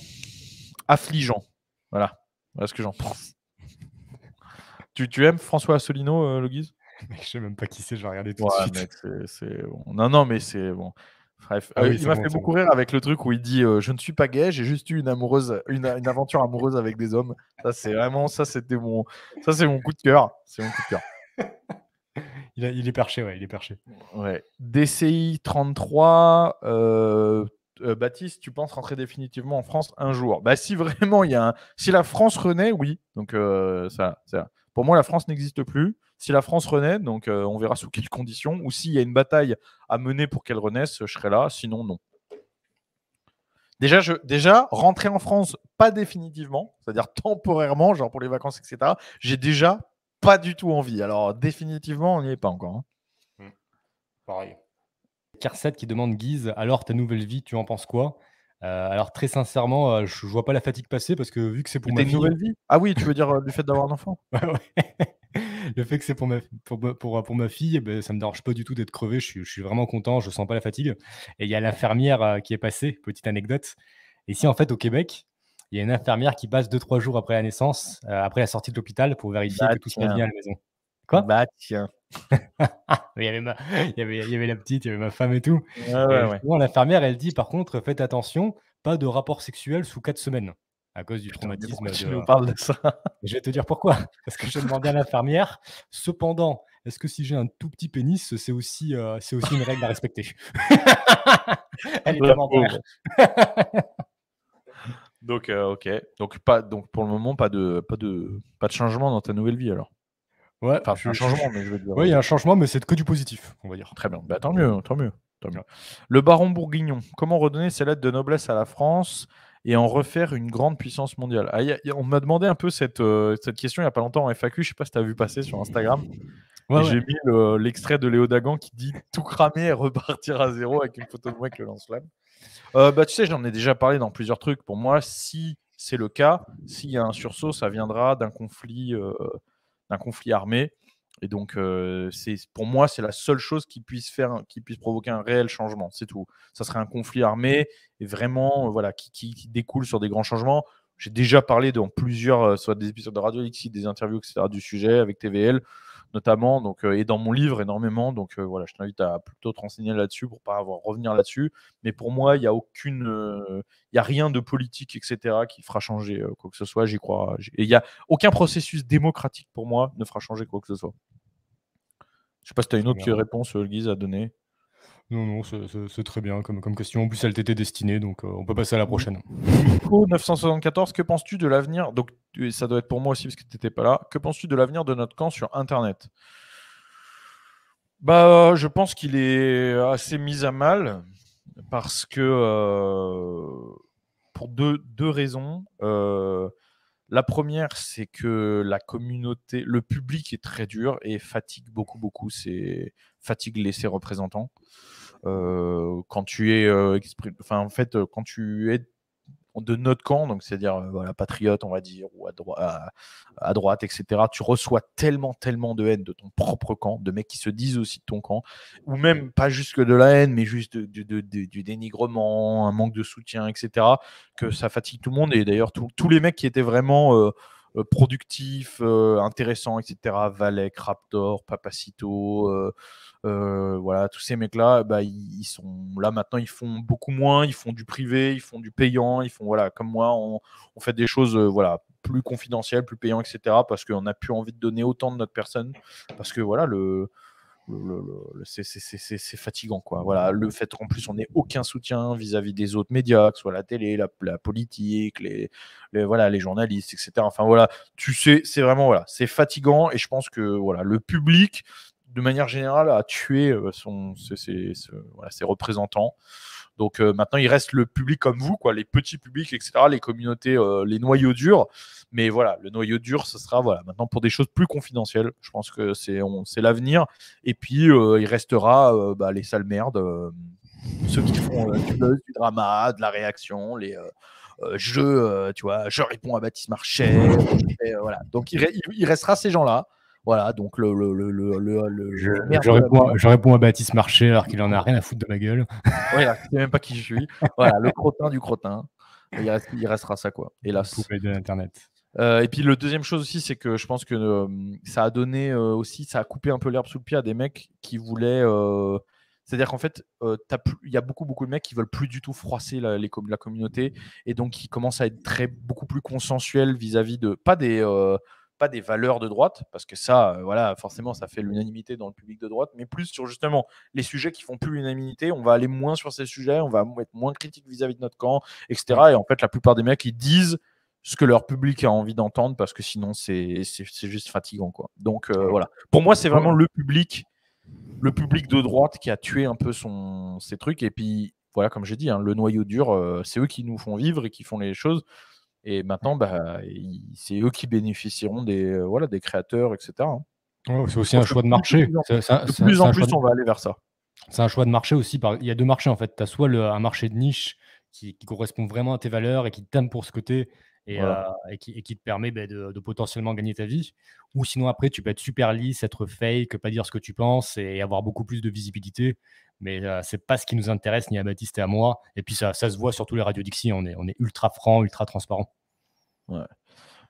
affligeant. Voilà, voilà ce que j'en pense. Tu, aimes François Assolino, euh, je sais même pas qui c'est, je vais regarder tout de suite. Non, non, mais c'est bon. Bref, ah euh, il m'a fait beaucoup rire avec le truc où il dit euh, je ne suis pas gay, j'ai juste eu une amoureuse, une, une, aventure amoureuse avec des hommes. Ça c'est vraiment ça c'était mon ça c'est mon coup de cœur, c'est mon coup de cœur. il, est perché, ouais, il est perché. Ouais. DCI 33, euh, euh, Baptiste, tu penses rentrer définitivement en France un jour Bah si vraiment il y a un... si la France renaît, oui. Donc ça, ça. Pour moi, la France n'existe plus. Si la France renaît, donc euh, on verra sous quelles conditions, ou s'il y a une bataille à mener pour qu'elle renaisse, je serai là. Sinon, non. Déjà, je, déjà, rentrer en France, pas définitivement, c'est-à-dire temporairement, genre pour les vacances, etc., j'ai déjà pas du tout envie. Alors, définitivement, on n'y est pas encore. Hein. Hmm. Pareil. Carset qui demande Guise, alors ta nouvelle vie, tu en penses quoi euh, alors très sincèrement, euh, je, ne vois pas la fatigue passer parce que vu que c'est pour ma fille. nouvelle vie. Ah oui, tu veux dire euh, du fait d'avoir un enfant. Le fait que c'est pour ma pour, ma fille, ben, ça me dérange pas du tout d'être crevé. Je suis, vraiment content. Je sens pas la fatigue. Et il y a l'infirmière qui est passée. Petite anecdote. Ici en fait au Québec, il y a une infirmière qui passe 2-3 jours après la naissance, après la sortie de l'hôpital, pour vérifier que bah tout se passe bien à la maison. Quoi Bah tiens il, y avait il, y avait, y avait la petite, il y avait ma femme et tout. l'infirmière, elle dit par contre, faites attention, pas de rapport sexuel sous 4 semaines à cause du traumatisme. ça. je vais te dire pourquoi. Parce que je demandais à l'infirmière. Cependant, est-ce que si j'ai un tout petit pénis, c'est aussi, euh, aussi une règle à respecter Elle est Donc, euh, ok. Donc, pas, donc, pour le moment, pas de, pas de, pas de changement dans ta nouvelle vie alors. Ouais, enfin, un changement, mais je veux dire. Oui, il y a euh, un changement, mais c'est que du positif, on va dire. Très bien. Bah, tant mieux, tant mieux, mieux. Le baron bourguignon, comment redonner ses lettres de noblesse à la France et en refaire une grande puissance mondiale ah, On m'a demandé un peu cette, euh, cette question il n'y a pas longtemps en FAQ, je ne sais pas si tu as vu passer sur Instagram. J'ai mis l'extrait de Léo Dagan qui dit tout cramer et repartir à zéro avec une photo de moi avec le lance-flamme. Euh, bah, tu sais, j'en ai déjà parlé dans plusieurs trucs. Pour moi, si c'est le cas, s'il y a un sursaut, ça viendra d'un conflit d'un conflit armé. Et donc, euh, c'est pour moi, c'est la seule chose qui puisse, faire, qui puisse provoquer un réel changement. C'est tout. Ça serait un conflit armé et vraiment euh, voilà, qui, qui, découle sur des grands changements. J'ai déjà parlé dans plusieurs, euh, soit des épisodes de Radio Elixir, des interviews, etc., du sujet avec TVL notamment, donc, euh, et dans mon livre énormément. Donc euh, voilà, je t'invite à plutôt te renseigner là-dessus pour ne pas avoir revenir là-dessus. Mais pour moi, il n'y a aucune, euh, il a rien de politique, etc., qui fera changer quoi que ce soit. J'y crois. Et il n'y a aucun processus démocratique pour moi ne fera changer quoi que ce soit. Je sais pas si tu as une autre réponse, Guise, à donner. Non, non, c'est très bien comme, question. En plus, elle t'était destinée, donc euh, on peut passer à la prochaine. 974, que penses-tu de l'avenir Donc, ça doit être pour moi aussi parce que tu n'étais pas là. Que penses-tu de l'avenir de notre camp sur Internet Bah, je pense qu'il est assez mis à mal parce que euh, pour deux, deux raisons. Euh, la première, c'est que la communauté, le public est très dur et fatigue beaucoup, beaucoup. C'est fatigue les ses représentants. Euh, quand tu es euh, enfin en fait euh, quand tu es de notre camp, donc c'est-à-dire voilà, patriote, on va dire, ou à, droite, à, etc. Tu reçois tellement, tellement de haine de ton propre camp, de mecs qui se disent aussi de ton camp, ou même pas juste que de la haine, mais juste de, du dénigrement, un manque de soutien, etc. Que ça fatigue tout le monde. Et d'ailleurs, tous les mecs qui étaient vraiment productifs, intéressants, etc. Valek, Raptor, Papacito, euh, voilà, tous ces mecs-là, bah, ils, sont là maintenant, ils font beaucoup moins, ils font du privé, ils font du payant, ils font, voilà, comme moi, on, fait des choses, euh, voilà, plus confidentielles, plus payantes, etc., parce qu'on n'a plus envie de donner autant de notre personne, parce que, voilà, le, c'est fatigant quoi voilà le fait qu'en plus on n'ait aucun soutien vis-à-vis des autres médias que ce soit la télé la, politique les, voilà les journalistes etc enfin voilà tu sais c'est vraiment voilà c'est fatigant et je pense que voilà le public de manière générale, à tuer euh, son, ses, représentants. Donc euh, maintenant, il reste le public comme vous, quoi, les petits publics, etc., les communautés, euh, les noyaux durs. Mais voilà, le noyau dur, ce sera voilà, maintenant pour des choses plus confidentielles. Je pense que c'est, c'est l'avenir. Et puis, il restera bah, les sales merdes, ceux qui font du drama, de la réaction, les. jeux, tu vois, je réponds à Baptiste Marchais. voilà. Donc, il restera ces gens-là. Voilà, donc le. le, je, réponds, à Baptiste Marché alors qu'il en a rien à foutre de la gueule. Ouais, il ne même pas qui je suis. Voilà, le crottin du crotin. Il, restera ça, quoi. Hélas. Poupée de l'Internet. Euh, et puis le deuxième chose aussi, c'est que je pense que euh, ça a donné euh, aussi, ça a coupé un peu l'herbe sous le pied à des mecs qui voulaient. c'est-à-dire qu'en fait, il y a beaucoup, beaucoup de mecs qui veulent plus du tout froisser la, les, la communauté et donc qui commencent à être très, beaucoup plus consensuels vis-à-vis de. Pas des pas des valeurs de droite, parce que ça, euh, voilà, forcément, ça fait l'unanimité dans le public de droite, mais plus sur justement les sujets qui font plus l'unanimité. On va aller moins sur ces sujets, on va être moins critique vis-à-vis de notre camp, etc. Et en fait, la plupart des mecs, ils disent ce que leur public a envie d'entendre, parce que sinon, c'est juste fatigant, quoi. Donc euh, voilà. Pour moi, c'est vraiment le public, le public de droite qui a tué un peu son, ses trucs. Et puis voilà, comme j'ai dit, hein, le noyau dur, euh, c'est eux qui nous font vivre et qui font les choses. Et maintenant, bah, c'est eux qui bénéficieront des, euh, voilà, des créateurs, etc. Hein. c'est aussi un choix de marché. De plus en plus, on va aller vers ça. C'est un choix de marché aussi. Par... Il y a deux marchés en fait. Tu as soit un marché de niche qui, correspond vraiment à tes valeurs et qui t'aime pour ce côté et, euh, qui, te permet bah, de, de, potentiellement gagner ta vie. Ou sinon, après, tu peux être super lisse, être fake, pas dire ce que tu penses et avoir beaucoup plus de visibilité mais euh, c'est pas ce qui nous intéresse ni à Baptiste et à moi. Et puis ça, se voit sur tous les radios Dixie, on est, on est ultra franc, ultra transparent. Ouais.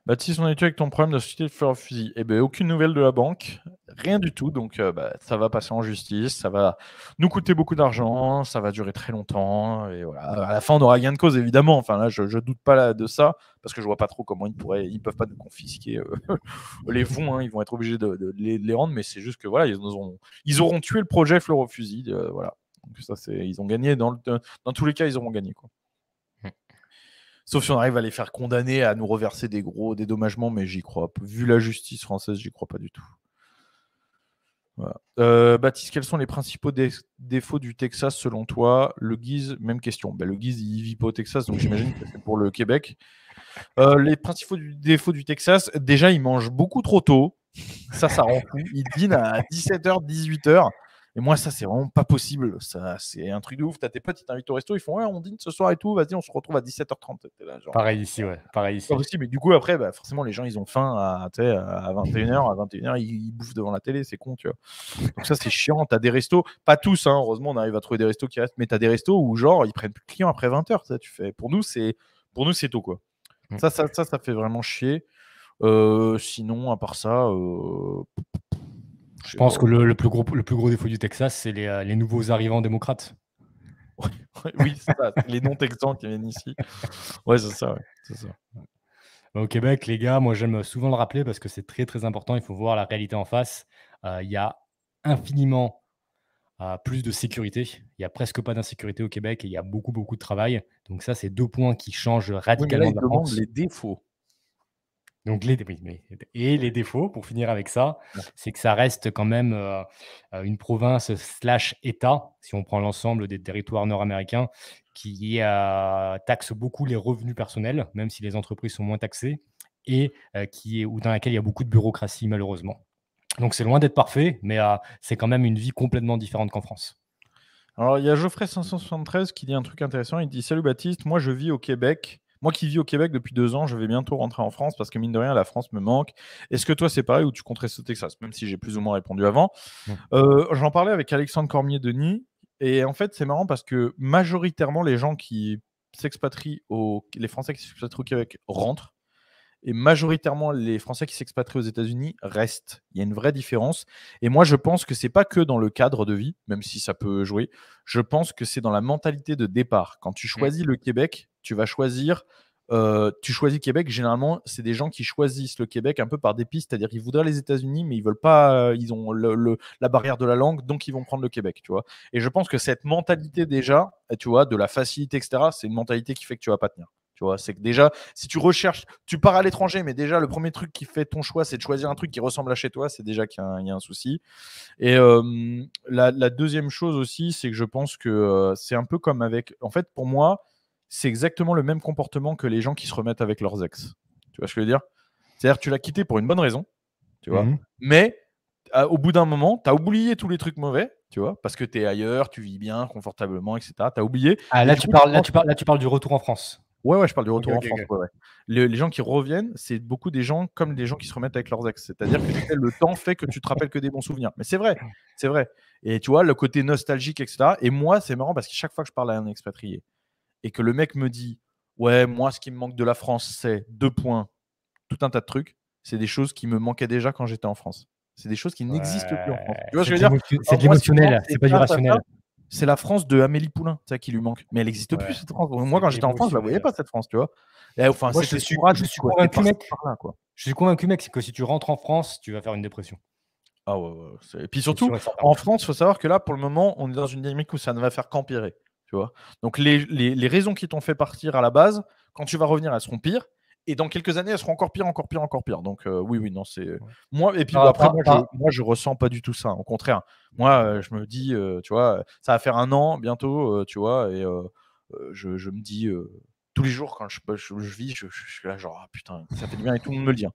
Baptiste, on est tué avec ton problème de société de fleurs fusil. Eh bien, aucune nouvelle de la banque, rien du tout. Donc, euh, bah, ça va passer en justice, ça va nous coûter beaucoup d'argent, ça va durer très longtemps. Et voilà. À la fin, on aura gain de cause, évidemment. Enfin, là, je ne doute pas de ça, parce que je vois pas trop comment ils pourraient, ils peuvent pas nous confisquer euh, les fonds. Hein. ils vont être obligés de, les, rendre, mais c'est juste que voilà, ils, nous auront, ils auront tué le projet fleurs fusil. Euh, voilà. Donc, ça, c'est, ils ont gagné. Dans, dans tous les cas, ils auront gagné. Quoi. Sauf si on arrive à les faire condamner, à nous reverser des gros dédommagements, mais j'y crois. Vu la justice française, j'y crois pas du tout. Euh, Baptiste, quels sont les principaux défauts du Texas selon toi Le Guise, même question. Ben, le Guise, il vit pas au Texas, donc j'imagine que c'est pour le Québec. Euh, les principaux défauts du Texas, déjà, il mange beaucoup trop tôt. Ça, ça rend fou. Il dîne à 17h, 18h. Et moi, ça, c'est vraiment pas possible. Ça, c'est un truc de ouf. T'as tes potes, ils t'invitent au resto, ils font, ouais, on dîne ce soir et tout. Vas-y, on se retrouve à 17h30. pareil ici, ouais. Pareil ici. Mais du coup, après, bah, forcément, les gens, ils ont faim à, à 21h. À 21h, ils, bouffent devant la télé. C'est con, tu vois. Donc, ça, c'est chiant. T'as des restos, pas tous, hein, heureusement, on arrive à trouver des restos qui restent, mais t'as des restos où, genre, ils prennent plus de clients après 20h. Ça, tu fais. Pour nous, c'est, pour nous, c'est tôt, quoi. Mm. Ça, ça, ça, ça, fait vraiment chier. Euh, sinon, à part ça, euh, je pense que le, plus gros, défaut du Texas, c'est les, euh, nouveaux arrivants démocrates. oui, c'est ça. les non-texans qui viennent ici. Oui, c'est ça. Au Québec, les gars, moi j'aime souvent le rappeler parce que c'est très très important. Il faut voir la réalité en face. Euh, il y a infiniment euh, plus de sécurité. Il n'y a presque pas d'insécurité au Québec et il y a beaucoup beaucoup de travail. Donc ça, c'est deux points qui changent radicalement. les défauts. Donc les, et les défauts, pour finir avec ça, c'est que ça reste quand même euh, euh, une province slash État, si on prend l'ensemble des territoires nord-américains, qui euh, taxe beaucoup les revenus personnels, même si les entreprises sont moins taxées, et qui est, ou dans laquelle il y a beaucoup de bureaucratie malheureusement. Donc c'est loin d'être parfait, mais c'est quand même une vie complètement différente qu'en France. Alors il y a Geoffrey 573 qui dit un truc intéressant, il dit Salut Baptiste, moi je vis au Québec moi qui vis au Québec depuis deux ans, je vais bientôt rentrer en France parce que mine de rien, la France me manque. Est-ce que toi, c'est pareil ou tu compterais sauter Texas Même si j'ai plus ou moins répondu avant. Mmh. Euh, j'en parlais avec Alexandre Cormier-Denis. Et en fait, c'est marrant parce que majoritairement, les gens qui s'expatrient au... les Français qui s'expatrient au Québec rentrent et majoritairement les Français qui s'expatrient aux États-Unis restent. Il y a une vraie différence. Et moi, je pense que ce n'est pas que dans le cadre de vie, même si ça peut jouer. Je pense que c'est dans la mentalité de départ. Quand tu mm. choisis le Québec, tu vas choisir. Euh, tu choisis Québec. Généralement, c'est des gens qui choisissent le Québec un peu par dépit, c'est-à-dire qu'ils voudraient les États-Unis, mais ils veulent pas. Euh, ils ont la barrière de la langue, donc ils vont prendre le Québec. Tu vois. Et je pense que cette mentalité déjà, tu vois, de la facilité, etc. C'est une mentalité qui fait que tu vas pas tenir. Tu vois, c'est que déjà, si tu recherches, tu pars à l'étranger, mais déjà, le premier truc qui fait ton choix, c'est de choisir un truc qui ressemble à chez toi, c'est déjà qu'il y, a un souci. Et la, deuxième chose aussi, c'est que je pense que c'est un peu comme avec. En fait, pour moi, c'est exactement le même comportement que les gens qui se remettent avec leurs ex. Tu vois ce que je veux dire C'est-à-dire, tu l'as quitté pour une bonne raison, tu vois, mmh mais au bout d'un moment, tu as oublié tous les trucs mauvais, tu vois, parce que tu es ailleurs, tu vis bien, confortablement, etc. Ah, tu as oublié. là, tu parles, là, tu parles, là, tu parles du retour en France. Ouais, ouais, je parle du retour en France. Les, gens qui reviennent, c'est beaucoup des gens comme des gens qui se remettent avec leurs ex. C'est-à-dire que le temps fait que tu te rappelles que des bons souvenirs. Mais c'est vrai, c'est vrai. Et tu vois, le côté nostalgique, etc. Et moi, c'est marrant parce que chaque fois que je parle à un expatrié et que le mec me dit Ouais, moi, ce qui me manque de la France, c'est deux points, tout un tas de trucs, c'est des choses qui me manquaient déjà quand j'étais en France. C'est des choses qui n'existent plus en France. Tu vois je veux dire C'est de l'émotionnel, c'est pas du rationnel c'est la France de Amélie Poulain, ça qui lui manque. Mais elle n'existe plus cette France. Moi, quand j'étais en France, je la voyais pas cette France, tu vois. je suis, convaincu, mec. Je suis convaincu, mec, que si tu rentres en France, tu vas faire une dépression. Ah ouais, ouais. Et puis surtout, en France, il faut savoir que là, pour le moment, on est dans une dynamique où ça ne va faire qu'empirer. Tu vois Donc les, les, les, raisons qui t'ont fait partir à la base, quand tu vas revenir, elles seront pires et dans quelques années, elles seront encore pires, encore pires, encore pires. Donc euh, oui, oui, non, c'est euh, moi. Et puis bah, après, moi, Je, moi, ressens pas du tout ça. Au contraire, moi, euh, je me dis, tu vois, ça va faire un an bientôt, tu vois, et je, me dis tous les jours quand je, bah, je vis, je, suis là genre ah, putain, ça fait du bien et tout le monde me le dit. Hein.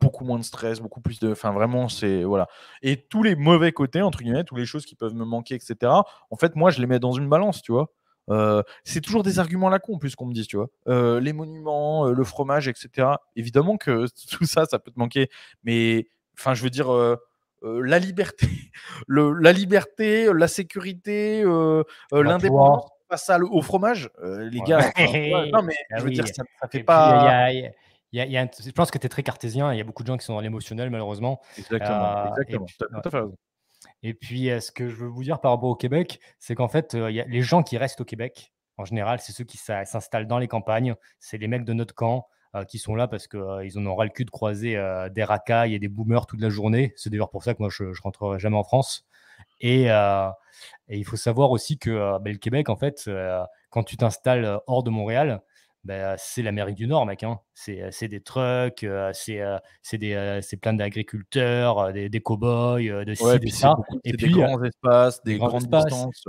Beaucoup moins de stress, beaucoup plus de. Enfin, vraiment, c'est. Voilà. Et tous les mauvais côtés, entre guillemets, toutes les choses qui peuvent me manquer, etc., en fait, moi, je les mets dans une balance, tu vois. Euh, c'est toujours des arguments à la con, plus, qu'on me dise, tu vois. Euh, les monuments, euh, le fromage, etc. Évidemment que tout ça, ça peut te manquer. Mais, enfin, je veux dire, la liberté, la liberté, la sécurité, l'indépendance face ça au fromage, les gars. non, mais ah je veux dire, ça, fait pas. Il y a, je pense que tu es très cartésien, il y a beaucoup de gens qui sont dans l'émotionnel malheureusement. Exactement, exactement. as, et puis, euh, ce que je veux vous dire par rapport au Québec, c'est qu'en fait, euh, y a les gens qui restent au Québec, en général, c'est ceux qui s'installent dans les campagnes, c'est les mecs de notre camp euh, qui sont là parce qu'ils en ont le cul de croiser des racailles et des boomers toute la journée. C'est d'ailleurs pour ça que moi, je, ne rentrerai jamais en France. Et, il faut savoir aussi que ben, le Québec, en fait, quand tu t'installes hors de Montréal, bah, c'est l'Amérique du Nord, mec. Hein. Euh, c'est des trucks, euh, euh, c'est plein d'agriculteurs, des, des cow-boys, de ça. Et puis, des grands espaces, des, grandes espaces. distances.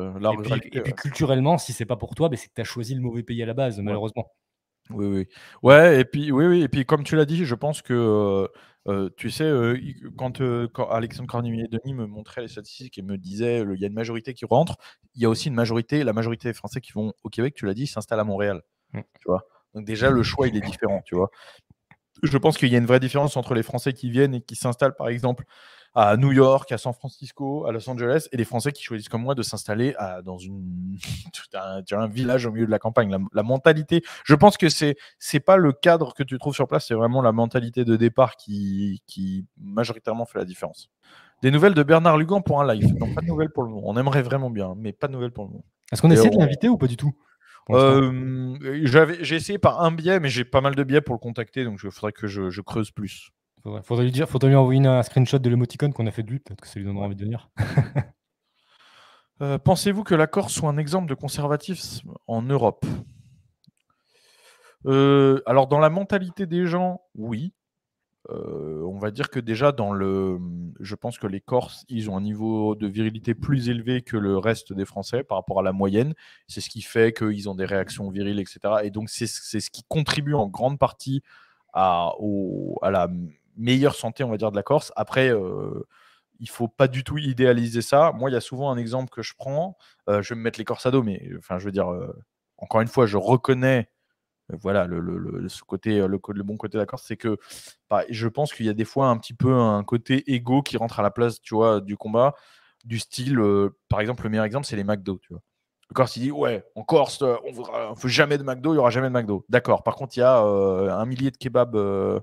Et puis, culturellement, si c'est pas pour toi, bah, c'est que tu as choisi le mauvais pays à la base, malheureusement. Oui, oui. Ouais, et puis, oui, oui, et puis comme tu l'as dit, je pense que, tu sais, quand, Alexandre Alexandre Cornier-Denis me montrait les statistiques et me disait, il y a une majorité qui rentre, il y a aussi une majorité, la majorité des Français qui vont au Québec, tu l'as dit, s'installent à Montréal. Mm. Donc déjà, le choix, il est différent, tu vois. Je pense qu'il y a une vraie différence entre les Français qui viennent et qui s'installent, par exemple, à New York, à San Francisco, à Los Angeles, et les Français qui choisissent comme moi de s'installer dans un, village au milieu de la campagne. La, mentalité, je pense que c'est c'est pas le cadre que tu trouves sur place, c'est vraiment la mentalité de départ qui, majoritairement fait la différence. Des nouvelles de Bernard Lugan pour un live. pas de nouvelles pour le moment. On aimerait vraiment bien, mais pas de nouvelles pour le moment. Est-ce qu'on essaie de l'inviter ou pas du tout euh, j'avais, j'ai essayé par un biais, mais j'ai pas mal de biais pour le contacter, donc il faudrait que je, creuse plus. Il faudrait, lui dire, lui envoyer un screenshot de l'émoticône qu'on a fait de peut-être que ça lui donnera envie de venir. Euh, pensez-vous que l'accord soit un exemple de conservatisme en Europe euh, Alors, dans la mentalité des gens, oui. on va dire que déjà dans le je pense que les Corses, ils ont un niveau de virilité plus élevé que le reste des Français par rapport à la moyenne. C'est ce qui fait qu'ils ont des réactions viriles, etc. Et donc, c'est ce qui contribue en grande partie à, la meilleure santé, on va dire, de la Corse. Après, euh, il faut pas du tout idéaliser ça. Moi, il y a souvent un exemple que je prends. Euh, je vais me mettre les Corses à dos, mais enfin, je veux dire, euh, encore une fois, je reconnais voilà, le, le, ce côté, euh, le, le bon côté d'accord, c'est que bah, je pense qu'il y a des fois un petit peu un côté égo qui rentre à la place, tu vois, du combat, du style. Euh, par exemple, le meilleur exemple, c'est les McDo, tu vois. Le Corse, il dit Ouais, en Corse, euh, on ne veut jamais de McDo, il y aura jamais de McDo. D'accord. Par contre, il y a un millier de kebabs,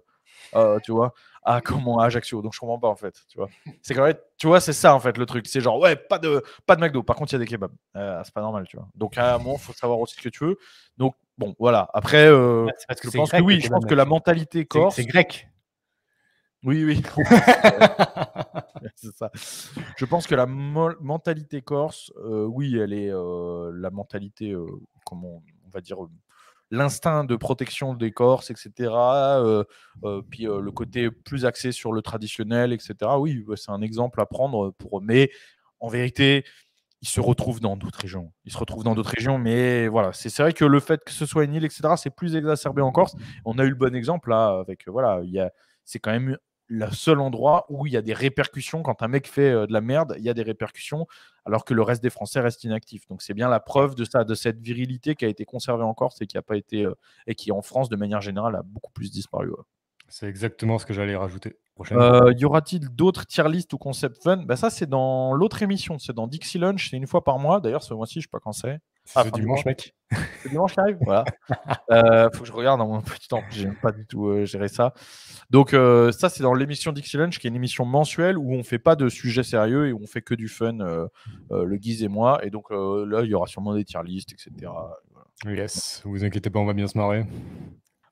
tu vois, à, comment, à Ajaccio. Donc, je comprends pas, en fait. Tu vois, c'est quand même, tu vois, c'est ça, en fait, le truc. C'est genre Ouais, pas de, pas de McDo. Par contre, il y a des kebabs. c'est pas normal, tu vois. Donc, à un moment, faut savoir aussi ce que tu veux. Donc, Bon, voilà. Après, euh, je pense que oui, je pense que la mentalité corse. C'est grec. Oui, oui. c'est ça. Je pense que la mentalité corse, euh, oui, elle est euh, la mentalité, comment on, va dire, l'instinct de protection des Corses, etc. puis le côté plus axé sur le traditionnel, etc. Oui, c'est un exemple à prendre pour. Mais en vérité, il se retrouvent dans d'autres régions. Il se retrouvent dans d'autres régions, mais voilà, c'est vrai que le fait que ce soit une île, etc., c'est plus exacerbé en Corse. On a eu le bon exemple là, avec euh, voilà, il c'est quand même le seul endroit où il y a des répercussions quand un mec fait euh, de la merde, il y a des répercussions, alors que le reste des Français reste inactif. Donc c'est bien la preuve de ça, de cette virilité qui a été conservée en Corse et qui a pas été euh, et qui en France de manière générale a beaucoup plus disparu. C'est exactement ce que j'allais rajouter. Euh, y aura-t-il d'autres tier list ou concept fun Ben Ça, c'est dans l'autre émission. C'est dans Dixie Lunch. C'est une fois par mois. D'ailleurs, ce mois-ci, je ne sais pas quand c'est. C'est ah, dimanche, mec. C'est dimanche qui arrive, voilà. Euh, faut que je regarde dans mon petit temps. J'ai pas du tout euh, géré ça. Donc, ça, c'est dans l'émission Dixie Lunch, qui est une émission mensuelle où on ne fait pas de sujets sérieux et où on fait que du fun, le Guise et moi. Et donc, là, il y aura sûrement des tier lists, etc. Yes, vous inquiétez pas, on va bien se marrer.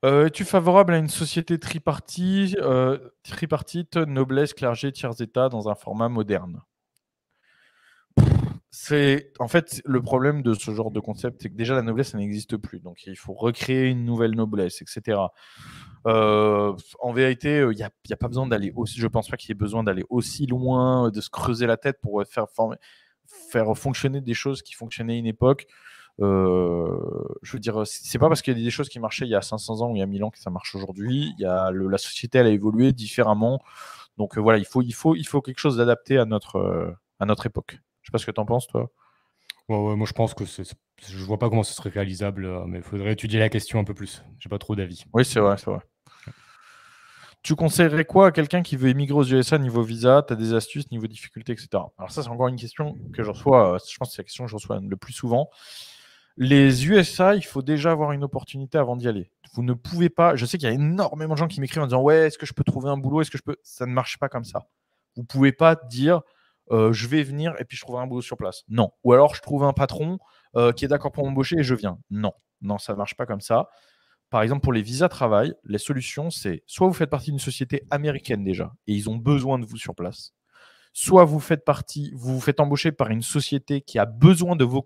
Euh, es-tu favorable à une société tripartite, euh, tripartite noblesse, clergé, tiers état dans un format moderne C'est en fait le problème de ce genre de concept, c'est que déjà la noblesse n'existe plus, donc il faut recréer une nouvelle noblesse, etc. Euh, en vérité, il n'y a, pas besoin d'aller aussi. Je pense pas qu'il y ait besoin d'aller aussi loin, de se creuser la tête pour faire, faire fonctionner des choses qui fonctionnaient à une époque. Euh, je veux dire, c'est pas parce qu'il y a des choses qui marchaient il y a 500 ans ou il y a 1000 ans que ça marche aujourd'hui. Il y a la société, elle a évolué différemment. Donc euh, voilà, il faut, il faut, il faut quelque chose d'adapté à notre, euh, à notre époque. Je sais pas ce que tu en penses, toi. moi, je pense que je vois pas comment ce serait réalisable, mais il faudrait étudier la question un peu plus. J'ai pas trop d'avis. Oui, c'est vrai, Tu conseillerais quoi à quelqu'un qui veut émigrer aux USA niveau visa Tu as des astuces, niveau difficulté, etc. Alors, ça, c'est encore une question que je reçois. Je pense que c'est la question que je reçois le plus souvent. Les USA, il faut déjà avoir une opportunité avant d'y aller. Vous ne pouvez pas. Je sais qu'il y a énormément de gens qui m'écrivent en disant Ouais, est-ce que je peux trouver un boulot Est-ce que je peux. Ça ne marche pas comme ça. Vous ne pouvez pas dire euh, Je vais venir et puis je trouverai un boulot sur place. Non. Ou alors je trouve un patron euh, qui est d'accord pour m'embaucher et je viens. Non. Non, ça ne marche pas comme ça. Par exemple, pour les visas travail, les solutions, c'est soit vous faites partie d'une société américaine déjà et ils ont besoin de vous sur place, soit vous faites partie, vous vous faites embaucher par une société qui a besoin de vos,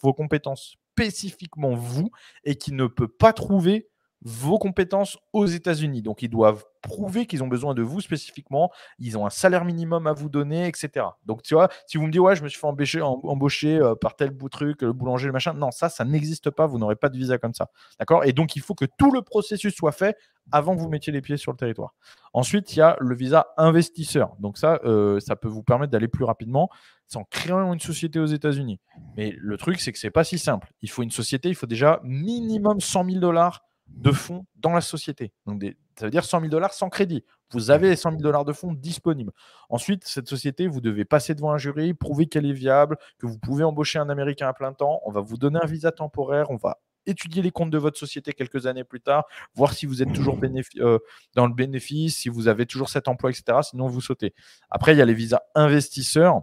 vos compétences spécifiquement vous et qui ne peut pas trouver vos compétences aux États-Unis. Donc, ils doivent prouver qu'ils ont besoin de vous spécifiquement. Ils ont un salaire minimum à vous donner, etc. Donc, tu vois, si vous me dites, ouais, je me suis fait embaucher, euh, par tel bout truc, le euh, boulanger, le machin, non, ça, ça n'existe pas. Vous n'aurez pas de visa comme ça. D'accord Et donc, il faut que tout le processus soit fait avant que vous mettiez les pieds sur le territoire. Ensuite, il y a le visa investisseur. Donc, ça, euh, ça peut vous permettre d'aller plus rapidement sans créer une société aux États-Unis. Mais le truc, c'est que ce n'est pas si simple. Il faut une société, il faut déjà minimum 100 000 dollars de fonds dans la société. Donc ça veut dire 100 000 dollars sans crédit. Vous avez les 100 000 dollars de fonds disponibles. Ensuite, cette société, vous devez passer devant un jury, prouver qu'elle est viable, que vous pouvez embaucher un Américain à plein temps. On va vous donner un visa temporaire. On va étudier les comptes de votre société quelques années plus tard, voir si vous êtes toujours euh, dans le bénéfice, si vous avez toujours cet emploi, etc. Sinon, vous sautez. Après, il y a les visas investisseurs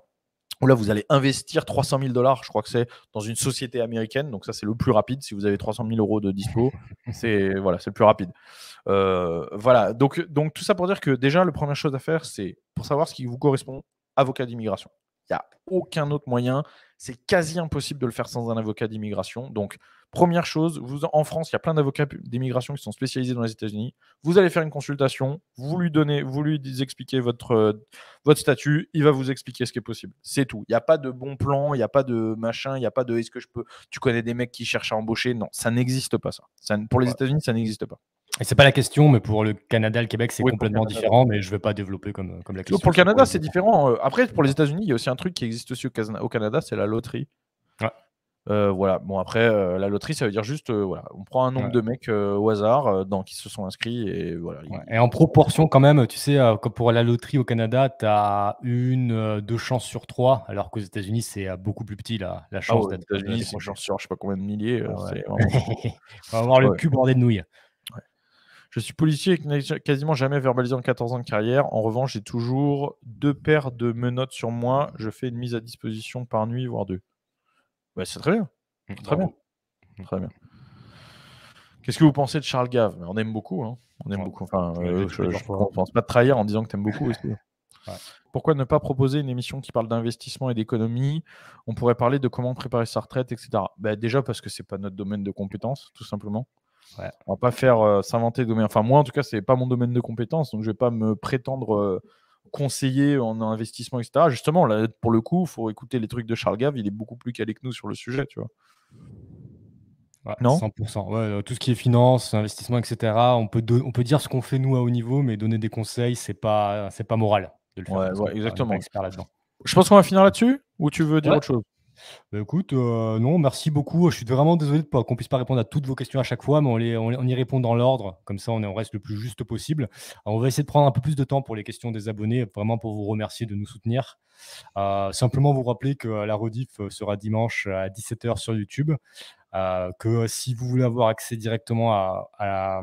là, vous allez investir 300 000 dollars, je crois que c'est, dans une société américaine. Donc, ça, c'est le plus rapide. Si vous avez 300 000 euros de dispo, c'est voilà, le plus rapide. Euh, voilà. Donc, donc, tout ça pour dire que déjà, la première chose à faire, c'est pour savoir ce qui vous correspond, avocat d'immigration. Il n'y a aucun autre moyen. C'est quasi impossible de le faire sans un avocat d'immigration. Donc, première chose, vous, en France, il y a plein d'avocats d'immigration qui sont spécialisés dans les États-Unis. Vous allez faire une consultation, vous lui donnez, vous lui expliquez votre, euh, votre statut, il va vous expliquer ce qui est possible. C'est tout. Il n'y a pas de bon plan, il n'y a pas de machin, il n'y a pas de est-ce que je peux. Tu connais des mecs qui cherchent à embaucher Non, ça n'existe pas ça. ça pour les États-Unis, ça n'existe pas. Et c'est pas la question, mais pour le Canada, le Québec, c'est complètement différent, mais je vais pas développer comme, comme la question. Pour le Canada, c'est différent. Après, pour les États-Unis, il y a aussi un truc qui existe aussi au Canada, c'est la loterie. Euh, voilà, bon après, euh, la loterie, ça veut dire juste, euh, voilà, on prend un nombre de mecs au hasard dans, qui se sont inscrits et voilà. Et en proportion quand même, tu sais, pour la loterie au Canada, tu as une, deux chances sur trois, alors qu'aux États-Unis, c'est beaucoup plus petit la, ah chance d'être. sur je sais pas combien de milliers. Ah on va avoir le cul bordé de nouilles. Je suis policier et n'ai quasiment jamais verbalisé en 14 ans de carrière. En revanche, j'ai toujours deux paires de menottes sur moi. Je fais une mise à disposition par nuit, voire deux. Ouais, bah, c'est très bien. Mmh, très bien. Mmh. Très bien. Qu'est-ce que vous pensez de Charles Gave On aime beaucoup. Hein. On aime beaucoup. Enfin, euh, je ne pense pas te trahir en disant que tu aimes beaucoup Pourquoi ne pas proposer une émission qui parle d'investissement et d'économie On pourrait parler de comment préparer sa retraite, etc. Bah, déjà parce que ce n'est pas notre domaine de compétence, tout simplement. On va pas faire euh, s'inventer domaine. Enfin, moi, en tout cas, c'est pas mon domaine de compétence, donc je vais pas me prétendre euh, conseiller en investissement, etc. Justement, pour le coup, faut écouter les trucs de Charles Gave. Il est beaucoup plus calé que nous sur le sujet, tu vois. non 100%. Euh, tout ce qui est finance, investissement, etc. On peut, on peut dire ce qu'on fait nous à haut niveau, mais donner des conseils, c'est pas, c'est pas moral de le faire. exactement. Je pense qu'on va finir là-dessus, ou tu veux dire autre chose bah, écoute, euh, non, merci beaucoup. Je suis vraiment désolé qu'on puisse pas répondre à toutes vos questions à chaque fois, mais on, y répond dans l'ordre. Comme ça, on, on, reste le plus juste possible. on va essayer de prendre un peu plus de temps pour les questions des abonnés, vraiment pour vous remercier de nous soutenir. Euh, simplement vous rappeler que euh, la rediff sera dimanche à 17h sur YouTube. que si vous voulez avoir accès directement à, à,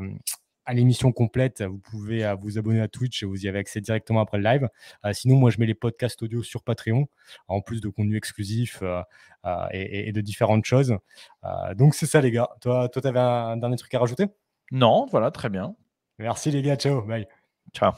à l'émission complète, vous pouvez euh, vous abonner à Twitch et vous y avez accès directement après le live. Euh, sinon, moi, je mets les podcasts audio sur Patreon, en plus de contenu exclusif euh, et, de différentes choses. donc, c'est ça, les gars. Toi, tu avais un dernier truc à rajouter Non, voilà, très bien. Merci, les gars. Ciao. Bye. Ciao.